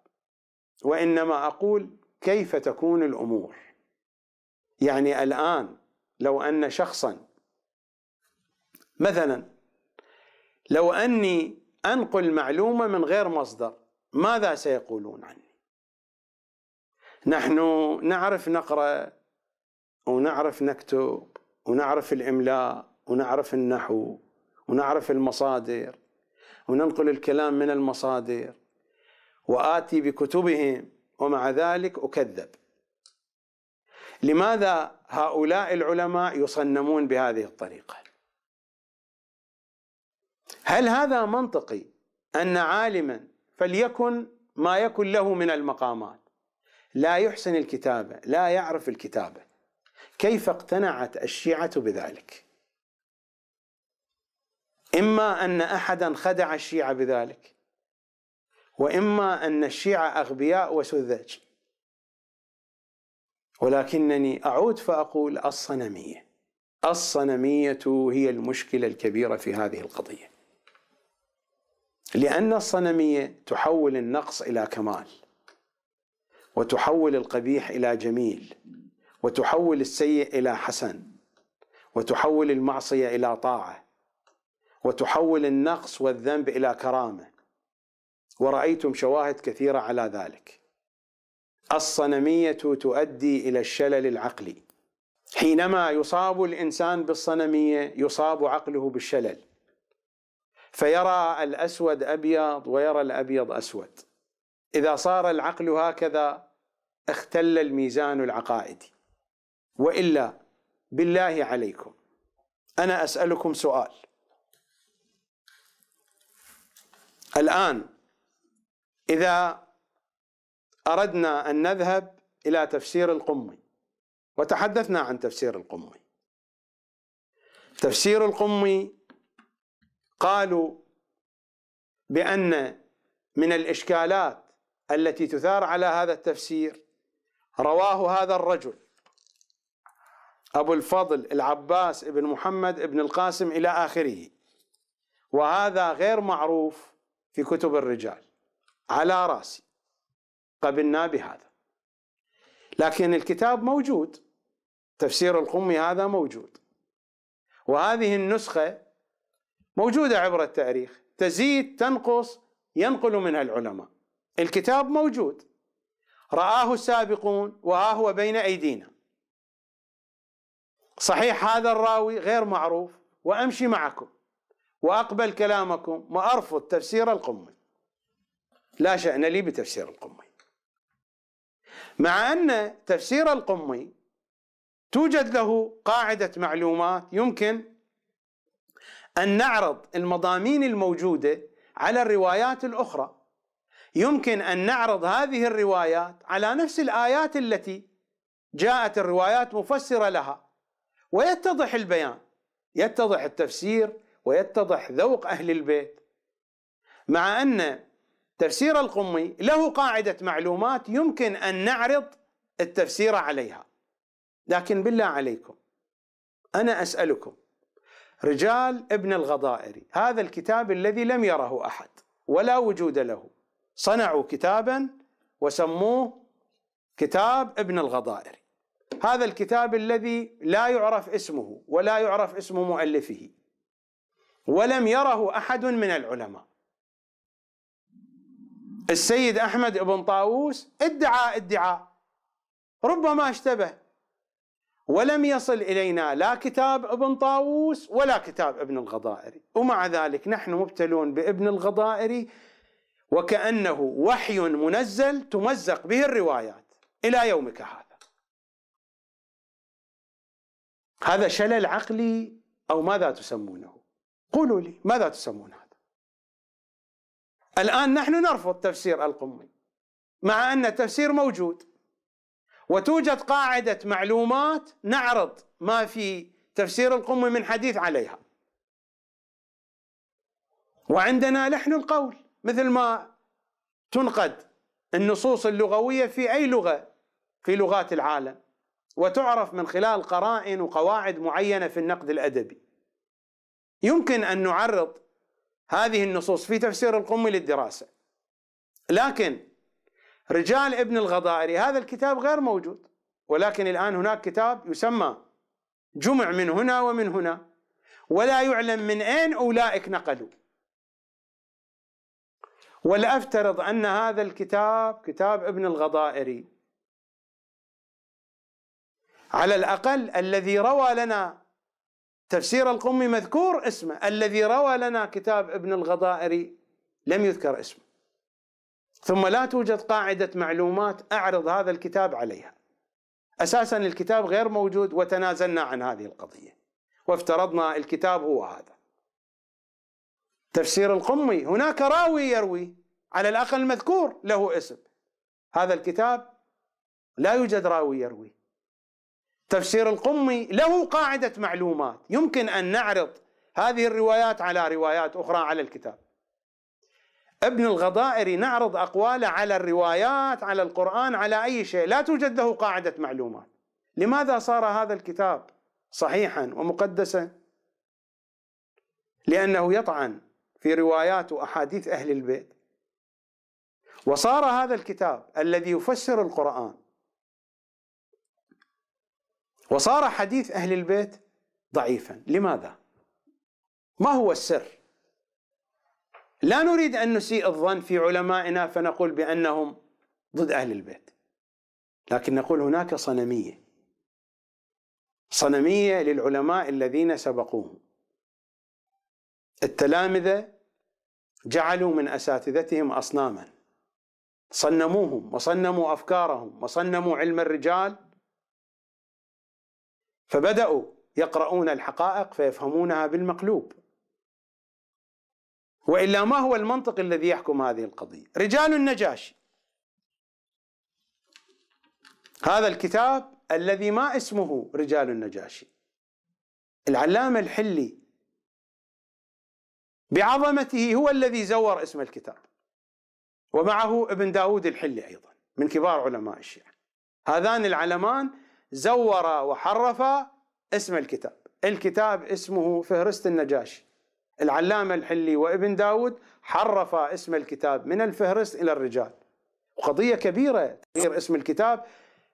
وانما اقول كيف تكون الامور يعني الان لو ان شخصا مثلا لو اني انقل معلومه من غير مصدر ماذا سيقولون عني نحن نعرف نقرا ونعرف نكتب ونعرف الاملاء ونعرف النحو ونعرف المصادر وننقل الكلام من المصادر واتي بكتبهم ومع ذلك اكذب لماذا هؤلاء العلماء يصنمون بهذه الطريقه هل هذا منطقي ان عالما فليكن ما يكن له من المقامات لا يحسن الكتابة لا يعرف الكتابة كيف اقتنعت الشيعة بذلك إما أن أحدا خدع الشيعة بذلك وإما أن الشيعة أغبياء وسذج ولكنني أعود فأقول الصنمية الصنمية هي المشكلة الكبيرة في هذه القضية لأن الصنمية تحول النقص إلى كمال وتحول القبيح الى جميل وتحول السيء الى حسن وتحول المعصيه الى طاعه وتحول النقص والذنب الى كرامه ورايتم شواهد كثيره على ذلك الصنميه تؤدي الى الشلل العقلي حينما يصاب الانسان بالصنميه يصاب عقله بالشلل فيرى الاسود ابيض ويرى الابيض اسود اذا صار العقل هكذا اختل الميزان العقائدي والا بالله عليكم انا اسالكم سؤال الان اذا اردنا ان نذهب الى تفسير القمي وتحدثنا عن تفسير القمي تفسير القمي قالوا بان من الاشكالات التي تثار على هذا التفسير رواه هذا الرجل أبو الفضل العباس بن محمد بن القاسم إلى آخره وهذا غير معروف في كتب الرجال على رأسي قبلنا بهذا لكن الكتاب موجود تفسير القمي هذا موجود وهذه النسخة موجودة عبر التاريخ تزيد تنقص ينقل منها العلماء الكتاب موجود رآه السابقون وها هو بين أيدينا صحيح هذا الراوي غير معروف وأمشي معكم وأقبل كلامكم وأرفض تفسير القمي لا شأن لي بتفسير القمي مع أن تفسير القمي توجد له قاعدة معلومات يمكن أن نعرض المضامين الموجودة على الروايات الأخرى يمكن ان نعرض هذه الروايات على نفس الايات التي جاءت الروايات مفسره لها ويتضح البيان يتضح التفسير ويتضح ذوق اهل البيت مع ان تفسير القمي له قاعده معلومات يمكن ان نعرض التفسير عليها لكن بالله عليكم انا اسالكم رجال ابن الغضائري هذا الكتاب الذي لم يره احد ولا وجود له صنعوا كتابا وسموه كتاب ابن الغضائر هذا الكتاب الذي لا يعرف اسمه ولا يعرف اسم مؤلفه ولم يره احد من العلماء السيد احمد بن طاووس ادعى ادعاء ربما اشتبه ولم يصل الينا لا كتاب ابن طاووس ولا كتاب ابن الغضائري ومع ذلك نحن مبتلون بابن الغضائري وكأنه وحي منزل تمزق به الروايات إلى يومك هذا هذا شلل عقلي أو ماذا تسمونه قولوا لي ماذا تسمون هذا الآن نحن نرفض تفسير القمي مع أن التفسير موجود وتوجد قاعدة معلومات نعرض ما في تفسير القمي من حديث عليها وعندنا لحن القول مثل ما تنقد النصوص اللغويه في اي لغه في لغات العالم وتعرف من خلال قرائن وقواعد معينه في النقد الادبي. يمكن ان نعرض هذه النصوص في تفسير القمي للدراسه. لكن رجال ابن الغضائري هذا الكتاب غير موجود ولكن الان هناك كتاب يسمى جمع من هنا ومن هنا ولا يعلم من اين اولئك نقلوا ولافترض ان هذا الكتاب كتاب ابن الغضائري على الاقل الذي روى لنا تفسير القمي مذكور اسمه الذي روى لنا كتاب ابن الغضائري لم يذكر اسمه ثم لا توجد قاعده معلومات اعرض هذا الكتاب عليها اساسا الكتاب غير موجود وتنازلنا عن هذه القضيه وافترضنا الكتاب هو هذا تفسير القمي هناك راوي يروي على الأقل مذكور له اسم هذا الكتاب لا يوجد راوي يروي تفسير القمي له قاعدة معلومات يمكن أن نعرض هذه الروايات على روايات أخرى على الكتاب ابن الغضائري نعرض أقواله على الروايات على القرآن على أي شيء لا توجد له قاعدة معلومات لماذا صار هذا الكتاب صحيحا ومقدسا لأنه يطعن في روايات واحاديث اهل البيت وصار هذا الكتاب الذي يفسر القران وصار حديث اهل البيت ضعيفا لماذا ما هو السر لا نريد ان نسيء الظن في علمائنا فنقول بانهم ضد اهل البيت لكن نقول هناك صنميه صنميه للعلماء الذين سبقوهم التلامذة جعلوا من أساتذتهم أصناما صنموهم وصنموا أفكارهم وصنموا علم الرجال فبدأوا يقرؤون الحقائق فيفهمونها بالمقلوب والا ما هو المنطق الذي يحكم هذه القضيه؟ رجال النجاشي هذا الكتاب الذي ما اسمه رجال النجاشي العلامه الحلي بعظمته هو الذي زور اسم الكتاب ومعه ابن داود الحلي أيضا من كبار علماء الشيعة هذان العلمان زورا وحرفا اسم الكتاب الكتاب اسمه فهرست النجاشي العلامة الحلي وابن داود حرفا اسم الكتاب من الفهرست إلى الرجال وقضية كبيرة تغيير اسم الكتاب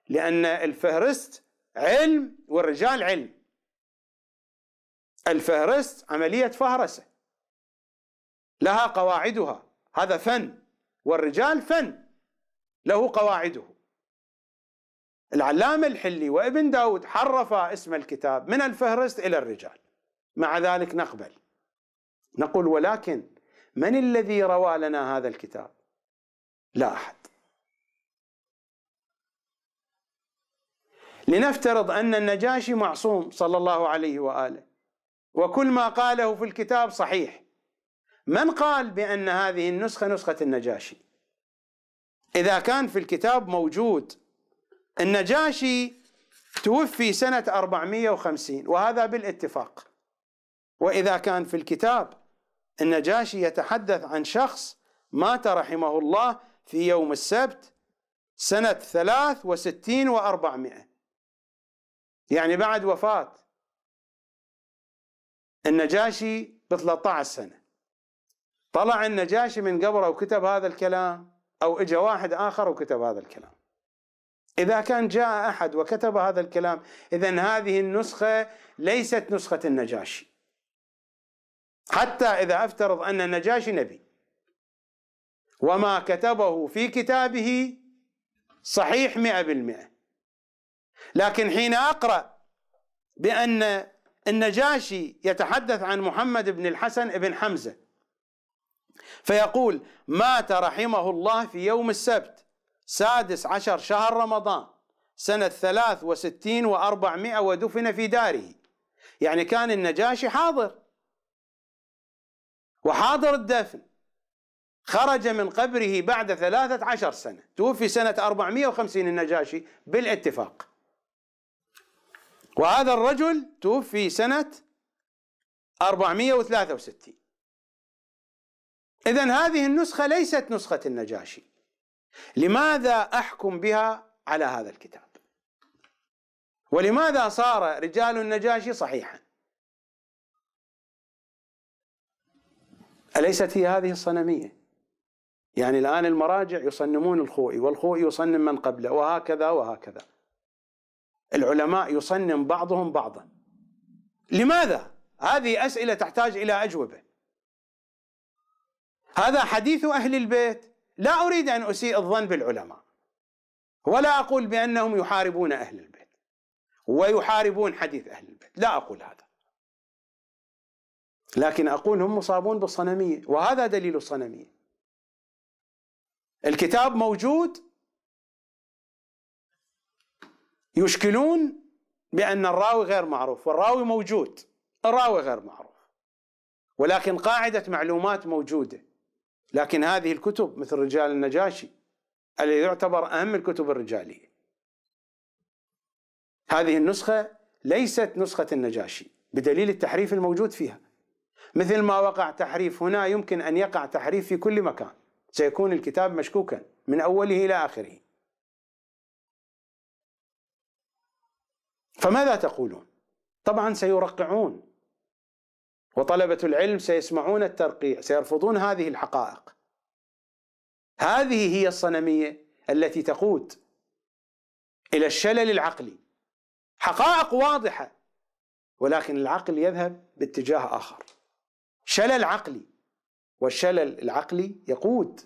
لأن الفهرست علم والرجال علم الفهرست عملية فهرسه لها قواعدها هذا فن والرجال فن له قواعده العلامة الحلي وابن داود حرفا اسم الكتاب من الفهرست إلى الرجال مع ذلك نقبل نقول ولكن من الذي روى لنا هذا الكتاب لا أحد لنفترض أن النجاشي معصوم صلى الله عليه وآله وكل ما قاله في الكتاب صحيح من قال بأن هذه النسخة نسخة النجاشي إذا كان في الكتاب موجود النجاشي توفي سنة 450 وهذا بالاتفاق وإذا كان في الكتاب النجاشي يتحدث عن شخص مات رحمه الله في يوم السبت سنة 63 و400 يعني بعد وفاة النجاشي ب 13 سنة طلع النجاشي من قبره وكتب هذا الكلام أو إجا واحد آخر وكتب هذا الكلام إذا كان جاء أحد وكتب هذا الكلام إذا هذه النسخة ليست نسخة النجاشي حتى إذا أفترض أن النجاشي نبي وما كتبه في كتابه صحيح مئة بالمئة لكن حين أقرأ بأن النجاشي يتحدث عن محمد بن الحسن بن حمزة فيقول مات رحمه الله في يوم السبت سادس عشر شهر رمضان سنة ثلاث وستين وأربعمائة ودفن في داره يعني كان النجاشي حاضر وحاضر الدفن خرج من قبره بعد ثلاثة عشر سنة توفي سنة 450 النجاشي بالاتفاق وهذا الرجل توفي سنة 463 إذا هذه النسخة ليست نسخة النجاشي لماذا أحكم بها على هذا الكتاب ولماذا صار رجال النجاشي صحيحا أليست هي هذه الصنمية يعني الآن المراجع يصنمون الخوئي والخوئي يصنم من قبله وهكذا وهكذا العلماء يصنم بعضهم بعضا لماذا؟ هذه أسئلة تحتاج إلى أجوبة هذا حديث أهل البيت لا أريد أن أسيء الظن بالعلماء ولا أقول بأنهم يحاربون أهل البيت ويحاربون حديث أهل البيت لا أقول هذا لكن أقول هم مصابون بالصنمية وهذا دليل الصنمية الكتاب موجود يشكلون بأن الراوي غير معروف والراوي موجود الراوي غير معروف ولكن قاعدة معلومات موجودة لكن هذه الكتب مثل رجال النجاشي الذي يعتبر اهم الكتب الرجاليه هذه النسخه ليست نسخه النجاشي بدليل التحريف الموجود فيها مثل ما وقع تحريف هنا يمكن ان يقع تحريف في كل مكان سيكون الكتاب مشكوكا من اوله الى اخره فماذا تقولون طبعا سيرقعون وطلبة العلم سيسمعون الترقيع سيرفضون هذه الحقائق هذه هي الصنمية التي تقود إلى الشلل العقلي حقائق واضحة ولكن العقل يذهب باتجاه آخر شلل عقلي والشلل العقلي يقود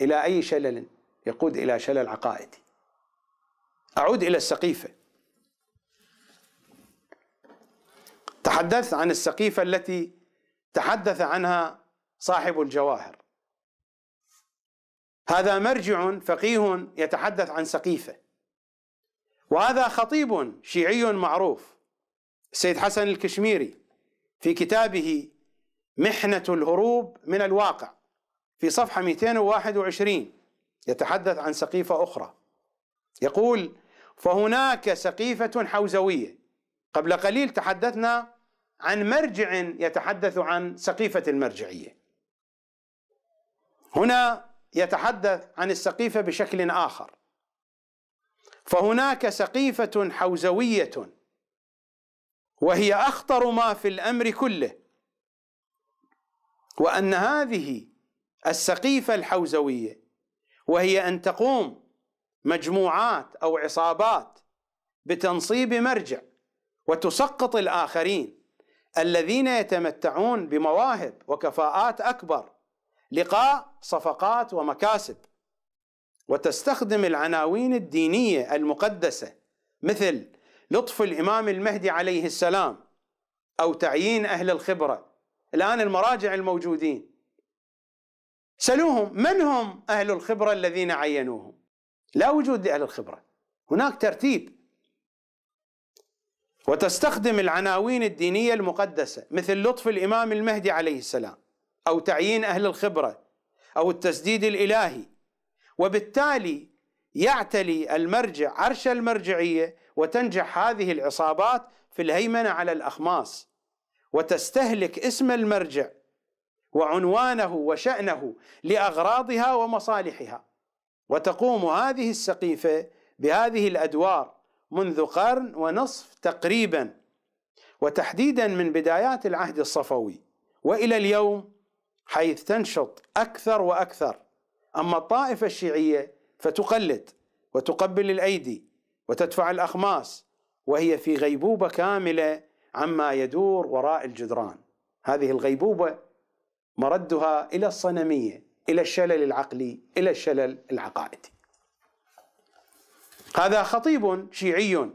إلى أي شلل يقود إلى شلل عقائدي أعود إلى السقيفة تحدثت عن السقيفة التي تحدث عنها صاحب الجواهر هذا مرجع فقيه يتحدث عن سقيفة وهذا خطيب شيعي معروف السيد حسن الكشميري في كتابه محنة الهروب من الواقع في صفحة 221 يتحدث عن سقيفة أخرى يقول فهناك سقيفة حوزوية قبل قليل تحدثنا عن مرجع يتحدث عن سقيفة المرجعية هنا يتحدث عن السقيفة بشكل آخر فهناك سقيفة حوزوية وهي أخطر ما في الأمر كله وأن هذه السقيفة الحوزوية وهي أن تقوم مجموعات أو عصابات بتنصيب مرجع وتسقط الآخرين الذين يتمتعون بمواهب وكفاءات اكبر لقاء صفقات ومكاسب وتستخدم العناوين الدينيه المقدسه مثل لطف الامام المهدي عليه السلام او تعيين اهل الخبره الان المراجع الموجودين سلوهم من هم اهل الخبره الذين عينوهم لا وجود لاهل الخبره هناك ترتيب وتستخدم العناوين الدينيه المقدسه مثل لطف الامام المهدي عليه السلام او تعيين اهل الخبره او التسديد الالهي وبالتالي يعتلي المرجع عرش المرجعيه وتنجح هذه العصابات في الهيمنه على الاخماس وتستهلك اسم المرجع وعنوانه وشانه لاغراضها ومصالحها وتقوم هذه السقيفه بهذه الادوار منذ قرن ونصف تقريبا وتحديدا من بدايات العهد الصفوي والى اليوم حيث تنشط اكثر واكثر اما الطائفه الشيعيه فتقلد وتقبل الايدي وتدفع الاخماس وهي في غيبوبه كامله عما يدور وراء الجدران هذه الغيبوبه مردها الى الصنميه الى الشلل العقلي الى الشلل العقائدي هذا خطيب شيعي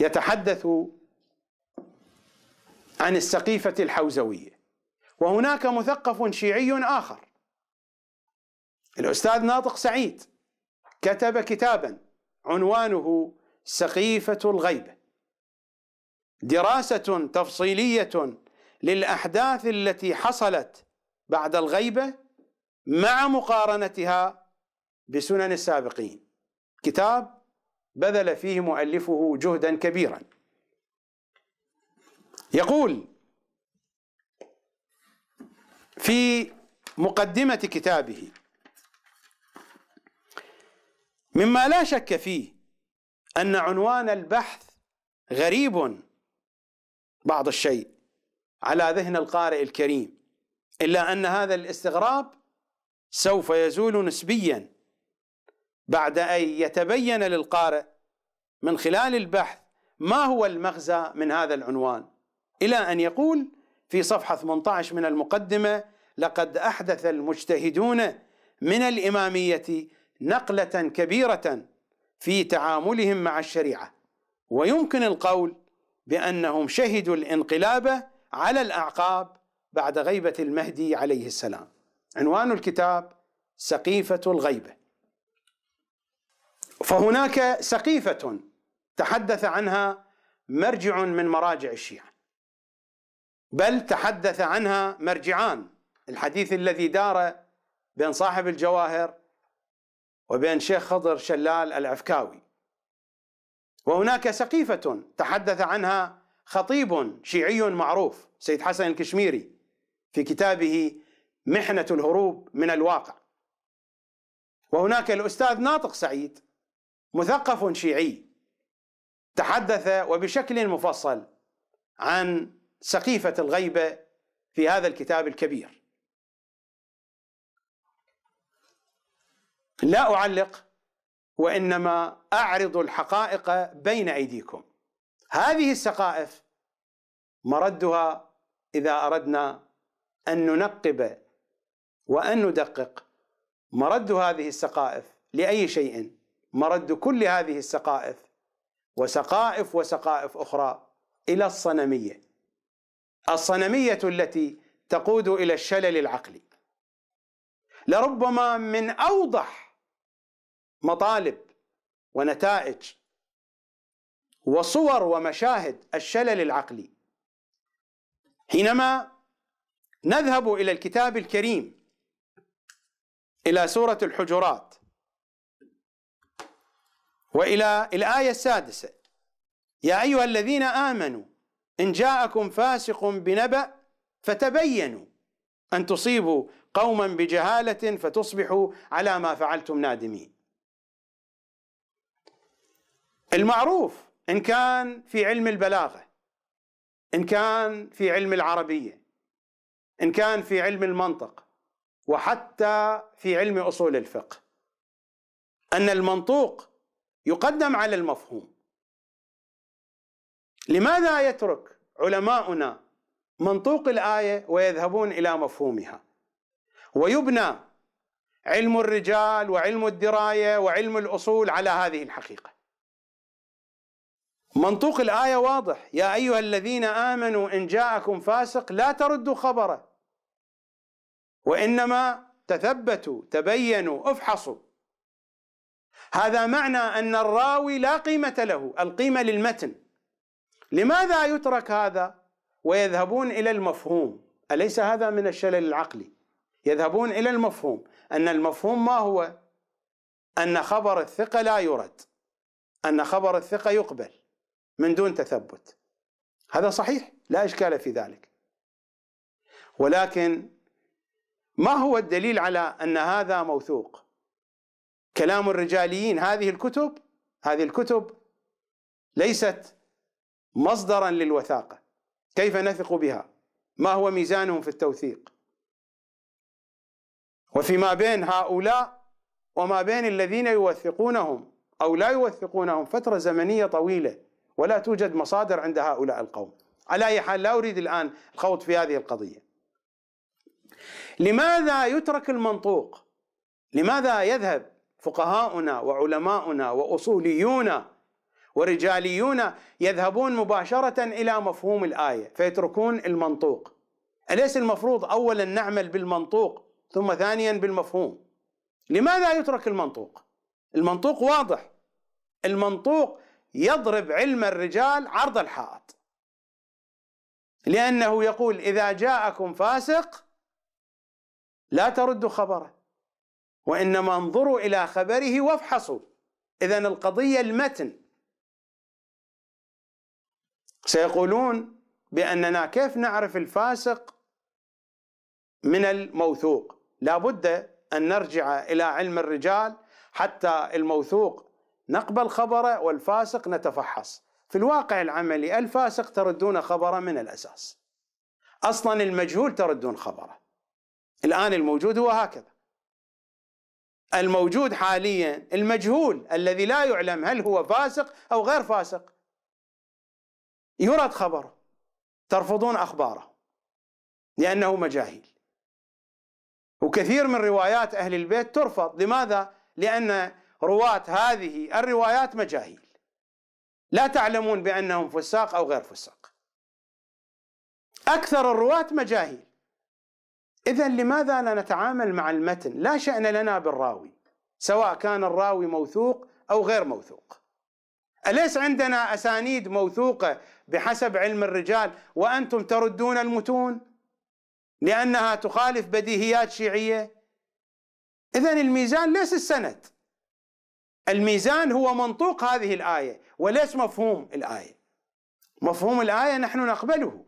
يتحدث عن السقيفة الحوزوية وهناك مثقف شيعي آخر الأستاذ ناطق سعيد كتب كتابا عنوانه سقيفة الغيبة دراسة تفصيلية للأحداث التي حصلت بعد الغيبة مع مقارنتها بسنن السابقين كتاب بذل فيه مؤلفه جهدا كبيرا يقول في مقدمة كتابه مما لا شك فيه أن عنوان البحث غريب بعض الشيء على ذهن القارئ الكريم إلا أن هذا الاستغراب سوف يزول نسبيا بعد ان يتبين للقارئ من خلال البحث ما هو المغزى من هذا العنوان الى ان يقول في صفحه 18 من المقدمه لقد احدث المجتهدون من الاماميه نقله كبيره في تعاملهم مع الشريعه ويمكن القول بانهم شهدوا الانقلاب على الاعقاب بعد غيبه المهدي عليه السلام عنوان الكتاب سقيفه الغيبه فهناك سقيفة تحدث عنها مرجع من مراجع الشيعة بل تحدث عنها مرجعان الحديث الذي دار بين صاحب الجواهر وبين شيخ خضر شلال العفكاوي وهناك سقيفة تحدث عنها خطيب شيعي معروف سيد حسن الكشميري في كتابه محنة الهروب من الواقع وهناك الأستاذ ناطق سعيد مثقف شيعي تحدث وبشكل مفصل عن سقيفة الغيبة في هذا الكتاب الكبير لا أعلق وإنما أعرض الحقائق بين أيديكم هذه السقائف مردها إذا أردنا أن ننقب وأن ندقق مرد هذه السقائف لأي شيء مرد كل هذه السقائف وسقائف وسقائف اخرى الى الصنميه الصنميه التي تقود الى الشلل العقلي لربما من اوضح مطالب ونتائج وصور ومشاهد الشلل العقلي حينما نذهب الى الكتاب الكريم الى سوره الحجرات والى الايه السادسه يا ايها الذين امنوا ان جاءكم فاسق بنبأ فتبينوا ان تصيبوا قوما بجهاله فتصبحوا على ما فعلتم نادمين. المعروف ان كان في علم البلاغه ان كان في علم العربيه ان كان في علم المنطق وحتى في علم اصول الفقه ان المنطوق يقدم على المفهوم لماذا يترك علماؤنا منطوق الايه ويذهبون الى مفهومها ويبنى علم الرجال وعلم الدرايه وعلم الاصول على هذه الحقيقه منطوق الايه واضح يا ايها الذين امنوا ان جاءكم فاسق لا تردوا خبره وانما تثبتوا تبينوا افحصوا هذا معنى ان الراوي لا قيمه له القيمه للمتن لماذا يترك هذا ويذهبون الى المفهوم اليس هذا من الشلل العقلي يذهبون الى المفهوم ان المفهوم ما هو ان خبر الثقه لا يرد ان خبر الثقه يقبل من دون تثبت هذا صحيح لا اشكال في ذلك ولكن ما هو الدليل على ان هذا موثوق كلام الرجاليين هذه الكتب هذه الكتب ليست مصدرا للوثاقه كيف نثق بها ما هو ميزانهم في التوثيق وفيما بين هؤلاء وما بين الذين يوثقونهم او لا يوثقونهم فتره زمنيه طويله ولا توجد مصادر عند هؤلاء القوم على اي حال لا اريد الان الخوض في هذه القضيه لماذا يترك المنطوق لماذا يذهب فقهاؤنا وعلماؤنا واصوليون ورجاليون يذهبون مباشره الى مفهوم الايه فيتركون المنطوق اليس المفروض اولا نعمل بالمنطوق ثم ثانيا بالمفهوم لماذا يترك المنطوق المنطوق واضح المنطوق يضرب علم الرجال عرض الحائط لانه يقول اذا جاءكم فاسق لا تردوا خبره وإنما انظروا إلى خبره وافحصوا إذا القضية المتن سيقولون بأننا كيف نعرف الفاسق من الموثوق لا بد أن نرجع إلى علم الرجال حتى الموثوق نقبل خبره والفاسق نتفحص في الواقع العملي الفاسق تردون خبره من الأساس أصلا المجهول تردون خبره الآن الموجود هو هكذا الموجود حاليا المجهول الذي لا يعلم هل هو فاسق او غير فاسق يرد خبره ترفضون اخباره لانه مجاهيل وكثير من روايات اهل البيت ترفض لماذا؟ لان رواة هذه الروايات مجاهيل لا تعلمون بانهم فساق او غير فساق اكثر الرواة مجاهيل إذا لماذا لا نتعامل مع المتن؟ لا شأن لنا بالراوي سواء كان الراوي موثوق أو غير موثوق أليس عندنا أسانيد موثوقة بحسب علم الرجال وأنتم تردون المتون لأنها تخالف بديهيات شيعية إذا الميزان ليس السند الميزان هو منطوق هذه الآية وليس مفهوم الآية مفهوم الآية نحن نقبله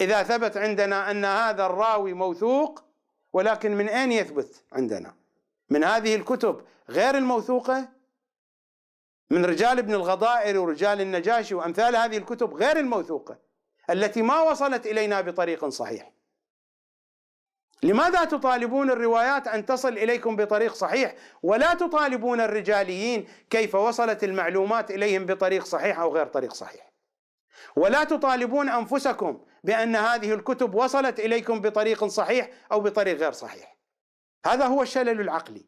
إذا ثبت عندنا أن هذا الراوي موثوق ولكن من أين يثبت عندنا؟ من هذه الكتب غير الموثوقة من رجال ابن الغضائر ورجال النجاشي وأمثال هذه الكتب غير الموثوقة التي ما وصلت إلينا بطريق صحيح لماذا تطالبون الروايات أن تصل إليكم بطريق صحيح ولا تطالبون الرجاليين كيف وصلت المعلومات إليهم بطريق صحيح أو غير طريق صحيح ولا تطالبون انفسكم بان هذه الكتب وصلت اليكم بطريق صحيح او بطريق غير صحيح. هذا هو الشلل العقلي.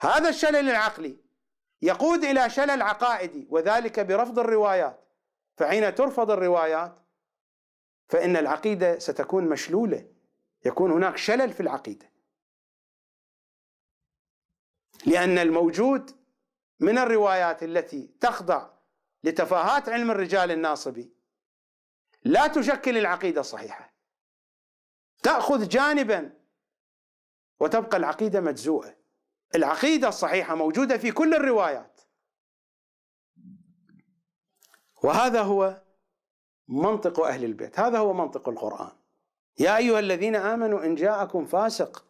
هذا الشلل العقلي يقود الى شلل عقائدي وذلك برفض الروايات. فحين ترفض الروايات فان العقيده ستكون مشلوله. يكون هناك شلل في العقيده. لان الموجود من الروايات التي تخضع لتفاهات علم الرجال الناصبي لا تشكل العقيده الصحيحه تاخذ جانبا وتبقى العقيده مجزوءه العقيده الصحيحه موجوده في كل الروايات وهذا هو منطق اهل البيت هذا هو منطق القران يا ايها الذين امنوا ان جاءكم فاسق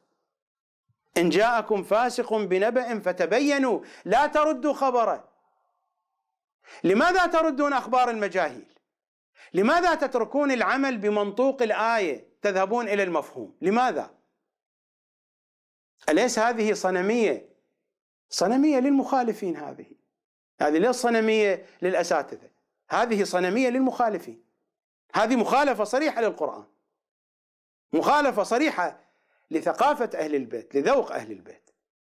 ان جاءكم فاسق بنبأ فتبينوا لا تردوا خبره لماذا تردون اخبار المجاهيل؟ لماذا تتركون العمل بمنطوق الايه تذهبون الى المفهوم؟ لماذا؟ اليس هذه صنميه؟ صنميه للمخالفين هذه. هذه ليست صنميه للاساتذه، هذه صنميه للمخالفين. هذه مخالفه صريحه للقران. مخالفه صريحه لثقافه اهل البيت، لذوق اهل البيت.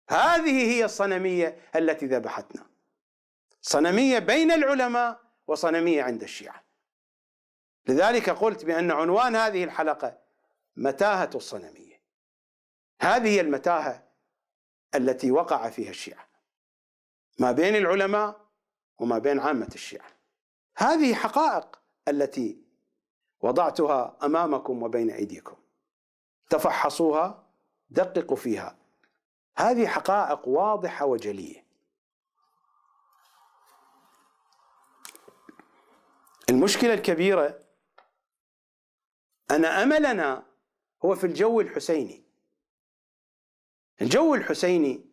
هذه هي الصنميه التي ذبحتنا. صنميه بين العلماء وصنميه عند الشيعه لذلك قلت بان عنوان هذه الحلقه متاهه الصنميه هذه هي المتاهه التي وقع فيها الشيعه ما بين العلماء وما بين عامه الشيعه هذه حقائق التي وضعتها امامكم وبين ايديكم تفحصوها دققوا فيها هذه حقائق واضحه وجليه المشكلة الكبيرة أن أملنا هو في الجو الحسيني الجو الحسيني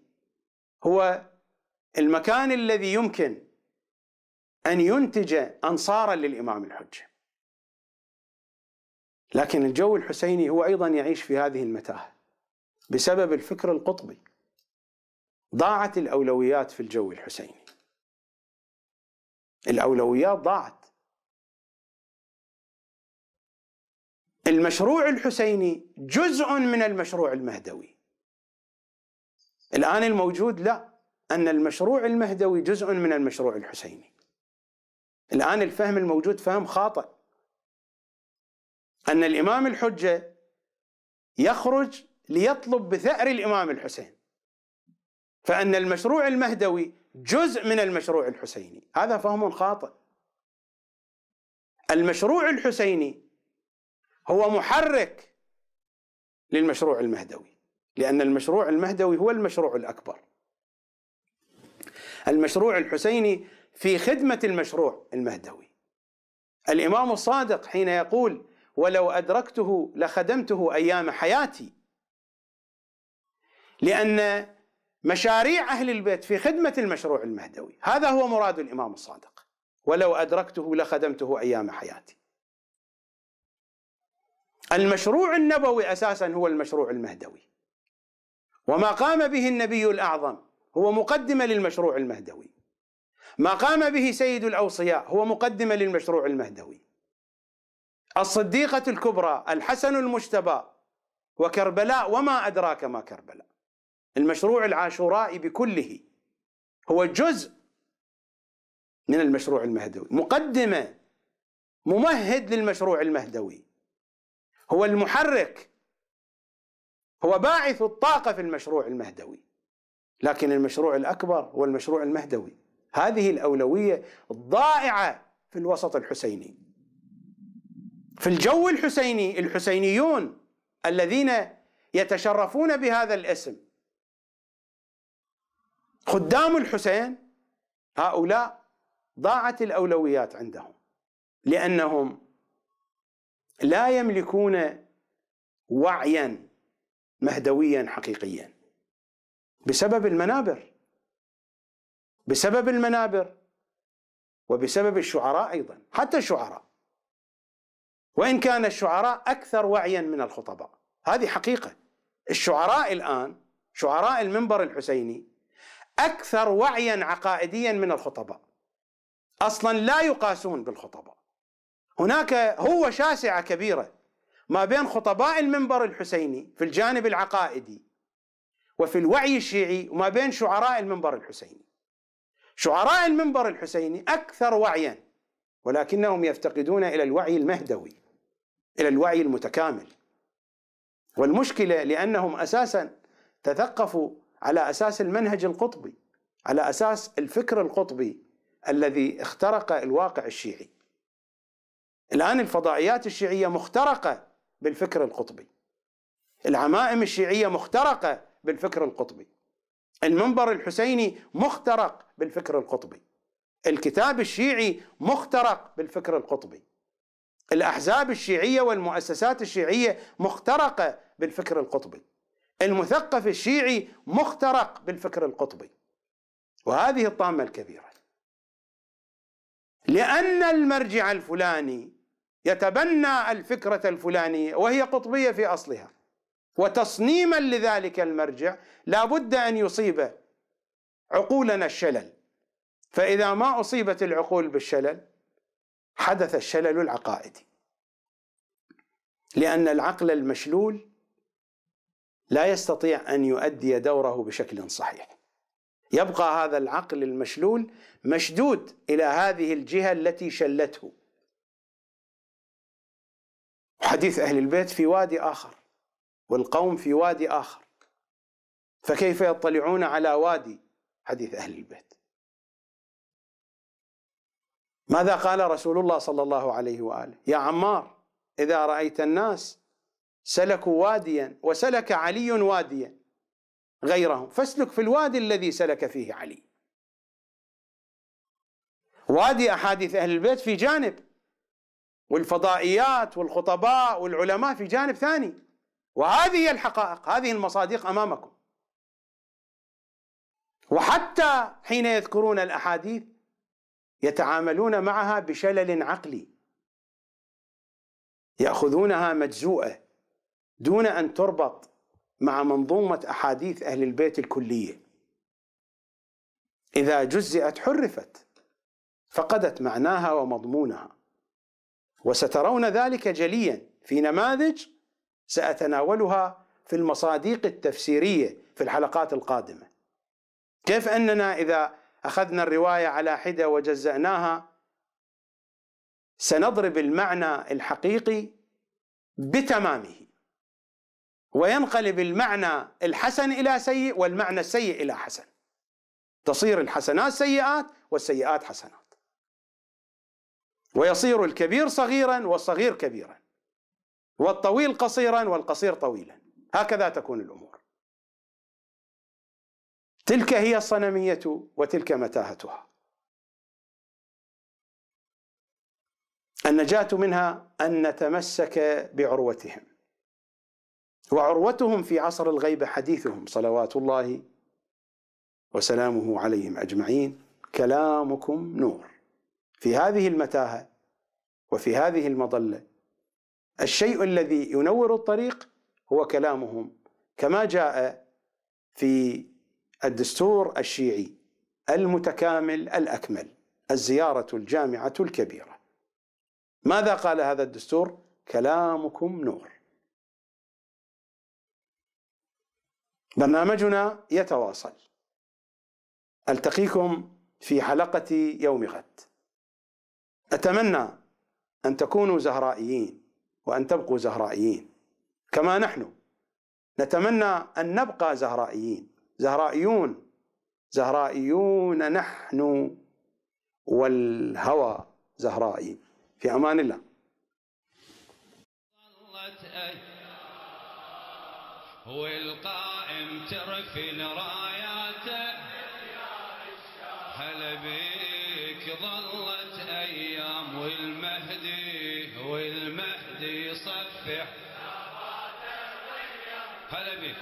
هو المكان الذي يمكن أن ينتج أنصارا للإمام الحجة لكن الجو الحسيني هو أيضا يعيش في هذه المتاهة بسبب الفكر القطبي ضاعت الأولويات في الجو الحسيني الأولويات ضاعت المشروع الحسيني جزء من المشروع المهدوي الآن الموجود لا أن المشروع المهدوي جزء من المشروع الحسيني الآن الفهم الموجود فهم خاطئ أن الإمام الحجة يخرج ليطلب بثأر الإمام الحسين فأن المشروع المهدوي جزء من المشروع الحسيني هذا فهم خاطئ المشروع الحسيني هو محرك للمشروع المهدوي لأن المشروع المهدوي هو المشروع الأكبر المشروع الحسيني في خدمة المشروع المهدوي الإمام الصادق حين يقول ولو أدركته لخدمته أيام حياتي لأن مشاريع أهل البيت في خدمة المشروع المهدوي هذا هو مراد الإمام الصادق ولو أدركته لخدمته أيام حياتي المشروع النبوي اساسا هو المشروع المهدوي وما قام به النبي الاعظم هو مقدمه للمشروع المهدوي ما قام به سيد الاوصياء هو مقدمه للمشروع المهدوي الصديقه الكبرى الحسن المجتبى وكربلاء وما ادراك ما كربلاء المشروع العاشورائي بكله هو جزء من المشروع المهدوي مقدمه ممهد للمشروع المهدوي هو المحرك هو باعث الطاقة في المشروع المهدوي لكن المشروع الأكبر هو المشروع المهدوي هذه الأولوية الضائعة في الوسط الحسيني في الجو الحسيني الحسينيون الذين يتشرفون بهذا الاسم خدام الحسين هؤلاء ضاعت الأولويات عندهم لأنهم لا يملكون وعيا مهدويا حقيقيا بسبب المنابر بسبب المنابر وبسبب الشعراء ايضا حتى الشعراء وان كان الشعراء اكثر وعيا من الخطباء هذه حقيقه الشعراء الان شعراء المنبر الحسيني اكثر وعيا عقائديا من الخطباء اصلا لا يقاسون بالخطباء هناك هو شاسعة كبيرة ما بين خطباء المنبر الحسيني في الجانب العقائدي وفي الوعي الشيعي وما بين شعراء المنبر الحسيني شعراء المنبر الحسيني أكثر وعيا ولكنهم يفتقدون إلى الوعي المهدوي إلى الوعي المتكامل والمشكلة لأنهم أساسا تثقفوا على أساس المنهج القطبي على أساس الفكر القطبي الذي اخترق الواقع الشيعي الآن الفضائيات الشيعية مخترقة بالفكر القطبي العمائم الشيعية مخترقة بالفكر القطبي المنبر الحسيني مخترق بالفكر القطبي الكتاب الشيعي مخترق بالفكر القطبي الأحزاب الشيعية والمؤسسات الشيعية مخترقة بالفكر القطبي المثقف الشيعي مخترق بالفكر القطبي وهذه الطامة الكبيرة لأن المرجع الفلاني يتبنى الفكرة الفلانية وهي قطبية في أصلها وتصنيما لذلك المرجع لا بد أن يصيب عقولنا الشلل فإذا ما أصيبت العقول بالشلل حدث الشلل العقائدي لأن العقل المشلول لا يستطيع أن يؤدي دوره بشكل صحيح يبقى هذا العقل المشلول مشدود إلى هذه الجهة التي شلته وحديث أهل البيت في وادي آخر والقوم في وادي آخر فكيف يطلعون على وادي حديث أهل البيت ماذا قال رسول الله صلى الله عليه وآله يا عمار إذا رأيت الناس سلكوا واديا وسلك علي واديا غيرهم فاسلك في الوادي الذي سلك فيه علي وادي أحاديث أهل البيت في جانب والفضائيات والخطباء والعلماء في جانب ثاني وهذه هي الحقائق هذه المصادق امامكم وحتى حين يذكرون الاحاديث يتعاملون معها بشلل عقلي ياخذونها مجزوءه دون ان تربط مع منظومه احاديث اهل البيت الكليه اذا جزئت حرفت فقدت معناها ومضمونها وسترون ذلك جليا في نماذج ساتناولها في المصادق التفسيريه في الحلقات القادمه. كيف اننا اذا اخذنا الروايه على حده وجزأناها سنضرب المعنى الحقيقي بتمامه وينقلب المعنى الحسن الى سيء والمعنى السيء الى حسن. تصير الحسنات سيئات والسيئات حسنات. ويصير الكبير صغيرا والصغير كبيرا والطويل قصيرا والقصير طويلا هكذا تكون الامور تلك هي الصنميه وتلك متاهتها النجاه منها ان نتمسك بعروتهم وعروتهم في عصر الغيبه حديثهم صلوات الله وسلامه عليهم اجمعين كلامكم نور في هذه المتاهه وفي هذه المظله الشيء الذي ينور الطريق هو كلامهم كما جاء في الدستور الشيعي المتكامل الاكمل الزياره الجامعه الكبيره ماذا قال هذا الدستور كلامكم نور برنامجنا يتواصل التقيكم في حلقه يوم غد أتمنى أن تكونوا زهرائيين وأن تبقوا زهرائيين كما نحن نتمنى أن نبقى زهرائيين زهرائيون زهرائيون نحن والهوى زهرائي في أمان الله والقائم ترفن راياته هل بيك ظلت فاتح هلا بك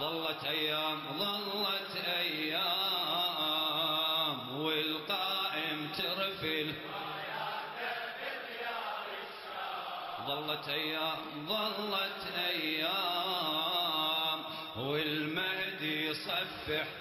ظلت أيام ظلت أيام والقائم ترفل ظلت أيام ظلت أيام والمهدي يصفح